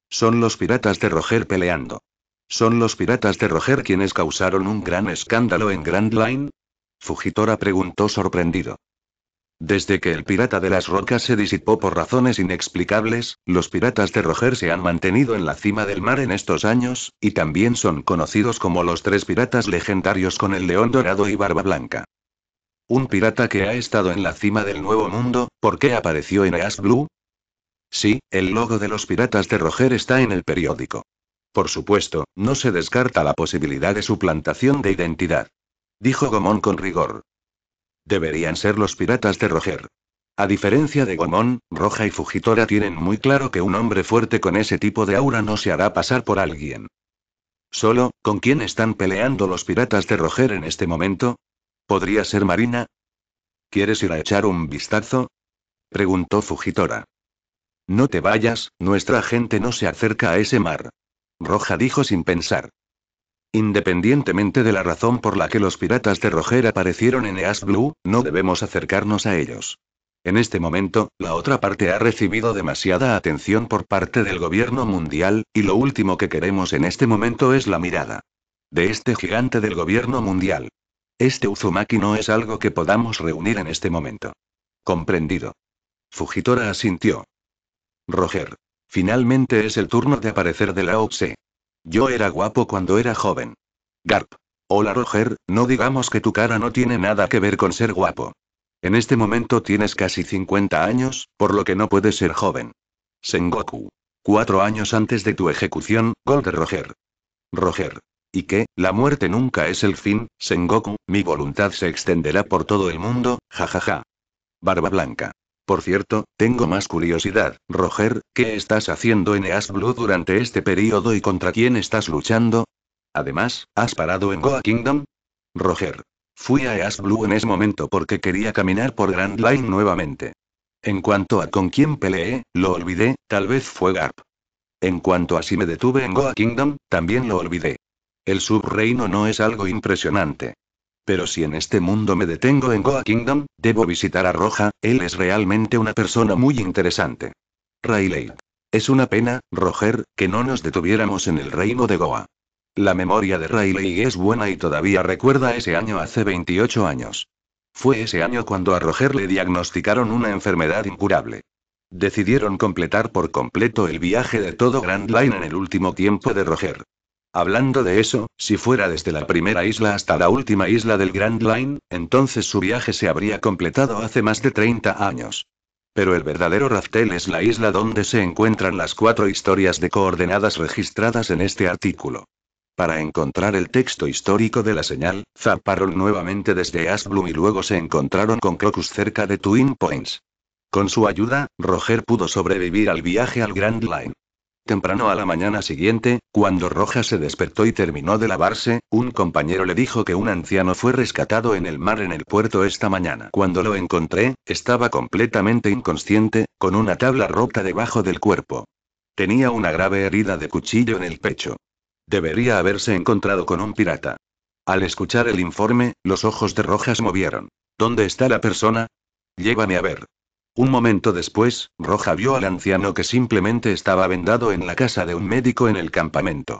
Speaker 1: Son los piratas de Roger peleando. ¿Son los piratas de Roger quienes causaron un gran escándalo en Grand Line? Fujitora preguntó sorprendido. Desde que el pirata de las rocas se disipó por razones inexplicables, los piratas de Roger se han mantenido en la cima del mar en estos años, y también son conocidos como los tres piratas legendarios con el león dorado y barba blanca. Un pirata que ha estado en la cima del Nuevo Mundo, ¿por qué apareció en Eas Blue? Sí, el logo de los piratas de Roger está en el periódico. Por supuesto, no se descarta la posibilidad de suplantación de identidad. Dijo Gomón con rigor. Deberían ser los piratas de Roger. A diferencia de Gomón, Roja y Fujitora tienen muy claro que un hombre fuerte con ese tipo de aura no se hará pasar por alguien. Solo, ¿con quién están peleando los piratas de Roger en este momento? ¿Podría ser Marina? ¿Quieres ir a echar un vistazo? preguntó Fujitora. No te vayas, nuestra gente no se acerca a ese mar. Roja dijo sin pensar. Independientemente de la razón por la que los piratas de Roger aparecieron en Eas Blue, no debemos acercarnos a ellos. En este momento, la otra parte ha recibido demasiada atención por parte del gobierno mundial, y lo último que queremos en este momento es la mirada. De este gigante del gobierno mundial. Este Uzumaki no es algo que podamos reunir en este momento. Comprendido. Fujitora asintió. Roger. Finalmente es el turno de aparecer de la O.C.E. Yo era guapo cuando era joven. Garp. Hola Roger, no digamos que tu cara no tiene nada que ver con ser guapo. En este momento tienes casi 50 años, por lo que no puedes ser joven. Sengoku. Cuatro años antes de tu ejecución, Gold Roger. Roger. Y que, la muerte nunca es el fin, Sengoku, mi voluntad se extenderá por todo el mundo, jajaja. Barba Blanca. Por cierto, tengo más curiosidad, Roger, ¿qué estás haciendo en East Blue durante este periodo y contra quién estás luchando? Además, ¿has parado en Goa Kingdom? Roger. Fui a East Blue en ese momento porque quería caminar por Grand Line nuevamente. En cuanto a con quién peleé, lo olvidé, tal vez fue Garp. En cuanto a si me detuve en Goa Kingdom, también lo olvidé. El subreino no es algo impresionante. Pero si en este mundo me detengo en Goa Kingdom, debo visitar a Roja, él es realmente una persona muy interesante. Rayleigh. Es una pena, Roger, que no nos detuviéramos en el reino de Goa. La memoria de Rayleigh es buena y todavía recuerda ese año hace 28 años. Fue ese año cuando a Roger le diagnosticaron una enfermedad incurable. Decidieron completar por completo el viaje de todo Grand Line en el último tiempo de Roger. Hablando de eso, si fuera desde la primera isla hasta la última isla del Grand Line, entonces su viaje se habría completado hace más de 30 años. Pero el verdadero Raftel es la isla donde se encuentran las cuatro historias de coordenadas registradas en este artículo. Para encontrar el texto histórico de la señal, zarparon nuevamente desde Asblum y luego se encontraron con Crocus cerca de Twin Points. Con su ayuda, Roger pudo sobrevivir al viaje al Grand Line. Temprano a la mañana siguiente, cuando Roja se despertó y terminó de lavarse, un compañero le dijo que un anciano fue rescatado en el mar en el puerto esta mañana. Cuando lo encontré, estaba completamente inconsciente, con una tabla rota debajo del cuerpo. Tenía una grave herida de cuchillo en el pecho. Debería haberse encontrado con un pirata. Al escuchar el informe, los ojos de Rojas movieron. ¿Dónde está la persona? Llévame a ver, un momento después, Roja vio al anciano que simplemente estaba vendado en la casa de un médico en el campamento.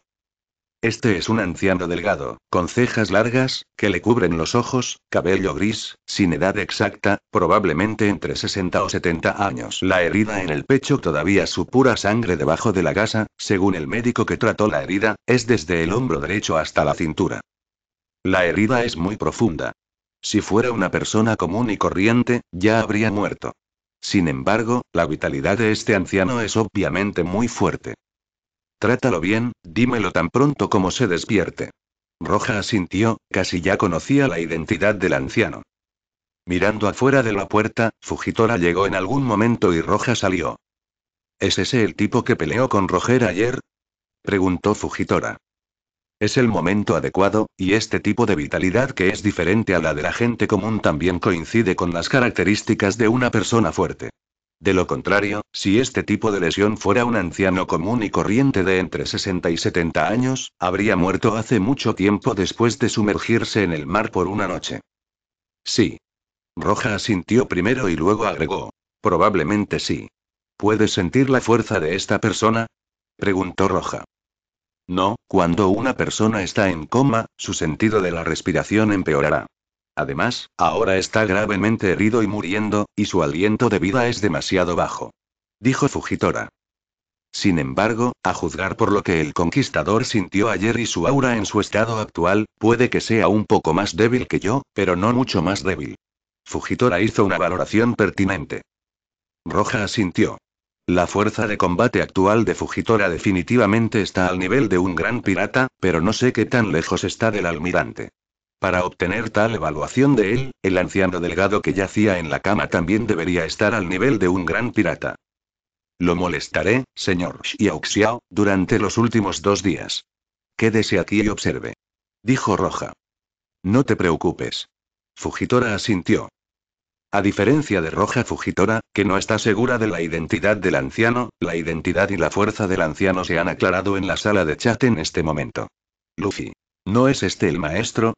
Speaker 1: Este es un anciano delgado, con cejas largas, que le cubren los ojos, cabello gris, sin edad exacta, probablemente entre 60 o 70 años. La herida en el pecho todavía su pura sangre debajo de la gasa, según el médico que trató la herida, es desde el hombro derecho hasta la cintura. La herida es muy profunda. Si fuera una persona común y corriente, ya habría muerto. Sin embargo, la vitalidad de este anciano es obviamente muy fuerte. Trátalo bien, dímelo tan pronto como se despierte. Roja asintió, casi ya conocía la identidad del anciano. Mirando afuera de la puerta, Fujitora llegó en algún momento y Roja salió. ¿Es ese el tipo que peleó con Roger ayer? preguntó Fujitora. Es el momento adecuado, y este tipo de vitalidad que es diferente a la de la gente común también coincide con las características de una persona fuerte. De lo contrario, si este tipo de lesión fuera un anciano común y corriente de entre 60 y 70 años, habría muerto hace mucho tiempo después de sumergirse en el mar por una noche. Sí. Roja asintió primero y luego agregó. Probablemente sí. ¿Puedes sentir la fuerza de esta persona? preguntó Roja. No, cuando una persona está en coma, su sentido de la respiración empeorará. Además, ahora está gravemente herido y muriendo, y su aliento de vida es demasiado bajo. Dijo Fujitora. Sin embargo, a juzgar por lo que el conquistador sintió ayer y su aura en su estado actual, puede que sea un poco más débil que yo, pero no mucho más débil. Fujitora hizo una valoración pertinente. Roja asintió. La fuerza de combate actual de Fujitora definitivamente está al nivel de un gran pirata, pero no sé qué tan lejos está del almirante. Para obtener tal evaluación de él, el anciano delgado que yacía en la cama también debería estar al nivel de un gran pirata. Lo molestaré, señor Xiao durante los últimos dos días. Quédese aquí y observe. Dijo Roja. No te preocupes. Fujitora asintió. A diferencia de Roja Fugitora, que no está segura de la identidad del anciano, la identidad y la fuerza del anciano se han aclarado en la sala de chat en este momento. Luffy. ¿No es este el maestro?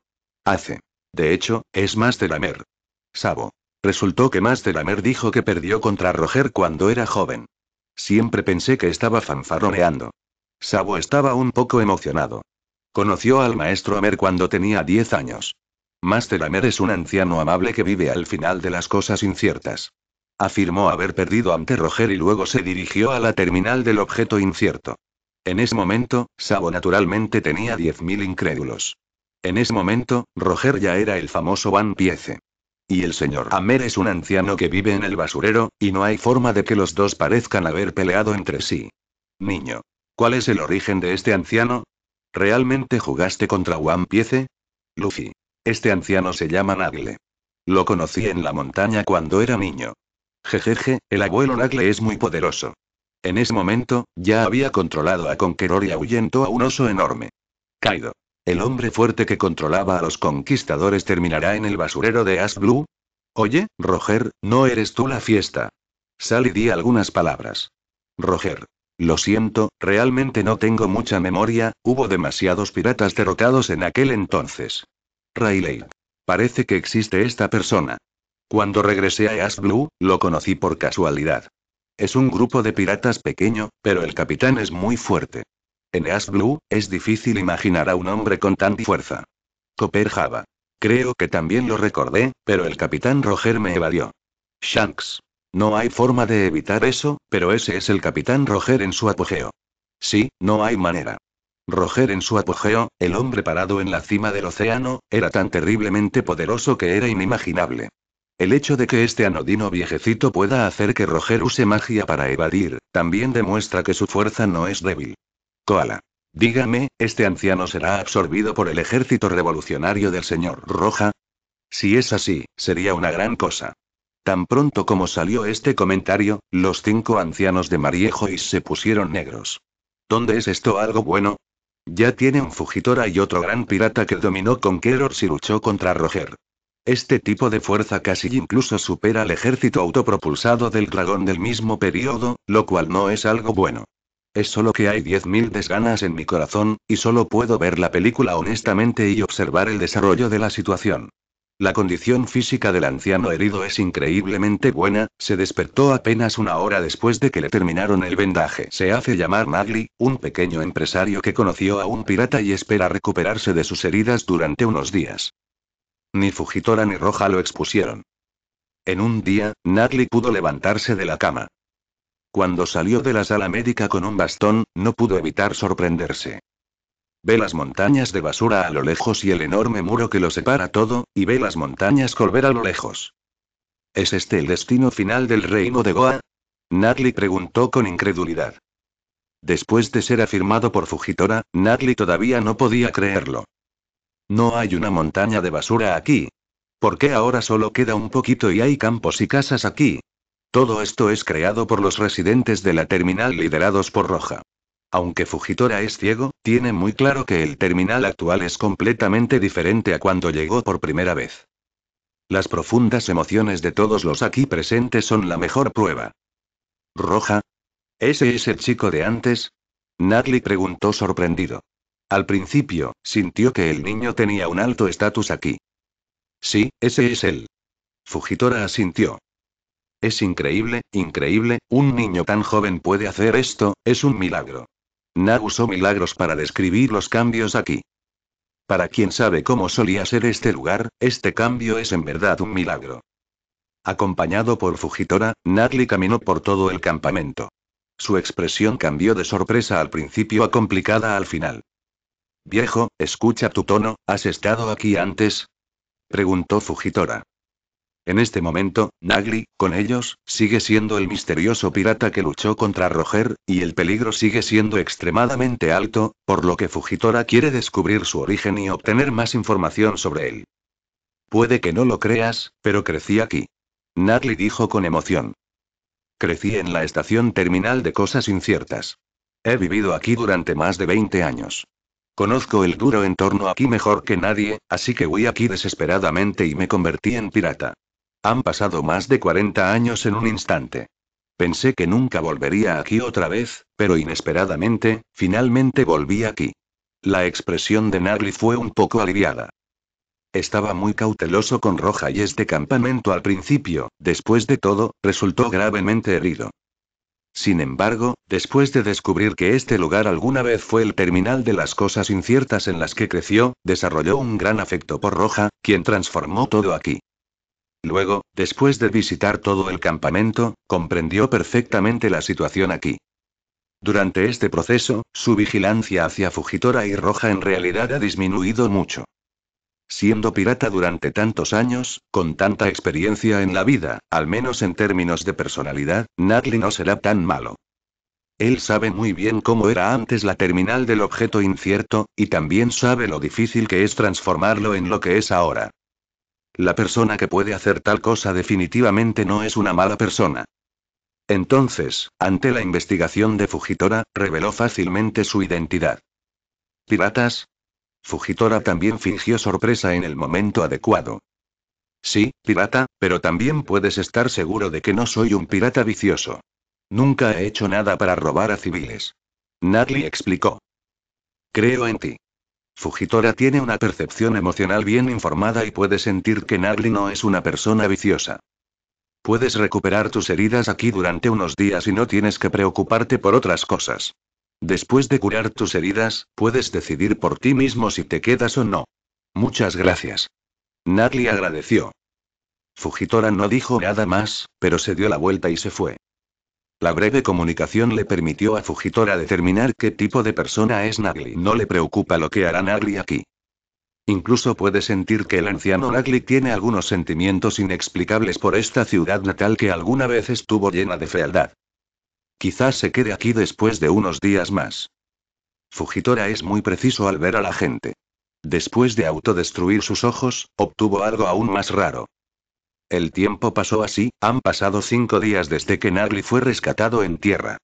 Speaker 1: Hace. De hecho, es más de Sabo. Resultó que Master Amer dijo que perdió contra Roger cuando era joven. Siempre pensé que estaba fanfarroneando. Sabo estaba un poco emocionado. Conoció al maestro Amer cuando tenía 10 años. Master Amer es un anciano amable que vive al final de las cosas inciertas. Afirmó haber perdido ante Roger y luego se dirigió a la terminal del objeto incierto. En ese momento, Sabo naturalmente tenía 10.000 incrédulos. En ese momento, Roger ya era el famoso One Piece. Y el señor Amer es un anciano que vive en el basurero, y no hay forma de que los dos parezcan haber peleado entre sí. Niño. ¿Cuál es el origen de este anciano? ¿Realmente jugaste contra One Piece? Luffy. Este anciano se llama Nagle. Lo conocí en la montaña cuando era niño. Jejeje, el abuelo Nagle es muy poderoso. En ese momento, ya había controlado a Conqueror y ahuyentó a un oso enorme. Kaido. ¿El hombre fuerte que controlaba a los conquistadores terminará en el basurero de Ash Blue? Oye, Roger, no eres tú la fiesta. Sal y di algunas palabras. Roger. Lo siento, realmente no tengo mucha memoria, hubo demasiados piratas derrotados en aquel entonces. Rayleigh. Parece que existe esta persona. Cuando regresé a Ash Blue, lo conocí por casualidad. Es un grupo de piratas pequeño, pero el capitán es muy fuerte. En Ash Blue, es difícil imaginar a un hombre con tanta fuerza. Copper Java. Creo que también lo recordé, pero el capitán Roger me evadió. Shanks. No hay forma de evitar eso, pero ese es el capitán Roger en su apogeo. Sí, no hay manera. Roger en su apogeo, el hombre parado en la cima del océano, era tan terriblemente poderoso que era inimaginable. El hecho de que este anodino viejecito pueda hacer que Roger use magia para evadir, también demuestra que su fuerza no es débil. Koala. Dígame, ¿este anciano será absorbido por el ejército revolucionario del señor Roja? Si es así, sería una gran cosa. Tan pronto como salió este comentario, los cinco ancianos de Mariejois se pusieron negros. ¿Dónde es esto algo bueno? Ya tiene un fugitora y otro gran pirata que dominó Conquerors y luchó contra Roger. Este tipo de fuerza casi incluso supera al ejército autopropulsado del dragón del mismo periodo, lo cual no es algo bueno. Es solo que hay 10.000 desganas en mi corazón, y solo puedo ver la película honestamente y observar el desarrollo de la situación. La condición física del anciano herido es increíblemente buena, se despertó apenas una hora después de que le terminaron el vendaje. Se hace llamar Nagli, un pequeño empresario que conoció a un pirata y espera recuperarse de sus heridas durante unos días. Ni Fujitora ni Roja lo expusieron. En un día, Nagli pudo levantarse de la cama. Cuando salió de la sala médica con un bastón, no pudo evitar sorprenderse. Ve las montañas de basura a lo lejos y el enorme muro que lo separa todo, y ve las montañas colver a lo lejos. ¿Es este el destino final del reino de Goa? Natli preguntó con incredulidad. Después de ser afirmado por Fujitora, Natli todavía no podía creerlo. No hay una montaña de basura aquí. ¿Por qué ahora solo queda un poquito y hay campos y casas aquí? Todo esto es creado por los residentes de la terminal liderados por Roja. Aunque Fujitora es ciego, tiene muy claro que el terminal actual es completamente diferente a cuando llegó por primera vez. Las profundas emociones de todos los aquí presentes son la mejor prueba. Roja. ¿Ese es el chico de antes? Natalie preguntó sorprendido. Al principio, sintió que el niño tenía un alto estatus aquí. Sí, ese es él. Fujitora asintió. Es increíble, increíble, un niño tan joven puede hacer esto, es un milagro. Nar usó milagros para describir los cambios aquí. Para quien sabe cómo solía ser este lugar, este cambio es en verdad un milagro. Acompañado por Fujitora, Natalie caminó por todo el campamento. Su expresión cambió de sorpresa al principio a complicada al final. Viejo, escucha tu tono, ¿has estado aquí antes? preguntó Fujitora. En este momento, Nagli, con ellos, sigue siendo el misterioso pirata que luchó contra Roger, y el peligro sigue siendo extremadamente alto, por lo que Fujitora quiere descubrir su origen y obtener más información sobre él. Puede que no lo creas, pero crecí aquí. Nagli dijo con emoción. Crecí en la estación terminal de cosas inciertas. He vivido aquí durante más de 20 años. Conozco el duro entorno aquí mejor que nadie, así que huí aquí desesperadamente y me convertí en pirata. Han pasado más de 40 años en un instante. Pensé que nunca volvería aquí otra vez, pero inesperadamente, finalmente volví aquí. La expresión de Narly fue un poco aliviada. Estaba muy cauteloso con Roja y este campamento al principio, después de todo, resultó gravemente herido. Sin embargo, después de descubrir que este lugar alguna vez fue el terminal de las cosas inciertas en las que creció, desarrolló un gran afecto por Roja, quien transformó todo aquí. Luego, después de visitar todo el campamento, comprendió perfectamente la situación aquí. Durante este proceso, su vigilancia hacia Fujitora y Roja en realidad ha disminuido mucho. Siendo pirata durante tantos años, con tanta experiencia en la vida, al menos en términos de personalidad, Natli no será tan malo. Él sabe muy bien cómo era antes la terminal del objeto incierto, y también sabe lo difícil que es transformarlo en lo que es ahora. La persona que puede hacer tal cosa definitivamente no es una mala persona. Entonces, ante la investigación de Fujitora, reveló fácilmente su identidad. ¿Piratas? Fujitora también fingió sorpresa en el momento adecuado. Sí, pirata, pero también puedes estar seguro de que no soy un pirata vicioso. Nunca he hecho nada para robar a civiles. Nadie explicó. Creo en ti. Fujitora tiene una percepción emocional bien informada y puede sentir que Nagli no es una persona viciosa. Puedes recuperar tus heridas aquí durante unos días y no tienes que preocuparte por otras cosas. Después de curar tus heridas, puedes decidir por ti mismo si te quedas o no. Muchas gracias. Nagli agradeció. Fujitora no dijo nada más, pero se dio la vuelta y se fue. La breve comunicación le permitió a Fujitora determinar qué tipo de persona es Nagli. No le preocupa lo que hará Nagli aquí. Incluso puede sentir que el anciano Nagli tiene algunos sentimientos inexplicables por esta ciudad natal que alguna vez estuvo llena de fealdad. Quizás se quede aquí después de unos días más. Fujitora es muy preciso al ver a la gente. Después de autodestruir sus ojos, obtuvo algo aún más raro. El tiempo pasó así, han pasado cinco días desde que Nagli fue rescatado en tierra.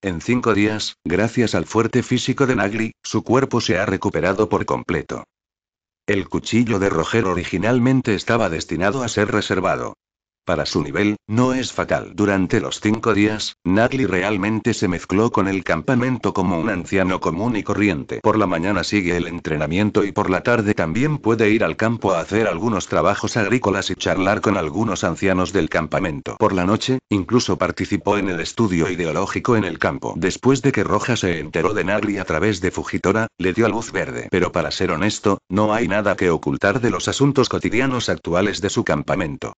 Speaker 1: En cinco días, gracias al fuerte físico de Nagli, su cuerpo se ha recuperado por completo. El cuchillo de Roger originalmente estaba destinado a ser reservado. Para su nivel, no es fatal. Durante los cinco días, Natalie realmente se mezcló con el campamento como un anciano común y corriente. Por la mañana sigue el entrenamiento y por la tarde también puede ir al campo a hacer algunos trabajos agrícolas y charlar con algunos ancianos del campamento. Por la noche, incluso participó en el estudio ideológico en el campo. Después de que Roja se enteró de Nagli a través de Fujitora, le dio a luz verde. Pero para ser honesto, no hay nada que ocultar de los asuntos cotidianos actuales de su campamento.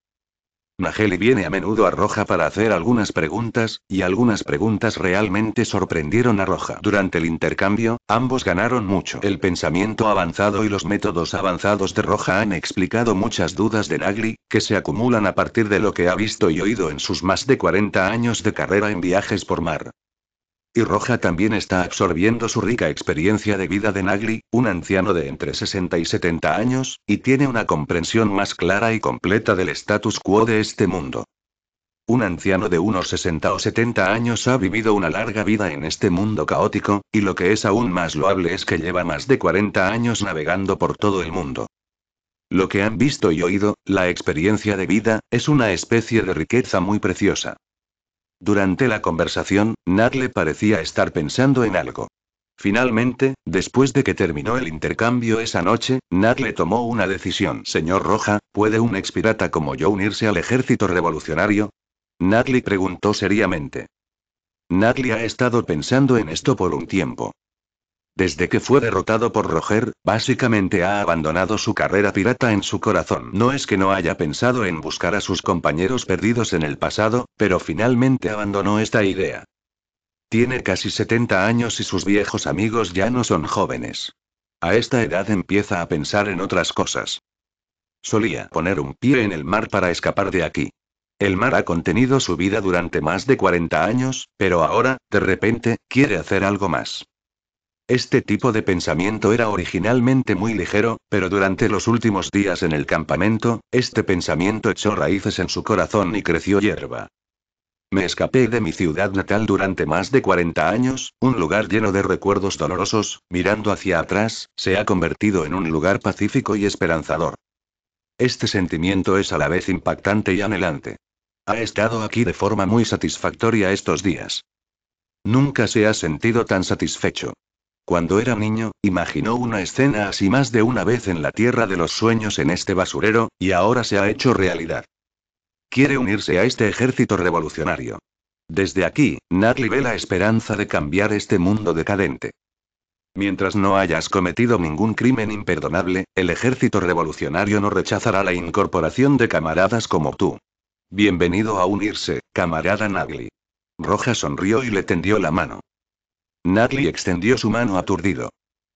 Speaker 1: Nageli viene a menudo a Roja para hacer algunas preguntas, y algunas preguntas realmente sorprendieron a Roja. Durante el intercambio, ambos ganaron mucho. El pensamiento avanzado y los métodos avanzados de Roja han explicado muchas dudas de Nageli, que se acumulan a partir de lo que ha visto y oído en sus más de 40 años de carrera en viajes por mar. Y Roja también está absorbiendo su rica experiencia de vida de Nagli, un anciano de entre 60 y 70 años, y tiene una comprensión más clara y completa del status quo de este mundo. Un anciano de unos 60 o 70 años ha vivido una larga vida en este mundo caótico, y lo que es aún más loable es que lleva más de 40 años navegando por todo el mundo. Lo que han visto y oído, la experiencia de vida, es una especie de riqueza muy preciosa. Durante la conversación, Nat parecía estar pensando en algo. Finalmente, después de que terminó el intercambio esa noche, Nat le tomó una decisión. Señor Roja, ¿puede un expirata como yo unirse al ejército revolucionario? Natalie preguntó seriamente. Natalie ha estado pensando en esto por un tiempo. Desde que fue derrotado por Roger, básicamente ha abandonado su carrera pirata en su corazón. No es que no haya pensado en buscar a sus compañeros perdidos en el pasado, pero finalmente abandonó esta idea. Tiene casi 70 años y sus viejos amigos ya no son jóvenes. A esta edad empieza a pensar en otras cosas. Solía poner un pie en el mar para escapar de aquí. El mar ha contenido su vida durante más de 40 años, pero ahora, de repente, quiere hacer algo más. Este tipo de pensamiento era originalmente muy ligero, pero durante los últimos días en el campamento, este pensamiento echó raíces en su corazón y creció hierba. Me escapé de mi ciudad natal durante más de 40 años, un lugar lleno de recuerdos dolorosos, mirando hacia atrás, se ha convertido en un lugar pacífico y esperanzador. Este sentimiento es a la vez impactante y anhelante. Ha estado aquí de forma muy satisfactoria estos días. Nunca se ha sentido tan satisfecho. Cuando era niño, imaginó una escena así más de una vez en la tierra de los sueños en este basurero, y ahora se ha hecho realidad. Quiere unirse a este ejército revolucionario. Desde aquí, Natalie ve la esperanza de cambiar este mundo decadente. Mientras no hayas cometido ningún crimen imperdonable, el ejército revolucionario no rechazará la incorporación de camaradas como tú. Bienvenido a unirse, camarada Nagli. Roja sonrió y le tendió la mano. Natalie extendió su mano aturdido.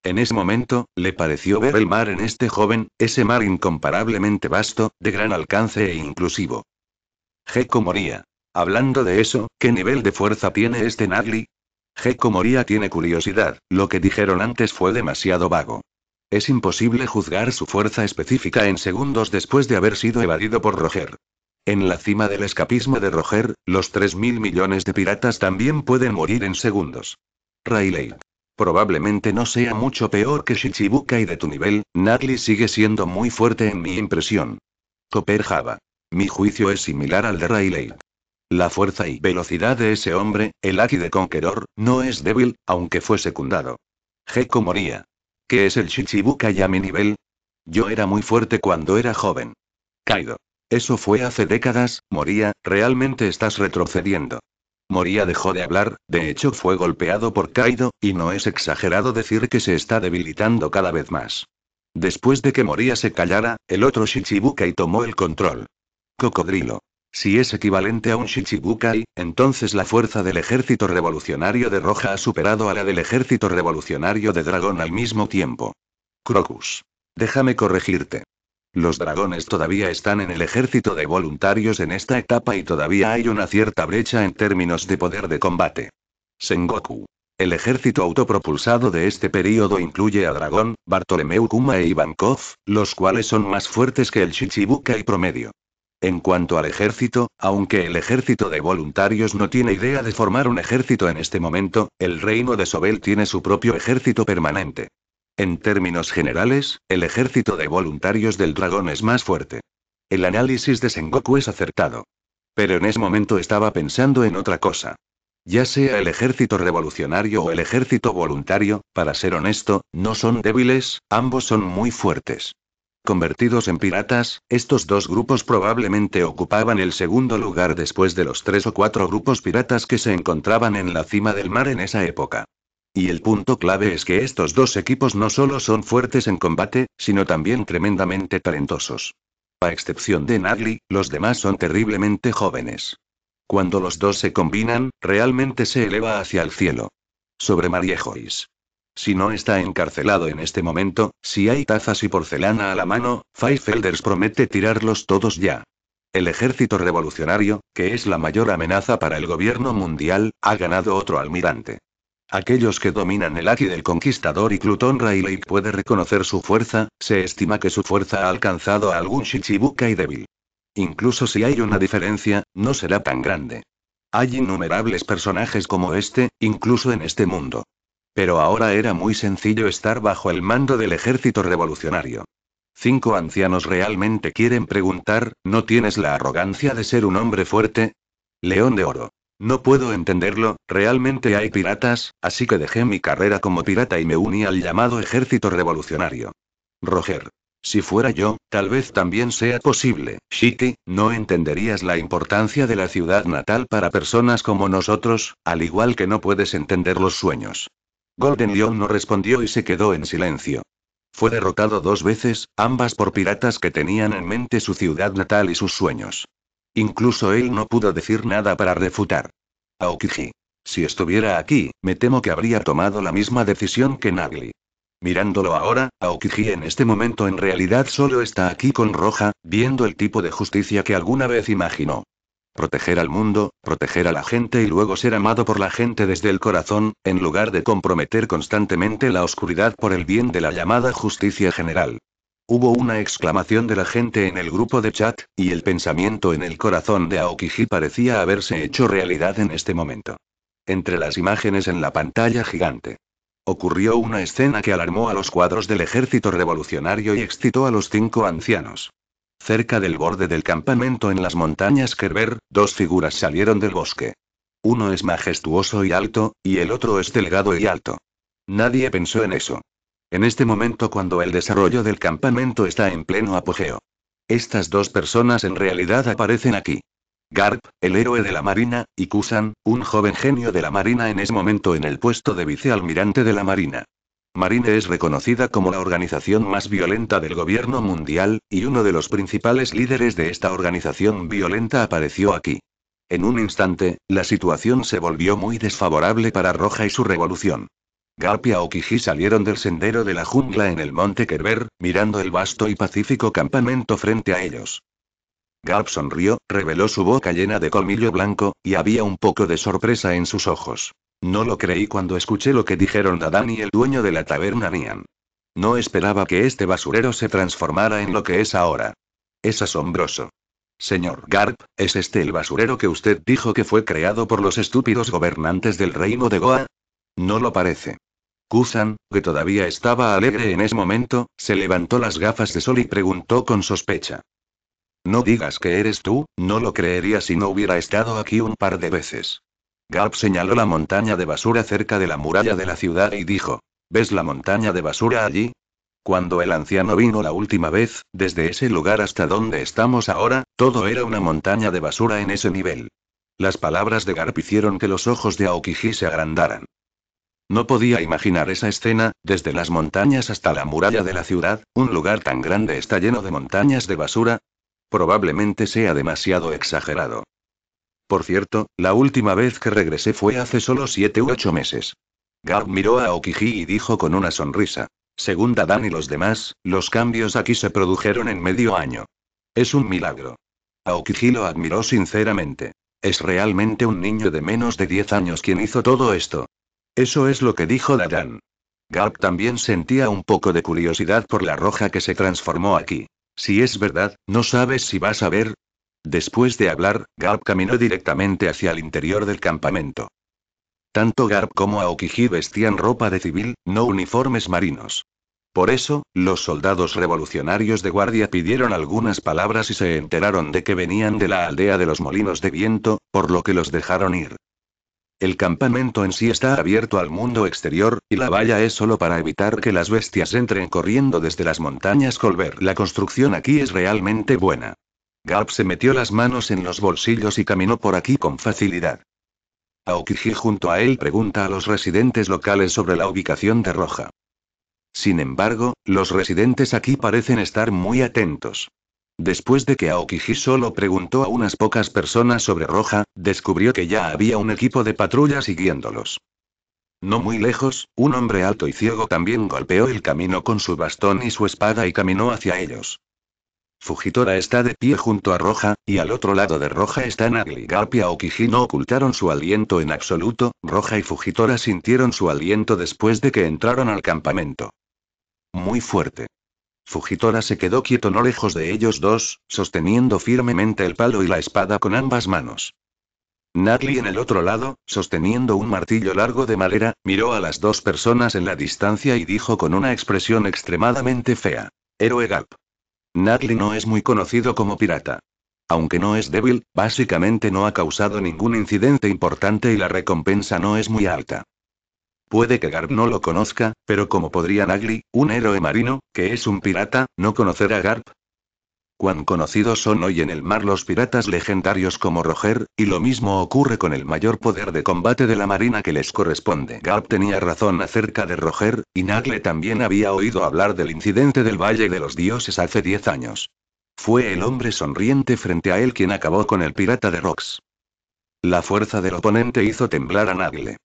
Speaker 1: En ese momento, le pareció ver el mar en este joven, ese mar incomparablemente vasto, de gran alcance e inclusivo. Gecko moría. Hablando de eso, ¿qué nivel de fuerza tiene este Nathalie? Gecko moría tiene curiosidad, lo que dijeron antes fue demasiado vago. Es imposible juzgar su fuerza específica en segundos después de haber sido evadido por Roger. En la cima del escapismo de Roger, los 3.000 millones de piratas también pueden morir en segundos. Rayleigh. Probablemente no sea mucho peor que Shichibuka y de tu nivel, Natalie sigue siendo muy fuerte en mi impresión. Copper Java. Mi juicio es similar al de Rayleigh. La fuerza y velocidad de ese hombre, el Aki de Conqueror, no es débil, aunque fue secundado. Geko Moria. ¿Qué es el Shichibuka ya a mi nivel? Yo era muy fuerte cuando era joven. Kaido. Eso fue hace décadas, Moria, realmente estás retrocediendo. Moría dejó de hablar, de hecho fue golpeado por Kaido, y no es exagerado decir que se está debilitando cada vez más. Después de que Moria se callara, el otro Shichibukai tomó el control. Cocodrilo. Si es equivalente a un Shichibukai, entonces la fuerza del ejército revolucionario de Roja ha superado a la del ejército revolucionario de Dragón al mismo tiempo. Crocus. Déjame corregirte. Los dragones todavía están en el ejército de voluntarios en esta etapa y todavía hay una cierta brecha en términos de poder de combate. Sengoku. El ejército autopropulsado de este período incluye a Dragón, Bartolomeu Kuma e Ivankov, los cuales son más fuertes que el Shichibukai y promedio. En cuanto al ejército, aunque el ejército de voluntarios no tiene idea de formar un ejército en este momento, el reino de Sobel tiene su propio ejército permanente. En términos generales, el ejército de voluntarios del dragón es más fuerte. El análisis de Sengoku es acertado. Pero en ese momento estaba pensando en otra cosa. Ya sea el ejército revolucionario o el ejército voluntario, para ser honesto, no son débiles, ambos son muy fuertes. Convertidos en piratas, estos dos grupos probablemente ocupaban el segundo lugar después de los tres o cuatro grupos piratas que se encontraban en la cima del mar en esa época. Y el punto clave es que estos dos equipos no solo son fuertes en combate, sino también tremendamente talentosos. A excepción de Nagli, los demás son terriblemente jóvenes. Cuando los dos se combinan, realmente se eleva hacia el cielo. Sobre Marie Joyce. Si no está encarcelado en este momento, si hay tazas y porcelana a la mano, Elders promete tirarlos todos ya. El ejército revolucionario, que es la mayor amenaza para el gobierno mundial, ha ganado otro almirante. Aquellos que dominan el Aki del Conquistador y Plutón Rayleigh puede reconocer su fuerza, se estima que su fuerza ha alcanzado a algún y débil. Incluso si hay una diferencia, no será tan grande. Hay innumerables personajes como este, incluso en este mundo. Pero ahora era muy sencillo estar bajo el mando del ejército revolucionario. Cinco ancianos realmente quieren preguntar, ¿no tienes la arrogancia de ser un hombre fuerte? León de Oro. No puedo entenderlo, realmente hay piratas, así que dejé mi carrera como pirata y me uní al llamado ejército revolucionario. Roger. Si fuera yo, tal vez también sea posible, Shiki, no entenderías la importancia de la ciudad natal para personas como nosotros, al igual que no puedes entender los sueños. Golden Lion no respondió y se quedó en silencio. Fue derrotado dos veces, ambas por piratas que tenían en mente su ciudad natal y sus sueños. Incluso él no pudo decir nada para refutar. Aokiji. Si estuviera aquí, me temo que habría tomado la misma decisión que Nagli. Mirándolo ahora, Aokiji en este momento en realidad solo está aquí con Roja, viendo el tipo de justicia que alguna vez imaginó. Proteger al mundo, proteger a la gente y luego ser amado por la gente desde el corazón, en lugar de comprometer constantemente la oscuridad por el bien de la llamada justicia general. Hubo una exclamación de la gente en el grupo de chat, y el pensamiento en el corazón de Aokiji parecía haberse hecho realidad en este momento. Entre las imágenes en la pantalla gigante. Ocurrió una escena que alarmó a los cuadros del ejército revolucionario y excitó a los cinco ancianos. Cerca del borde del campamento en las montañas Kerber, dos figuras salieron del bosque. Uno es majestuoso y alto, y el otro es delgado y alto. Nadie pensó en eso. En este momento cuando el desarrollo del campamento está en pleno apogeo. Estas dos personas en realidad aparecen aquí. Garp, el héroe de la Marina, y Kusan, un joven genio de la Marina en ese momento en el puesto de vicealmirante de la Marina. Marine es reconocida como la organización más violenta del gobierno mundial, y uno de los principales líderes de esta organización violenta apareció aquí. En un instante, la situación se volvió muy desfavorable para Roja y su revolución. Garp y Kiji salieron del sendero de la jungla en el monte Kerber, mirando el vasto y pacífico campamento frente a ellos. Garp sonrió, reveló su boca llena de colmillo blanco, y había un poco de sorpresa en sus ojos. No lo creí cuando escuché lo que dijeron Dadan y el dueño de la taberna Nian. No esperaba que este basurero se transformara en lo que es ahora. Es asombroso. Señor Garp, ¿es este el basurero que usted dijo que fue creado por los estúpidos gobernantes del reino de Goa? No lo parece. Kusan, que todavía estaba alegre en ese momento, se levantó las gafas de sol y preguntó con sospecha. No digas que eres tú, no lo creería si no hubiera estado aquí un par de veces. Garp señaló la montaña de basura cerca de la muralla de la ciudad y dijo, ¿ves la montaña de basura allí? Cuando el anciano vino la última vez, desde ese lugar hasta donde estamos ahora, todo era una montaña de basura en ese nivel. Las palabras de Garp hicieron que los ojos de Aokiji se agrandaran. No podía imaginar esa escena, desde las montañas hasta la muralla de la ciudad, un lugar tan grande está lleno de montañas de basura. Probablemente sea demasiado exagerado. Por cierto, la última vez que regresé fue hace solo siete u ocho meses. Gar miró a Okiji y dijo con una sonrisa. Según Dan y los demás, los cambios aquí se produjeron en medio año. Es un milagro. Aokiji lo admiró sinceramente. Es realmente un niño de menos de 10 años quien hizo todo esto. Eso es lo que dijo Ladán. Garp también sentía un poco de curiosidad por la roja que se transformó aquí. Si es verdad, no sabes si vas a ver. Después de hablar, Garp caminó directamente hacia el interior del campamento. Tanto Garp como Aokiji vestían ropa de civil, no uniformes marinos. Por eso, los soldados revolucionarios de guardia pidieron algunas palabras y se enteraron de que venían de la aldea de los molinos de viento, por lo que los dejaron ir. El campamento en sí está abierto al mundo exterior, y la valla es solo para evitar que las bestias entren corriendo desde las montañas Colbert. La construcción aquí es realmente buena. Garp se metió las manos en los bolsillos y caminó por aquí con facilidad. Aokiji junto a él pregunta a los residentes locales sobre la ubicación de Roja. Sin embargo, los residentes aquí parecen estar muy atentos. Después de que Aokiji solo preguntó a unas pocas personas sobre Roja, descubrió que ya había un equipo de patrulla siguiéndolos. No muy lejos, un hombre alto y ciego también golpeó el camino con su bastón y su espada y caminó hacia ellos. Fujitora está de pie junto a Roja, y al otro lado de Roja están Garp y Aokiji no ocultaron su aliento en absoluto, Roja y Fujitora sintieron su aliento después de que entraron al campamento. Muy fuerte. Fujitora se quedó quieto no lejos de ellos dos, sosteniendo firmemente el palo y la espada con ambas manos. Natli en el otro lado, sosteniendo un martillo largo de madera, miró a las dos personas en la distancia y dijo con una expresión extremadamente fea. Héroe Gap. Natli no es muy conocido como pirata. Aunque no es débil, básicamente no ha causado ningún incidente importante y la recompensa no es muy alta. Puede que Garp no lo conozca, pero como podría Nagli, un héroe marino, que es un pirata, no conocer a Garp? Cuán conocidos son hoy en el mar los piratas legendarios como Roger, y lo mismo ocurre con el mayor poder de combate de la marina que les corresponde. Garp tenía razón acerca de Roger, y Nagle también había oído hablar del incidente del Valle de los Dioses hace 10 años. Fue el hombre sonriente frente a él quien acabó con el pirata de Rox. La fuerza del oponente hizo temblar a Nagle.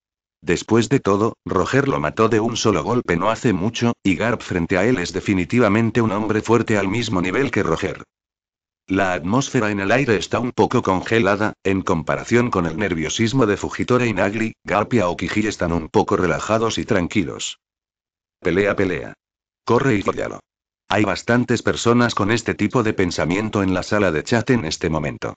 Speaker 1: Después de todo, Roger lo mató de un solo golpe no hace mucho, y Garp frente a él es definitivamente un hombre fuerte al mismo nivel que Roger. La atmósfera en el aire está un poco congelada, en comparación con el nerviosismo de Fujitora y Nagli, Garp y Aokiji están un poco relajados y tranquilos. Pelea, pelea. Corre y fóllalo. Hay bastantes personas con este tipo de pensamiento en la sala de chat en este momento.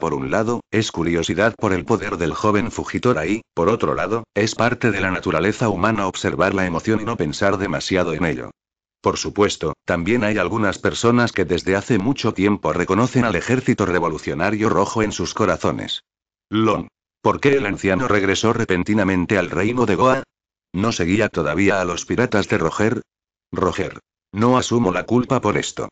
Speaker 1: Por un lado, es curiosidad por el poder del joven fugitor ahí, por otro lado, es parte de la naturaleza humana observar la emoción y no pensar demasiado en ello. Por supuesto, también hay algunas personas que desde hace mucho tiempo reconocen al ejército revolucionario rojo en sus corazones. Lon. ¿Por qué el anciano regresó repentinamente al reino de Goa? ¿No seguía todavía a los piratas de Roger? Roger. No asumo la culpa por esto.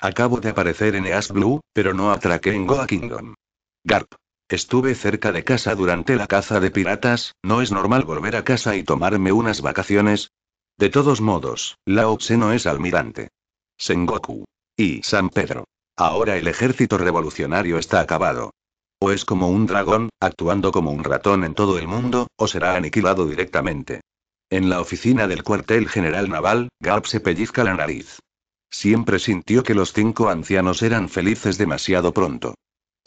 Speaker 1: Acabo de aparecer en Eas Blue, pero no atraqué en Goa Kingdom. Garp. Estuve cerca de casa durante la caza de piratas, ¿no es normal volver a casa y tomarme unas vacaciones? De todos modos, Lao Tse no es almirante. Sengoku. Y San Pedro. Ahora el ejército revolucionario está acabado. O es como un dragón, actuando como un ratón en todo el mundo, o será aniquilado directamente. En la oficina del cuartel general naval, Garp se pellizca la nariz. Siempre sintió que los cinco ancianos eran felices demasiado pronto.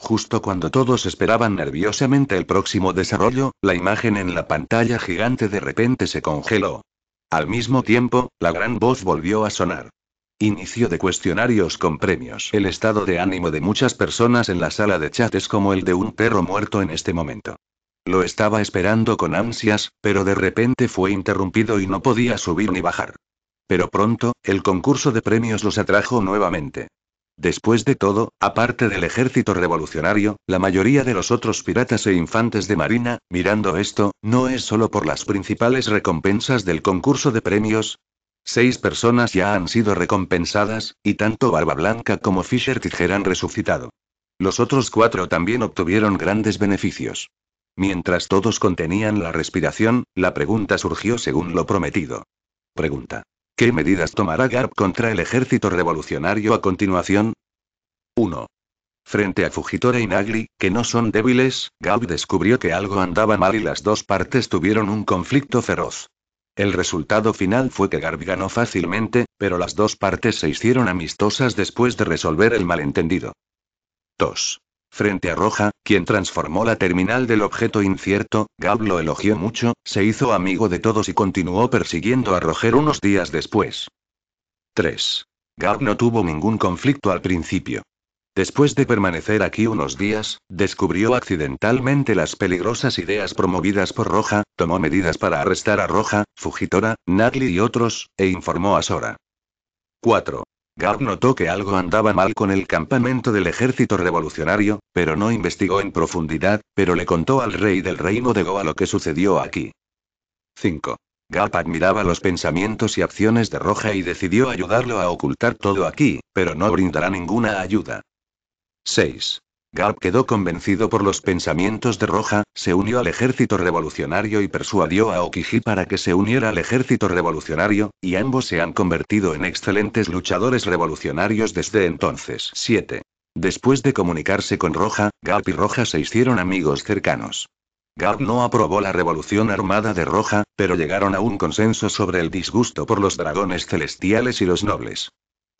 Speaker 1: Justo cuando todos esperaban nerviosamente el próximo desarrollo, la imagen en la pantalla gigante de repente se congeló. Al mismo tiempo, la gran voz volvió a sonar. Inicio de cuestionarios con premios. El estado de ánimo de muchas personas en la sala de chat es como el de un perro muerto en este momento. Lo estaba esperando con ansias, pero de repente fue interrumpido y no podía subir ni bajar. Pero pronto, el concurso de premios los atrajo nuevamente. Después de todo, aparte del ejército revolucionario, la mayoría de los otros piratas e infantes de marina, mirando esto, no es solo por las principales recompensas del concurso de premios. Seis personas ya han sido recompensadas, y tanto Barba Blanca como Fisher Tiger han resucitado. Los otros cuatro también obtuvieron grandes beneficios. Mientras todos contenían la respiración, la pregunta surgió según lo prometido. Pregunta. ¿Qué medidas tomará Garb contra el ejército revolucionario a continuación? 1. Frente a Fujitora y Nagli, que no son débiles, Garp descubrió que algo andaba mal y las dos partes tuvieron un conflicto feroz. El resultado final fue que Garb ganó fácilmente, pero las dos partes se hicieron amistosas después de resolver el malentendido. 2. Frente a Roja, quien transformó la terminal del objeto incierto, Gab lo elogió mucho, se hizo amigo de todos y continuó persiguiendo a Roger unos días después. 3. Gab no tuvo ningún conflicto al principio. Después de permanecer aquí unos días, descubrió accidentalmente las peligrosas ideas promovidas por Roja, tomó medidas para arrestar a Roja, Fugitora, Nagli y otros, e informó a Sora. 4. Garp notó que algo andaba mal con el campamento del ejército revolucionario, pero no investigó en profundidad, pero le contó al rey del reino de Goa lo que sucedió aquí. 5. Garp admiraba los pensamientos y acciones de Roja y decidió ayudarlo a ocultar todo aquí, pero no brindará ninguna ayuda. 6. Garp quedó convencido por los pensamientos de Roja, se unió al ejército revolucionario y persuadió a Okiji para que se uniera al ejército revolucionario, y ambos se han convertido en excelentes luchadores revolucionarios desde entonces. 7. Después de comunicarse con Roja, Garp y Roja se hicieron amigos cercanos. Garp no aprobó la revolución armada de Roja, pero llegaron a un consenso sobre el disgusto por los dragones celestiales y los nobles.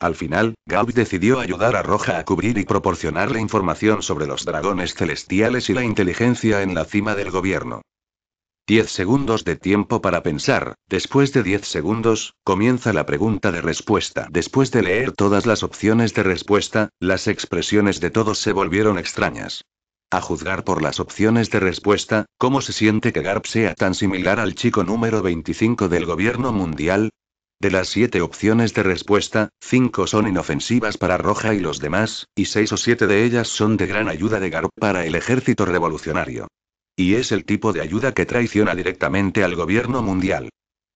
Speaker 1: Al final, Gab decidió ayudar a Roja a cubrir y proporcionarle información sobre los dragones celestiales y la inteligencia en la cima del gobierno. 10 segundos de tiempo para pensar. Después de 10 segundos, comienza la pregunta de respuesta. Después de leer todas las opciones de respuesta, las expresiones de todos se volvieron extrañas. A juzgar por las opciones de respuesta, ¿cómo se siente que Garp sea tan similar al chico número 25 del gobierno mundial? De las siete opciones de respuesta, cinco son inofensivas para Roja y los demás, y seis o siete de ellas son de gran ayuda de Garp para el ejército revolucionario. Y es el tipo de ayuda que traiciona directamente al gobierno mundial.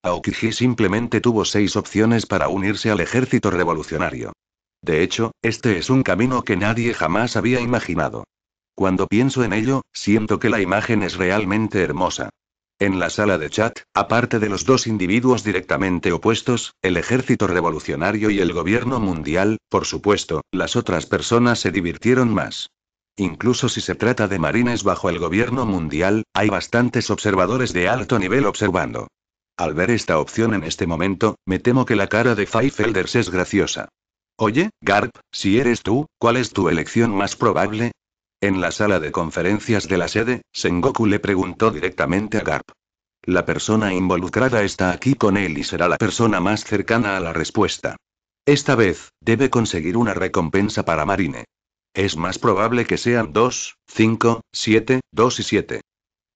Speaker 1: Aokiji simplemente tuvo seis opciones para unirse al ejército revolucionario. De hecho, este es un camino que nadie jamás había imaginado. Cuando pienso en ello, siento que la imagen es realmente hermosa. En la sala de chat, aparte de los dos individuos directamente opuestos, el ejército revolucionario y el gobierno mundial, por supuesto, las otras personas se divirtieron más. Incluso si se trata de marines bajo el gobierno mundial, hay bastantes observadores de alto nivel observando. Al ver esta opción en este momento, me temo que la cara de Feifelders es graciosa. Oye, Garp, si eres tú, ¿cuál es tu elección más probable? En la sala de conferencias de la sede, Sengoku le preguntó directamente a Garp. La persona involucrada está aquí con él y será la persona más cercana a la respuesta. Esta vez, debe conseguir una recompensa para Marine. Es más probable que sean 2, 5, 7, 2 y 7.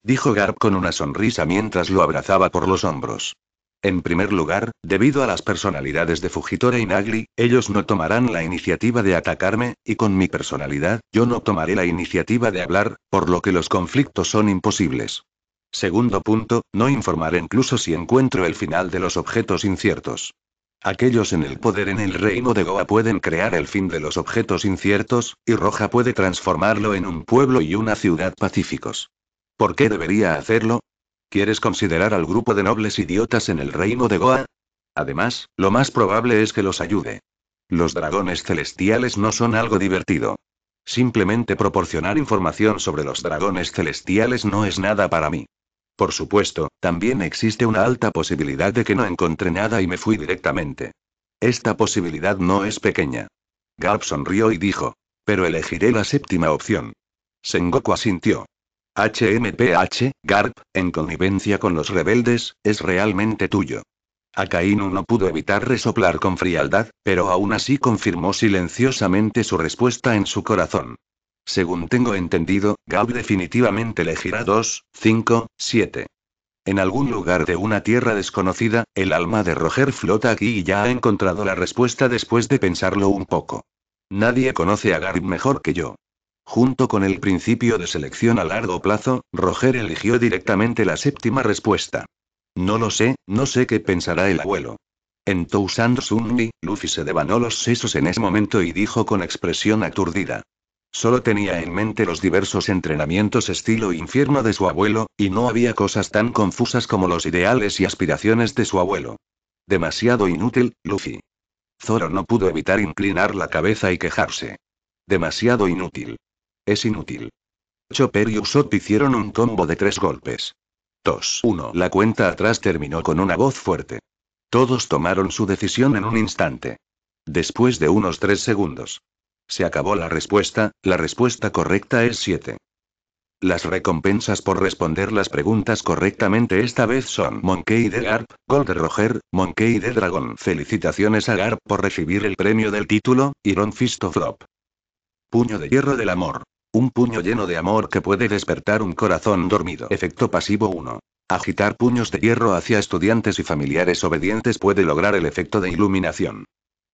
Speaker 1: Dijo Garp con una sonrisa mientras lo abrazaba por los hombros. En primer lugar, debido a las personalidades de Fujitora y Nagli, ellos no tomarán la iniciativa de atacarme, y con mi personalidad, yo no tomaré la iniciativa de hablar, por lo que los conflictos son imposibles. Segundo punto, no informaré incluso si encuentro el final de los objetos inciertos. Aquellos en el poder en el reino de Goa pueden crear el fin de los objetos inciertos, y Roja puede transformarlo en un pueblo y una ciudad pacíficos. ¿Por qué debería hacerlo? ¿Quieres considerar al grupo de nobles idiotas en el reino de Goa? Además, lo más probable es que los ayude. Los dragones celestiales no son algo divertido. Simplemente proporcionar información sobre los dragones celestiales no es nada para mí. Por supuesto, también existe una alta posibilidad de que no encontré nada y me fui directamente. Esta posibilidad no es pequeña. Garp sonrió y dijo. Pero elegiré la séptima opción. Sengoku asintió. HMPH, Garp, en connivencia con los rebeldes, es realmente tuyo. Akainu no pudo evitar resoplar con frialdad, pero aún así confirmó silenciosamente su respuesta en su corazón. Según tengo entendido, Gab definitivamente elegirá 2, 5, 7. En algún lugar de una tierra desconocida, el alma de Roger flota aquí y ya ha encontrado la respuesta después de pensarlo un poco. Nadie conoce a Garp mejor que yo. Junto con el principio de selección a largo plazo, Roger eligió directamente la séptima respuesta. No lo sé, no sé qué pensará el abuelo. En Tousand Sunny, Luffy se devanó los sesos en ese momento y dijo con expresión aturdida. Solo tenía en mente los diversos entrenamientos estilo infierno de su abuelo, y no había cosas tan confusas como los ideales y aspiraciones de su abuelo. Demasiado inútil, Luffy. Zoro no pudo evitar inclinar la cabeza y quejarse. Demasiado inútil. Es inútil. Chopper y Usopp hicieron un combo de tres golpes. 2-1. La cuenta atrás terminó con una voz fuerte. Todos tomaron su decisión en un instante. Después de unos tres segundos. Se acabó la respuesta, la respuesta correcta es 7. Las recompensas por responder las preguntas correctamente esta vez son Monkey de Garp, Gold Roger, Monkey de Dragon. Felicitaciones a Garp por recibir el premio del título, Iron Fist of Drop. Puño de hierro del amor. Un puño lleno de amor que puede despertar un corazón dormido. Efecto pasivo 1. Agitar puños de hierro hacia estudiantes y familiares obedientes puede lograr el efecto de iluminación.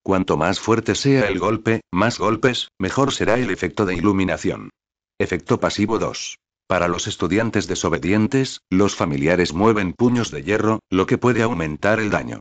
Speaker 1: Cuanto más fuerte sea el golpe, más golpes, mejor será el efecto de iluminación. Efecto pasivo 2. Para los estudiantes desobedientes, los familiares mueven puños de hierro, lo que puede aumentar el daño.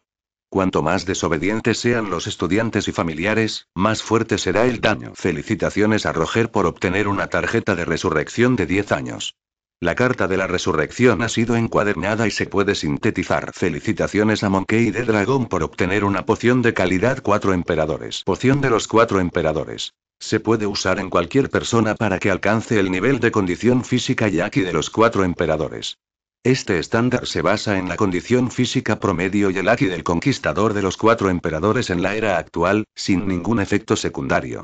Speaker 1: Cuanto más desobedientes sean los estudiantes y familiares, más fuerte será el daño. Felicitaciones a Roger por obtener una tarjeta de resurrección de 10 años. La carta de la resurrección ha sido encuadernada y se puede sintetizar. Felicitaciones a Monkey de Dragón por obtener una poción de calidad 4 emperadores. Poción de los Cuatro emperadores. Se puede usar en cualquier persona para que alcance el nivel de condición física aquí de los Cuatro emperadores. Este estándar se basa en la condición física promedio y el ágil del conquistador de los cuatro emperadores en la era actual, sin ningún efecto secundario.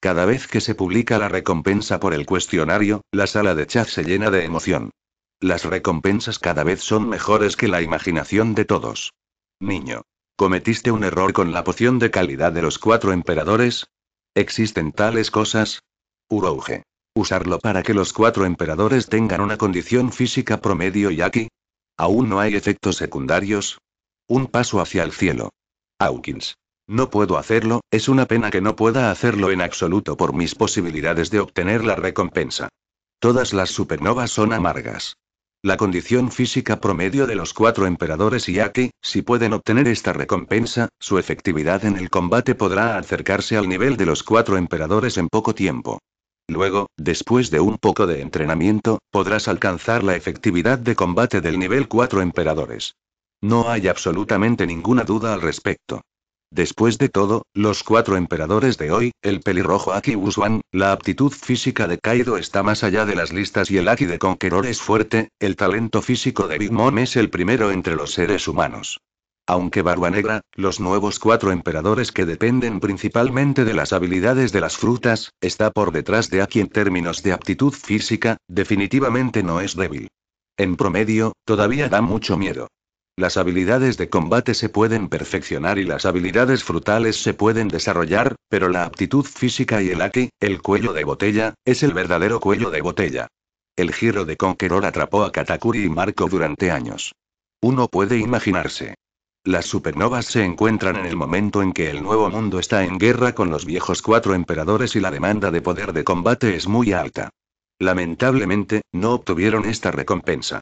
Speaker 1: Cada vez que se publica la recompensa por el cuestionario, la sala de chat se llena de emoción. Las recompensas cada vez son mejores que la imaginación de todos. Niño. ¿Cometiste un error con la poción de calidad de los cuatro emperadores? ¿Existen tales cosas? Urouge usarlo para que los cuatro emperadores tengan una condición física promedio y aquí. Aún no hay efectos secundarios. Un paso hacia el cielo. Hawkins. No puedo hacerlo, es una pena que no pueda hacerlo en absoluto por mis posibilidades de obtener la recompensa. Todas las supernovas son amargas. La condición física promedio de los cuatro emperadores y aquí, si pueden obtener esta recompensa, su efectividad en el combate podrá acercarse al nivel de los cuatro emperadores en poco tiempo. Luego, después de un poco de entrenamiento, podrás alcanzar la efectividad de combate del nivel 4 emperadores. No hay absolutamente ninguna duda al respecto. Después de todo, los cuatro emperadores de hoy, el pelirrojo Aki Wuswan, la aptitud física de Kaido está más allá de las listas y el Aki de Conqueror es fuerte, el talento físico de Big Mom es el primero entre los seres humanos. Aunque Barba Negra, los nuevos cuatro emperadores que dependen principalmente de las habilidades de las frutas, está por detrás de Aki en términos de aptitud física, definitivamente no es débil. En promedio, todavía da mucho miedo. Las habilidades de combate se pueden perfeccionar y las habilidades frutales se pueden desarrollar, pero la aptitud física y el Aki, el cuello de botella, es el verdadero cuello de botella. El giro de Conqueror atrapó a Katakuri y Marco durante años. Uno puede imaginarse las supernovas se encuentran en el momento en que el nuevo mundo está en guerra con los viejos cuatro emperadores y la demanda de poder de combate es muy alta. Lamentablemente, no obtuvieron esta recompensa.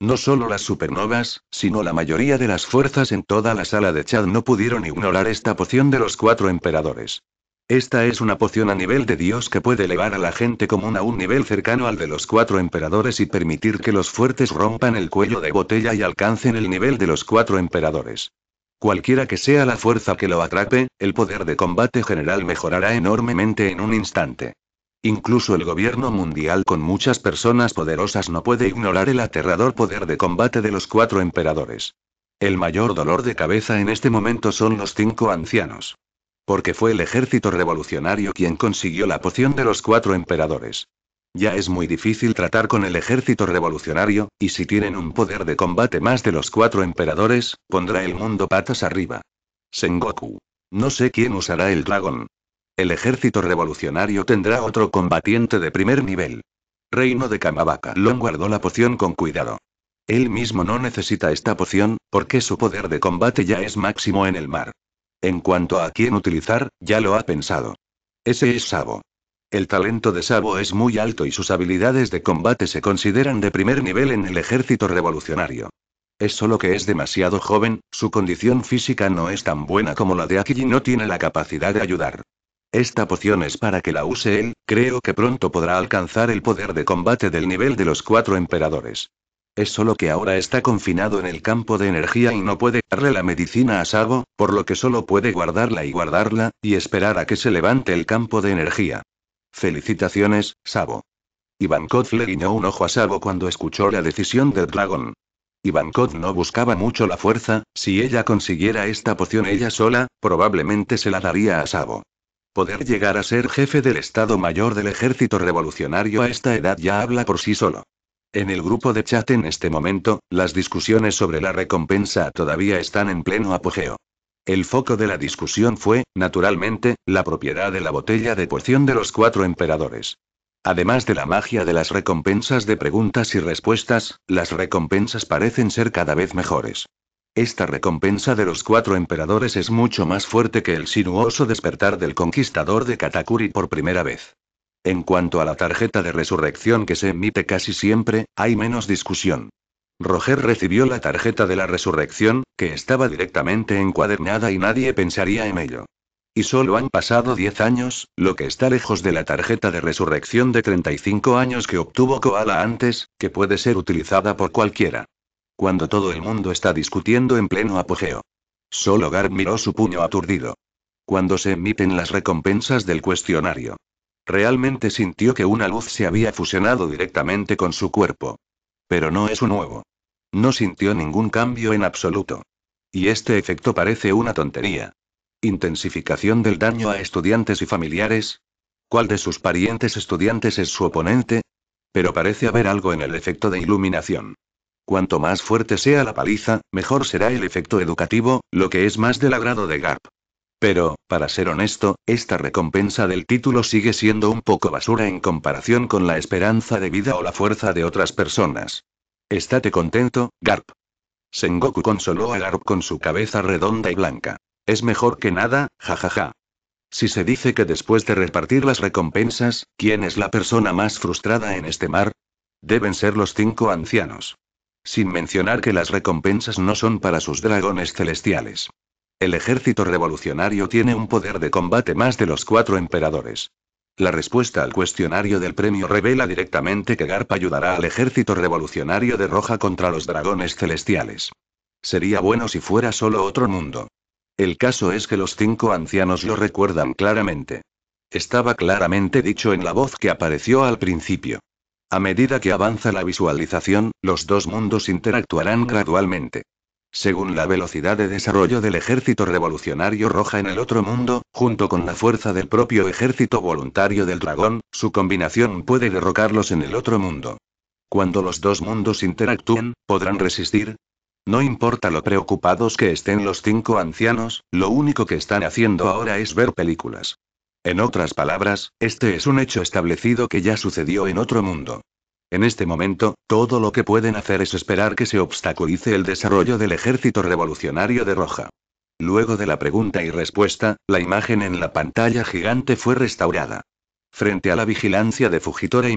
Speaker 1: No solo las supernovas, sino la mayoría de las fuerzas en toda la sala de Chad no pudieron ignorar esta poción de los cuatro emperadores. Esta es una poción a nivel de Dios que puede elevar a la gente común a un nivel cercano al de los cuatro emperadores y permitir que los fuertes rompan el cuello de botella y alcancen el nivel de los cuatro emperadores. Cualquiera que sea la fuerza que lo atrape, el poder de combate general mejorará enormemente en un instante. Incluso el gobierno mundial con muchas personas poderosas no puede ignorar el aterrador poder de combate de los cuatro emperadores. El mayor dolor de cabeza en este momento son los cinco ancianos. Porque fue el ejército revolucionario quien consiguió la poción de los cuatro emperadores. Ya es muy difícil tratar con el ejército revolucionario, y si tienen un poder de combate más de los cuatro emperadores, pondrá el mundo patas arriba. Sengoku. No sé quién usará el dragón. El ejército revolucionario tendrá otro combatiente de primer nivel. Reino de Kamabaka. Long guardó la poción con cuidado. Él mismo no necesita esta poción, porque su poder de combate ya es máximo en el mar. En cuanto a quién utilizar, ya lo ha pensado. Ese es Sabo. El talento de Sabo es muy alto y sus habilidades de combate se consideran de primer nivel en el ejército revolucionario. Es solo que es demasiado joven, su condición física no es tan buena como la de Aki y no tiene la capacidad de ayudar. Esta poción es para que la use él, creo que pronto podrá alcanzar el poder de combate del nivel de los cuatro emperadores es solo que ahora está confinado en el campo de energía y no puede darle la medicina a Sabo, por lo que solo puede guardarla y guardarla, y esperar a que se levante el campo de energía. Felicitaciones, Sabo. Ivankov le guiñó un ojo a Sabo cuando escuchó la decisión del dragón. Ivankov no buscaba mucho la fuerza, si ella consiguiera esta poción ella sola, probablemente se la daría a Sabo. Poder llegar a ser jefe del Estado Mayor del Ejército Revolucionario a esta edad ya habla por sí solo. En el grupo de chat en este momento, las discusiones sobre la recompensa todavía están en pleno apogeo. El foco de la discusión fue, naturalmente, la propiedad de la botella de poción de los cuatro emperadores. Además de la magia de las recompensas de preguntas y respuestas, las recompensas parecen ser cada vez mejores. Esta recompensa de los cuatro emperadores es mucho más fuerte que el sinuoso despertar del conquistador de Katakuri por primera vez. En cuanto a la tarjeta de resurrección que se emite casi siempre, hay menos discusión. Roger recibió la tarjeta de la resurrección, que estaba directamente encuadernada y nadie pensaría en ello. Y solo han pasado 10 años, lo que está lejos de la tarjeta de resurrección de 35 años que obtuvo Koala antes, que puede ser utilizada por cualquiera. Cuando todo el mundo está discutiendo en pleno apogeo. Solo Gar miró su puño aturdido. Cuando se emiten las recompensas del cuestionario. Realmente sintió que una luz se había fusionado directamente con su cuerpo. Pero no es un nuevo. No sintió ningún cambio en absoluto. Y este efecto parece una tontería. Intensificación del daño a estudiantes y familiares. ¿Cuál de sus parientes estudiantes es su oponente? Pero parece haber algo en el efecto de iluminación. Cuanto más fuerte sea la paliza, mejor será el efecto educativo, lo que es más del agrado de Garp. Pero, para ser honesto, esta recompensa del título sigue siendo un poco basura en comparación con la esperanza de vida o la fuerza de otras personas. Estate contento, Garp. Sengoku consoló a Garp con su cabeza redonda y blanca. Es mejor que nada, jajaja. Ja, ja. Si se dice que después de repartir las recompensas, ¿quién es la persona más frustrada en este mar? Deben ser los cinco ancianos. Sin mencionar que las recompensas no son para sus dragones celestiales. El ejército revolucionario tiene un poder de combate más de los cuatro emperadores. La respuesta al cuestionario del premio revela directamente que Garp ayudará al ejército revolucionario de Roja contra los dragones celestiales. Sería bueno si fuera solo otro mundo. El caso es que los cinco ancianos lo recuerdan claramente. Estaba claramente dicho en la voz que apareció al principio. A medida que avanza la visualización, los dos mundos interactuarán gradualmente. Según la velocidad de desarrollo del ejército revolucionario roja en el otro mundo, junto con la fuerza del propio ejército voluntario del dragón, su combinación puede derrocarlos en el otro mundo. Cuando los dos mundos interactúen, ¿podrán resistir? No importa lo preocupados que estén los cinco ancianos, lo único que están haciendo ahora es ver películas. En otras palabras, este es un hecho establecido que ya sucedió en otro mundo. En este momento, todo lo que pueden hacer es esperar que se obstaculice el desarrollo del ejército revolucionario de Roja. Luego de la pregunta y respuesta, la imagen en la pantalla gigante fue restaurada. Frente a la vigilancia de Fujitora y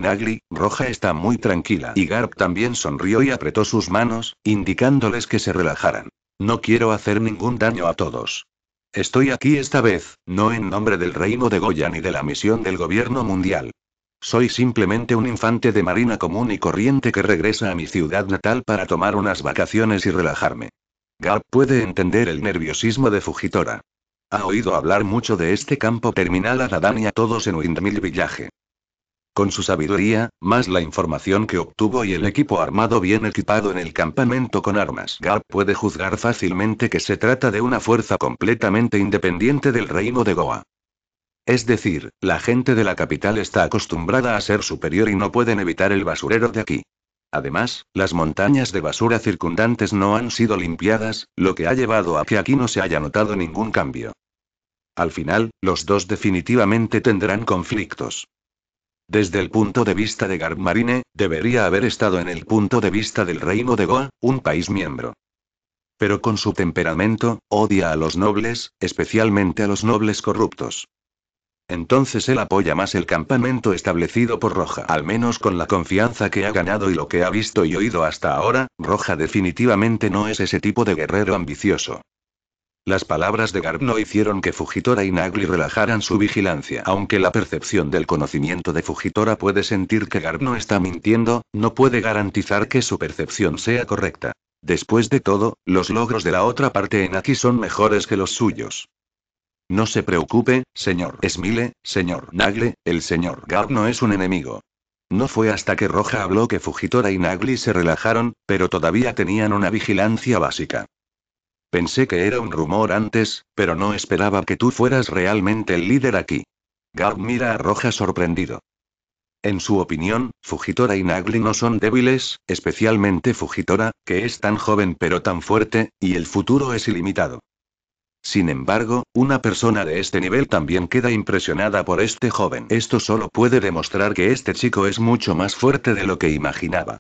Speaker 1: Roja está muy tranquila y Garp también sonrió y apretó sus manos, indicándoles que se relajaran. No quiero hacer ningún daño a todos. Estoy aquí esta vez, no en nombre del reino de Goya ni de la misión del gobierno mundial. Soy simplemente un infante de marina común y corriente que regresa a mi ciudad natal para tomar unas vacaciones y relajarme. Garp puede entender el nerviosismo de Fujitora. Ha oído hablar mucho de este campo terminal la y a todos en Windmill Village. Con su sabiduría, más la información que obtuvo y el equipo armado bien equipado en el campamento con armas, Garp puede juzgar fácilmente que se trata de una fuerza completamente independiente del reino de Goa. Es decir, la gente de la capital está acostumbrada a ser superior y no pueden evitar el basurero de aquí. Además, las montañas de basura circundantes no han sido limpiadas, lo que ha llevado a que aquí no se haya notado ningún cambio. Al final, los dos definitivamente tendrán conflictos. Desde el punto de vista de Garmarine, debería haber estado en el punto de vista del reino de Goa, un país miembro. Pero con su temperamento, odia a los nobles, especialmente a los nobles corruptos. Entonces él apoya más el campamento establecido por Roja. Al menos con la confianza que ha ganado y lo que ha visto y oído hasta ahora, Roja definitivamente no es ese tipo de guerrero ambicioso. Las palabras de Garb no hicieron que Fujitora y Nagli relajaran su vigilancia. Aunque la percepción del conocimiento de Fujitora puede sentir que Garb no está mintiendo, no puede garantizar que su percepción sea correcta. Después de todo, los logros de la otra parte en aquí son mejores que los suyos. No se preocupe, señor Smile, señor Nagle, el señor Gar no es un enemigo. No fue hasta que Roja habló que Fujitora y Nagli se relajaron, pero todavía tenían una vigilancia básica. Pensé que era un rumor antes, pero no esperaba que tú fueras realmente el líder aquí. Garb mira a Roja sorprendido. En su opinión, Fujitora y Nagle no son débiles, especialmente Fujitora, que es tan joven pero tan fuerte, y el futuro es ilimitado. Sin embargo, una persona de este nivel también queda impresionada por este joven. Esto solo puede demostrar que este chico es mucho más fuerte de lo que imaginaba.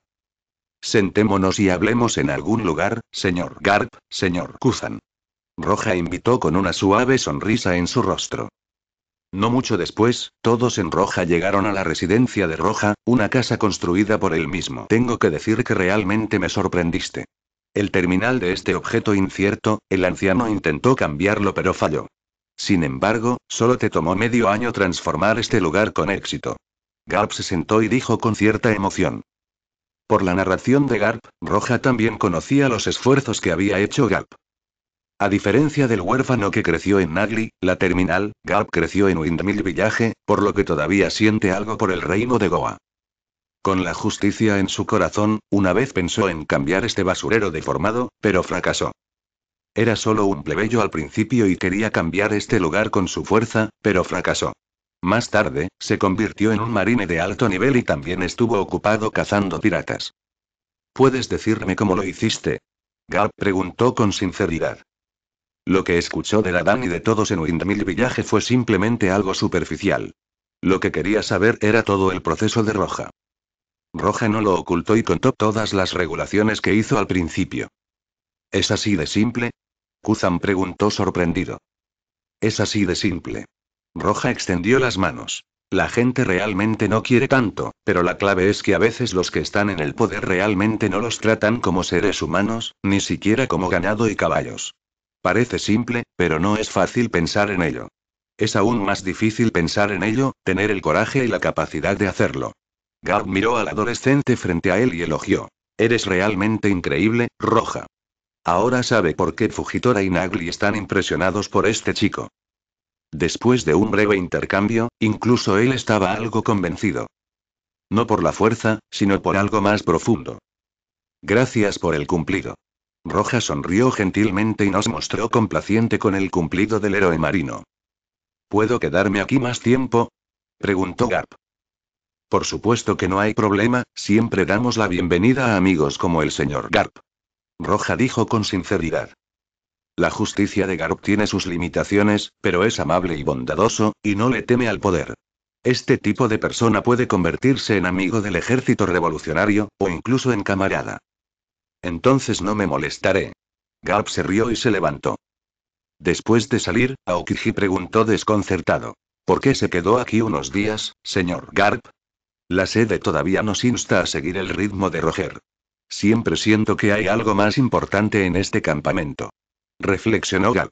Speaker 1: Sentémonos y hablemos en algún lugar, señor Garp, señor Kuzan. Roja invitó con una suave sonrisa en su rostro. No mucho después, todos en Roja llegaron a la residencia de Roja, una casa construida por él mismo. Tengo que decir que realmente me sorprendiste. El terminal de este objeto incierto, el anciano intentó cambiarlo pero falló. Sin embargo, solo te tomó medio año transformar este lugar con éxito. Garp se sentó y dijo con cierta emoción. Por la narración de Garp, Roja también conocía los esfuerzos que había hecho Garp. A diferencia del huérfano que creció en Nagli, la terminal, Garp creció en Windmill Village, por lo que todavía siente algo por el reino de Goa. Con la justicia en su corazón, una vez pensó en cambiar este basurero deformado, pero fracasó. Era solo un plebeyo al principio y quería cambiar este lugar con su fuerza, pero fracasó. Más tarde, se convirtió en un marine de alto nivel y también estuvo ocupado cazando piratas. ¿Puedes decirme cómo lo hiciste? Gab preguntó con sinceridad. Lo que escuchó de dan y de todos en Windmill Village fue simplemente algo superficial. Lo que quería saber era todo el proceso de Roja. Roja no lo ocultó y contó todas las regulaciones que hizo al principio. ¿Es así de simple? Kuzan preguntó sorprendido. Es así de simple. Roja extendió las manos. La gente realmente no quiere tanto, pero la clave es que a veces los que están en el poder realmente no los tratan como seres humanos, ni siquiera como ganado y caballos. Parece simple, pero no es fácil pensar en ello. Es aún más difícil pensar en ello, tener el coraje y la capacidad de hacerlo. Gab miró al adolescente frente a él y elogió. Eres realmente increíble, Roja. Ahora sabe por qué Fujitora y Nagli están impresionados por este chico. Después de un breve intercambio, incluso él estaba algo convencido. No por la fuerza, sino por algo más profundo. Gracias por el cumplido. Roja sonrió gentilmente y nos mostró complaciente con el cumplido del héroe marino. ¿Puedo quedarme aquí más tiempo? preguntó Garp. Por supuesto que no hay problema, siempre damos la bienvenida a amigos como el señor Garp. Roja dijo con sinceridad. La justicia de Garp tiene sus limitaciones, pero es amable y bondadoso, y no le teme al poder. Este tipo de persona puede convertirse en amigo del ejército revolucionario, o incluso en camarada. Entonces no me molestaré. Garp se rió y se levantó. Después de salir, Aokiji preguntó desconcertado. ¿Por qué se quedó aquí unos días, señor Garp? La sede todavía nos insta a seguir el ritmo de Roger. Siempre siento que hay algo más importante en este campamento. Reflexionó Gap.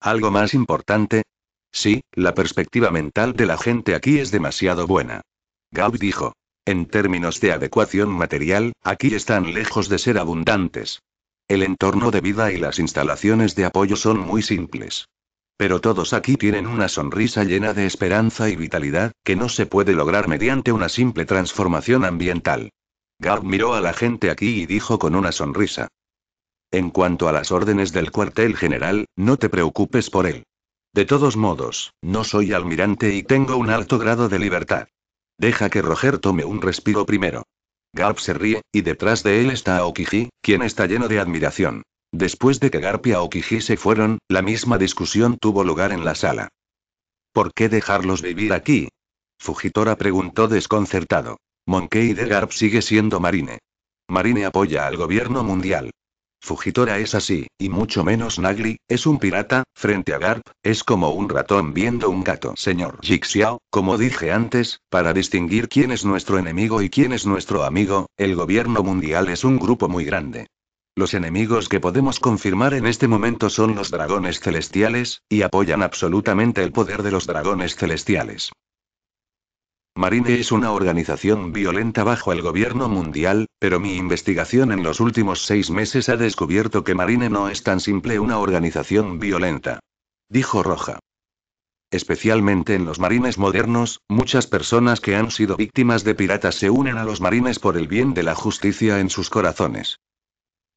Speaker 1: ¿Algo más importante? Sí, la perspectiva mental de la gente aquí es demasiado buena. Gap dijo. En términos de adecuación material, aquí están lejos de ser abundantes. El entorno de vida y las instalaciones de apoyo son muy simples. Pero todos aquí tienen una sonrisa llena de esperanza y vitalidad, que no se puede lograr mediante una simple transformación ambiental. Garb miró a la gente aquí y dijo con una sonrisa. En cuanto a las órdenes del cuartel general, no te preocupes por él. De todos modos, no soy almirante y tengo un alto grado de libertad. Deja que Roger tome un respiro primero. Garb se ríe, y detrás de él está Okiji, quien está lleno de admiración. Después de que Garpia o Kiji se fueron, la misma discusión tuvo lugar en la sala. ¿Por qué dejarlos vivir aquí? Fujitora preguntó desconcertado. Monkey de Garp sigue siendo Marine. Marine apoya al gobierno mundial. Fujitora es así, y mucho menos Nagli, es un pirata, frente a Garp, es como un ratón viendo un gato. Señor Jixiao, como dije antes, para distinguir quién es nuestro enemigo y quién es nuestro amigo, el gobierno mundial es un grupo muy grande. Los enemigos que podemos confirmar en este momento son los dragones celestiales, y apoyan absolutamente el poder de los dragones celestiales. Marine es una organización violenta bajo el gobierno mundial, pero mi investigación en los últimos seis meses ha descubierto que Marine no es tan simple una organización violenta. Dijo Roja. Especialmente en los marines modernos, muchas personas que han sido víctimas de piratas se unen a los marines por el bien de la justicia en sus corazones.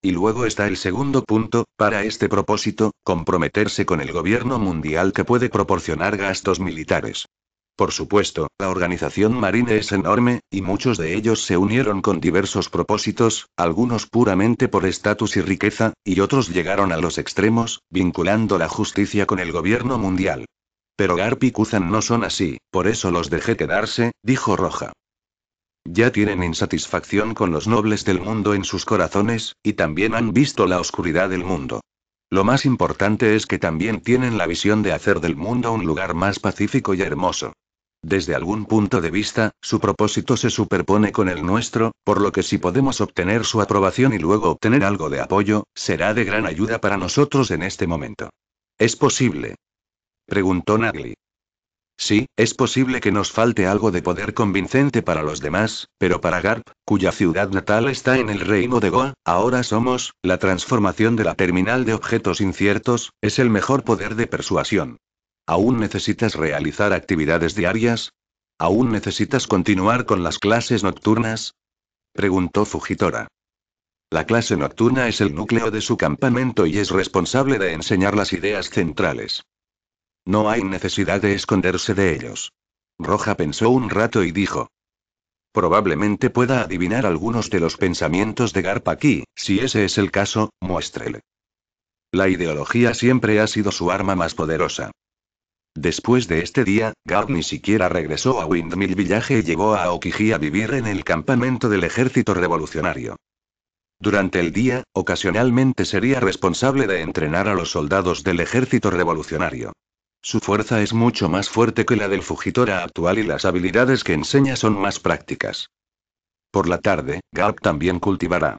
Speaker 1: Y luego está el segundo punto, para este propósito, comprometerse con el gobierno mundial que puede proporcionar gastos militares. Por supuesto, la organización marina es enorme, y muchos de ellos se unieron con diversos propósitos, algunos puramente por estatus y riqueza, y otros llegaron a los extremos, vinculando la justicia con el gobierno mundial. Pero Garp y Kuzan no son así, por eso los dejé quedarse, dijo Roja. Ya tienen insatisfacción con los nobles del mundo en sus corazones, y también han visto la oscuridad del mundo. Lo más importante es que también tienen la visión de hacer del mundo un lugar más pacífico y hermoso. Desde algún punto de vista, su propósito se superpone con el nuestro, por lo que si podemos obtener su aprobación y luego obtener algo de apoyo, será de gran ayuda para nosotros en este momento. ¿Es posible? Preguntó Nagli. Sí, es posible que nos falte algo de poder convincente para los demás, pero para Garp, cuya ciudad natal está en el reino de Goa, ahora somos, la transformación de la terminal de objetos inciertos, es el mejor poder de persuasión. ¿Aún necesitas realizar actividades diarias? ¿Aún necesitas continuar con las clases nocturnas? Preguntó Fujitora. La clase nocturna es el núcleo de su campamento y es responsable de enseñar las ideas centrales. No hay necesidad de esconderse de ellos. Roja pensó un rato y dijo. Probablemente pueda adivinar algunos de los pensamientos de Garp aquí, si ese es el caso, muéstrele. La ideología siempre ha sido su arma más poderosa. Después de este día, Garp ni siquiera regresó a Windmill Village y llegó a Okiji a vivir en el campamento del ejército revolucionario. Durante el día, ocasionalmente sería responsable de entrenar a los soldados del ejército revolucionario. Su fuerza es mucho más fuerte que la del Fugitora actual y las habilidades que enseña son más prácticas. Por la tarde, Garp también cultivará.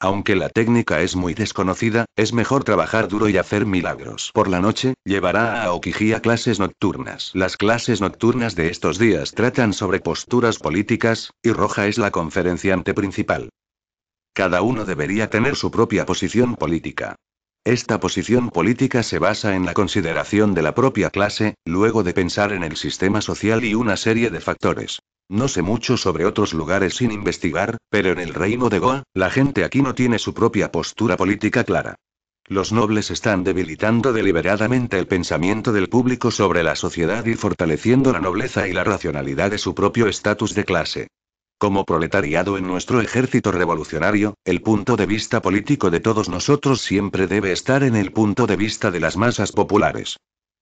Speaker 1: Aunque la técnica es muy desconocida, es mejor trabajar duro y hacer milagros. Por la noche, llevará a okijia a clases nocturnas. Las clases nocturnas de estos días tratan sobre posturas políticas, y Roja es la conferenciante principal. Cada uno debería tener su propia posición política. Esta posición política se basa en la consideración de la propia clase, luego de pensar en el sistema social y una serie de factores. No sé mucho sobre otros lugares sin investigar, pero en el reino de Goa, la gente aquí no tiene su propia postura política clara. Los nobles están debilitando deliberadamente el pensamiento del público sobre la sociedad y fortaleciendo la nobleza y la racionalidad de su propio estatus de clase como proletariado en nuestro ejército revolucionario, el punto de vista político de todos nosotros siempre debe estar en el punto de vista de las masas populares.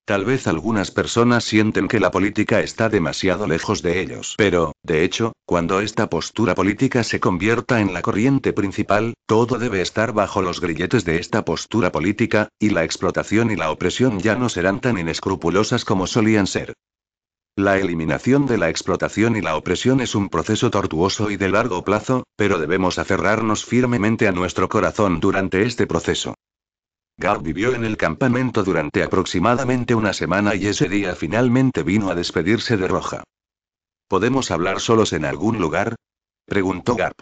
Speaker 1: Tal vez algunas personas sienten que la política está demasiado lejos de ellos, pero, de hecho, cuando esta postura política se convierta en la corriente principal, todo debe estar bajo los grilletes de esta postura política, y la explotación y la opresión ya no serán tan inescrupulosas como solían ser. La eliminación de la explotación y la opresión es un proceso tortuoso y de largo plazo, pero debemos aferrarnos firmemente a nuestro corazón durante este proceso. Gar vivió en el campamento durante aproximadamente una semana y ese día finalmente vino a despedirse de Roja. ¿Podemos hablar solos en algún lugar? preguntó Garp.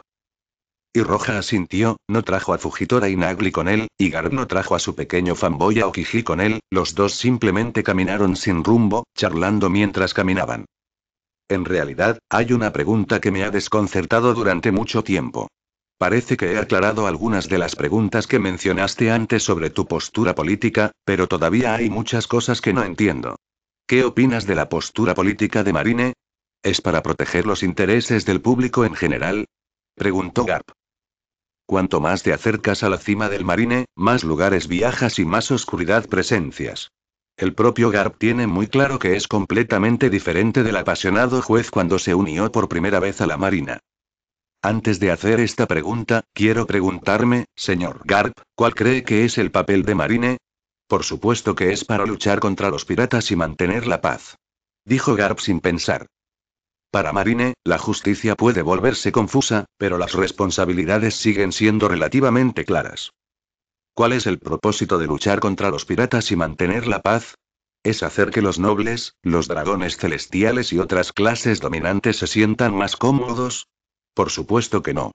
Speaker 1: Y Roja asintió, no trajo a Fujitora Nagli con él, y Garb no trajo a su pequeño fanboy Okiji con él, los dos simplemente caminaron sin rumbo, charlando mientras caminaban. En realidad, hay una pregunta que me ha desconcertado durante mucho tiempo. Parece que he aclarado algunas de las preguntas que mencionaste antes sobre tu postura política, pero todavía hay muchas cosas que no entiendo. ¿Qué opinas de la postura política de Marine? ¿Es para proteger los intereses del público en general? Preguntó Garp. Cuanto más te acercas a la cima del marine, más lugares viajas y más oscuridad presencias. El propio Garp tiene muy claro que es completamente diferente del apasionado juez cuando se unió por primera vez a la marina. Antes de hacer esta pregunta, quiero preguntarme, señor Garp, ¿cuál cree que es el papel de marine? Por supuesto que es para luchar contra los piratas y mantener la paz. Dijo Garp sin pensar. Para Marine, la justicia puede volverse confusa, pero las responsabilidades siguen siendo relativamente claras. ¿Cuál es el propósito de luchar contra los piratas y mantener la paz? Es hacer que los nobles, los dragones celestiales y otras clases dominantes se sientan más cómodos, por supuesto que no.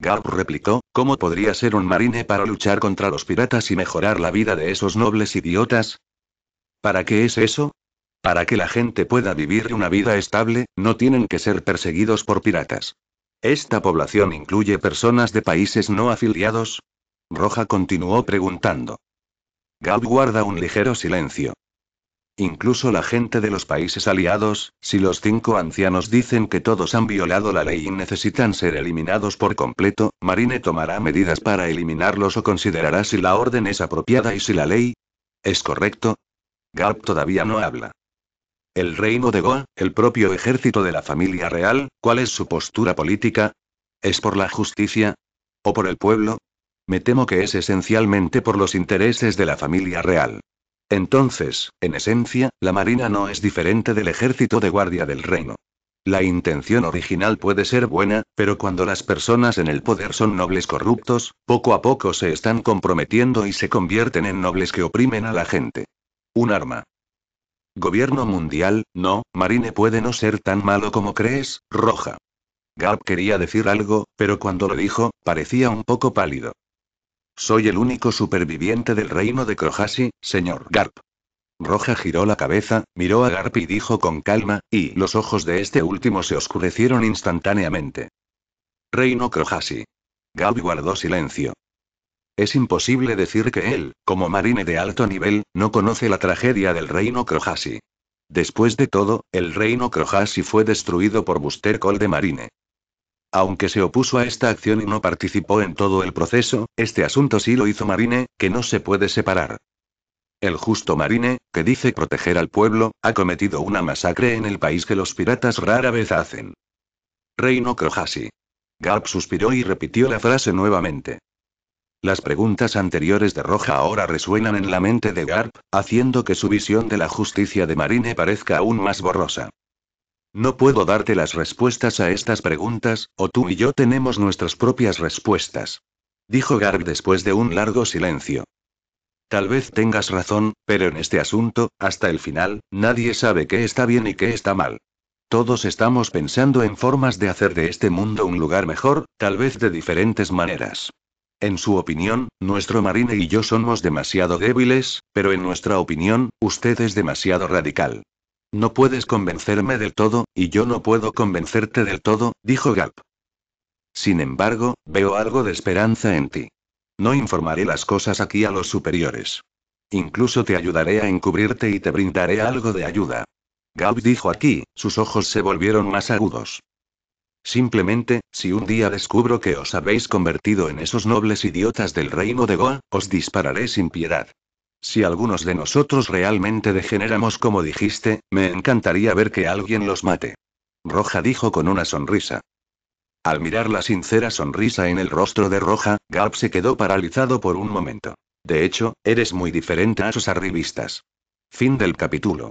Speaker 1: Garp replicó, ¿cómo podría ser un marine para luchar contra los piratas y mejorar la vida de esos nobles idiotas? ¿Para qué es eso? Para que la gente pueda vivir una vida estable, no tienen que ser perseguidos por piratas. ¿Esta población incluye personas de países no afiliados? Roja continuó preguntando. Gab guarda un ligero silencio. Incluso la gente de los países aliados, si los cinco ancianos dicen que todos han violado la ley y necesitan ser eliminados por completo, Marine tomará medidas para eliminarlos o considerará si la orden es apropiada y si la ley... ¿Es correcto? Gab todavía no habla el reino de Goa, el propio ejército de la familia real, ¿cuál es su postura política? ¿Es por la justicia? ¿O por el pueblo? Me temo que es esencialmente por los intereses de la familia real. Entonces, en esencia, la Marina no es diferente del ejército de guardia del reino. La intención original puede ser buena, pero cuando las personas en el poder son nobles corruptos, poco a poco se están comprometiendo y se convierten en nobles que oprimen a la gente. Un arma, Gobierno mundial, no, Marine puede no ser tan malo como crees, roja. Garp quería decir algo, pero cuando lo dijo, parecía un poco pálido. Soy el único superviviente del reino de Crohasi, señor Garp. Roja giró la cabeza, miró a Garp y dijo con calma, y los ojos de este último se oscurecieron instantáneamente. Reino Crohasi. Garp guardó silencio. Es imposible decir que él, como marine de alto nivel, no conoce la tragedia del reino Crojasi. Después de todo, el reino Crojasi fue destruido por Buster Col de Marine. Aunque se opuso a esta acción y no participó en todo el proceso, este asunto sí lo hizo Marine, que no se puede separar. El justo Marine, que dice proteger al pueblo, ha cometido una masacre en el país que los piratas rara vez hacen. Reino Crojasi. Garp suspiró y repitió la frase nuevamente. Las preguntas anteriores de Roja ahora resuenan en la mente de Garp, haciendo que su visión de la justicia de Marine parezca aún más borrosa. No puedo darte las respuestas a estas preguntas, o tú y yo tenemos nuestras propias respuestas. Dijo Garp después de un largo silencio. Tal vez tengas razón, pero en este asunto, hasta el final, nadie sabe qué está bien y qué está mal. Todos estamos pensando en formas de hacer de este mundo un lugar mejor, tal vez de diferentes maneras. En su opinión, nuestro marine y yo somos demasiado débiles, pero en nuestra opinión, usted es demasiado radical. No puedes convencerme del todo, y yo no puedo convencerte del todo, dijo Gap. Sin embargo, veo algo de esperanza en ti. No informaré las cosas aquí a los superiores. Incluso te ayudaré a encubrirte y te brindaré algo de ayuda. Gap dijo aquí, sus ojos se volvieron más agudos. Simplemente, si un día descubro que os habéis convertido en esos nobles idiotas del reino de Goa, os dispararé sin piedad. Si algunos de nosotros realmente degeneramos como dijiste, me encantaría ver que alguien los mate. Roja dijo con una sonrisa. Al mirar la sincera sonrisa en el rostro de Roja, Galp se quedó paralizado por un momento. De hecho, eres muy diferente a esos arribistas. Fin del capítulo.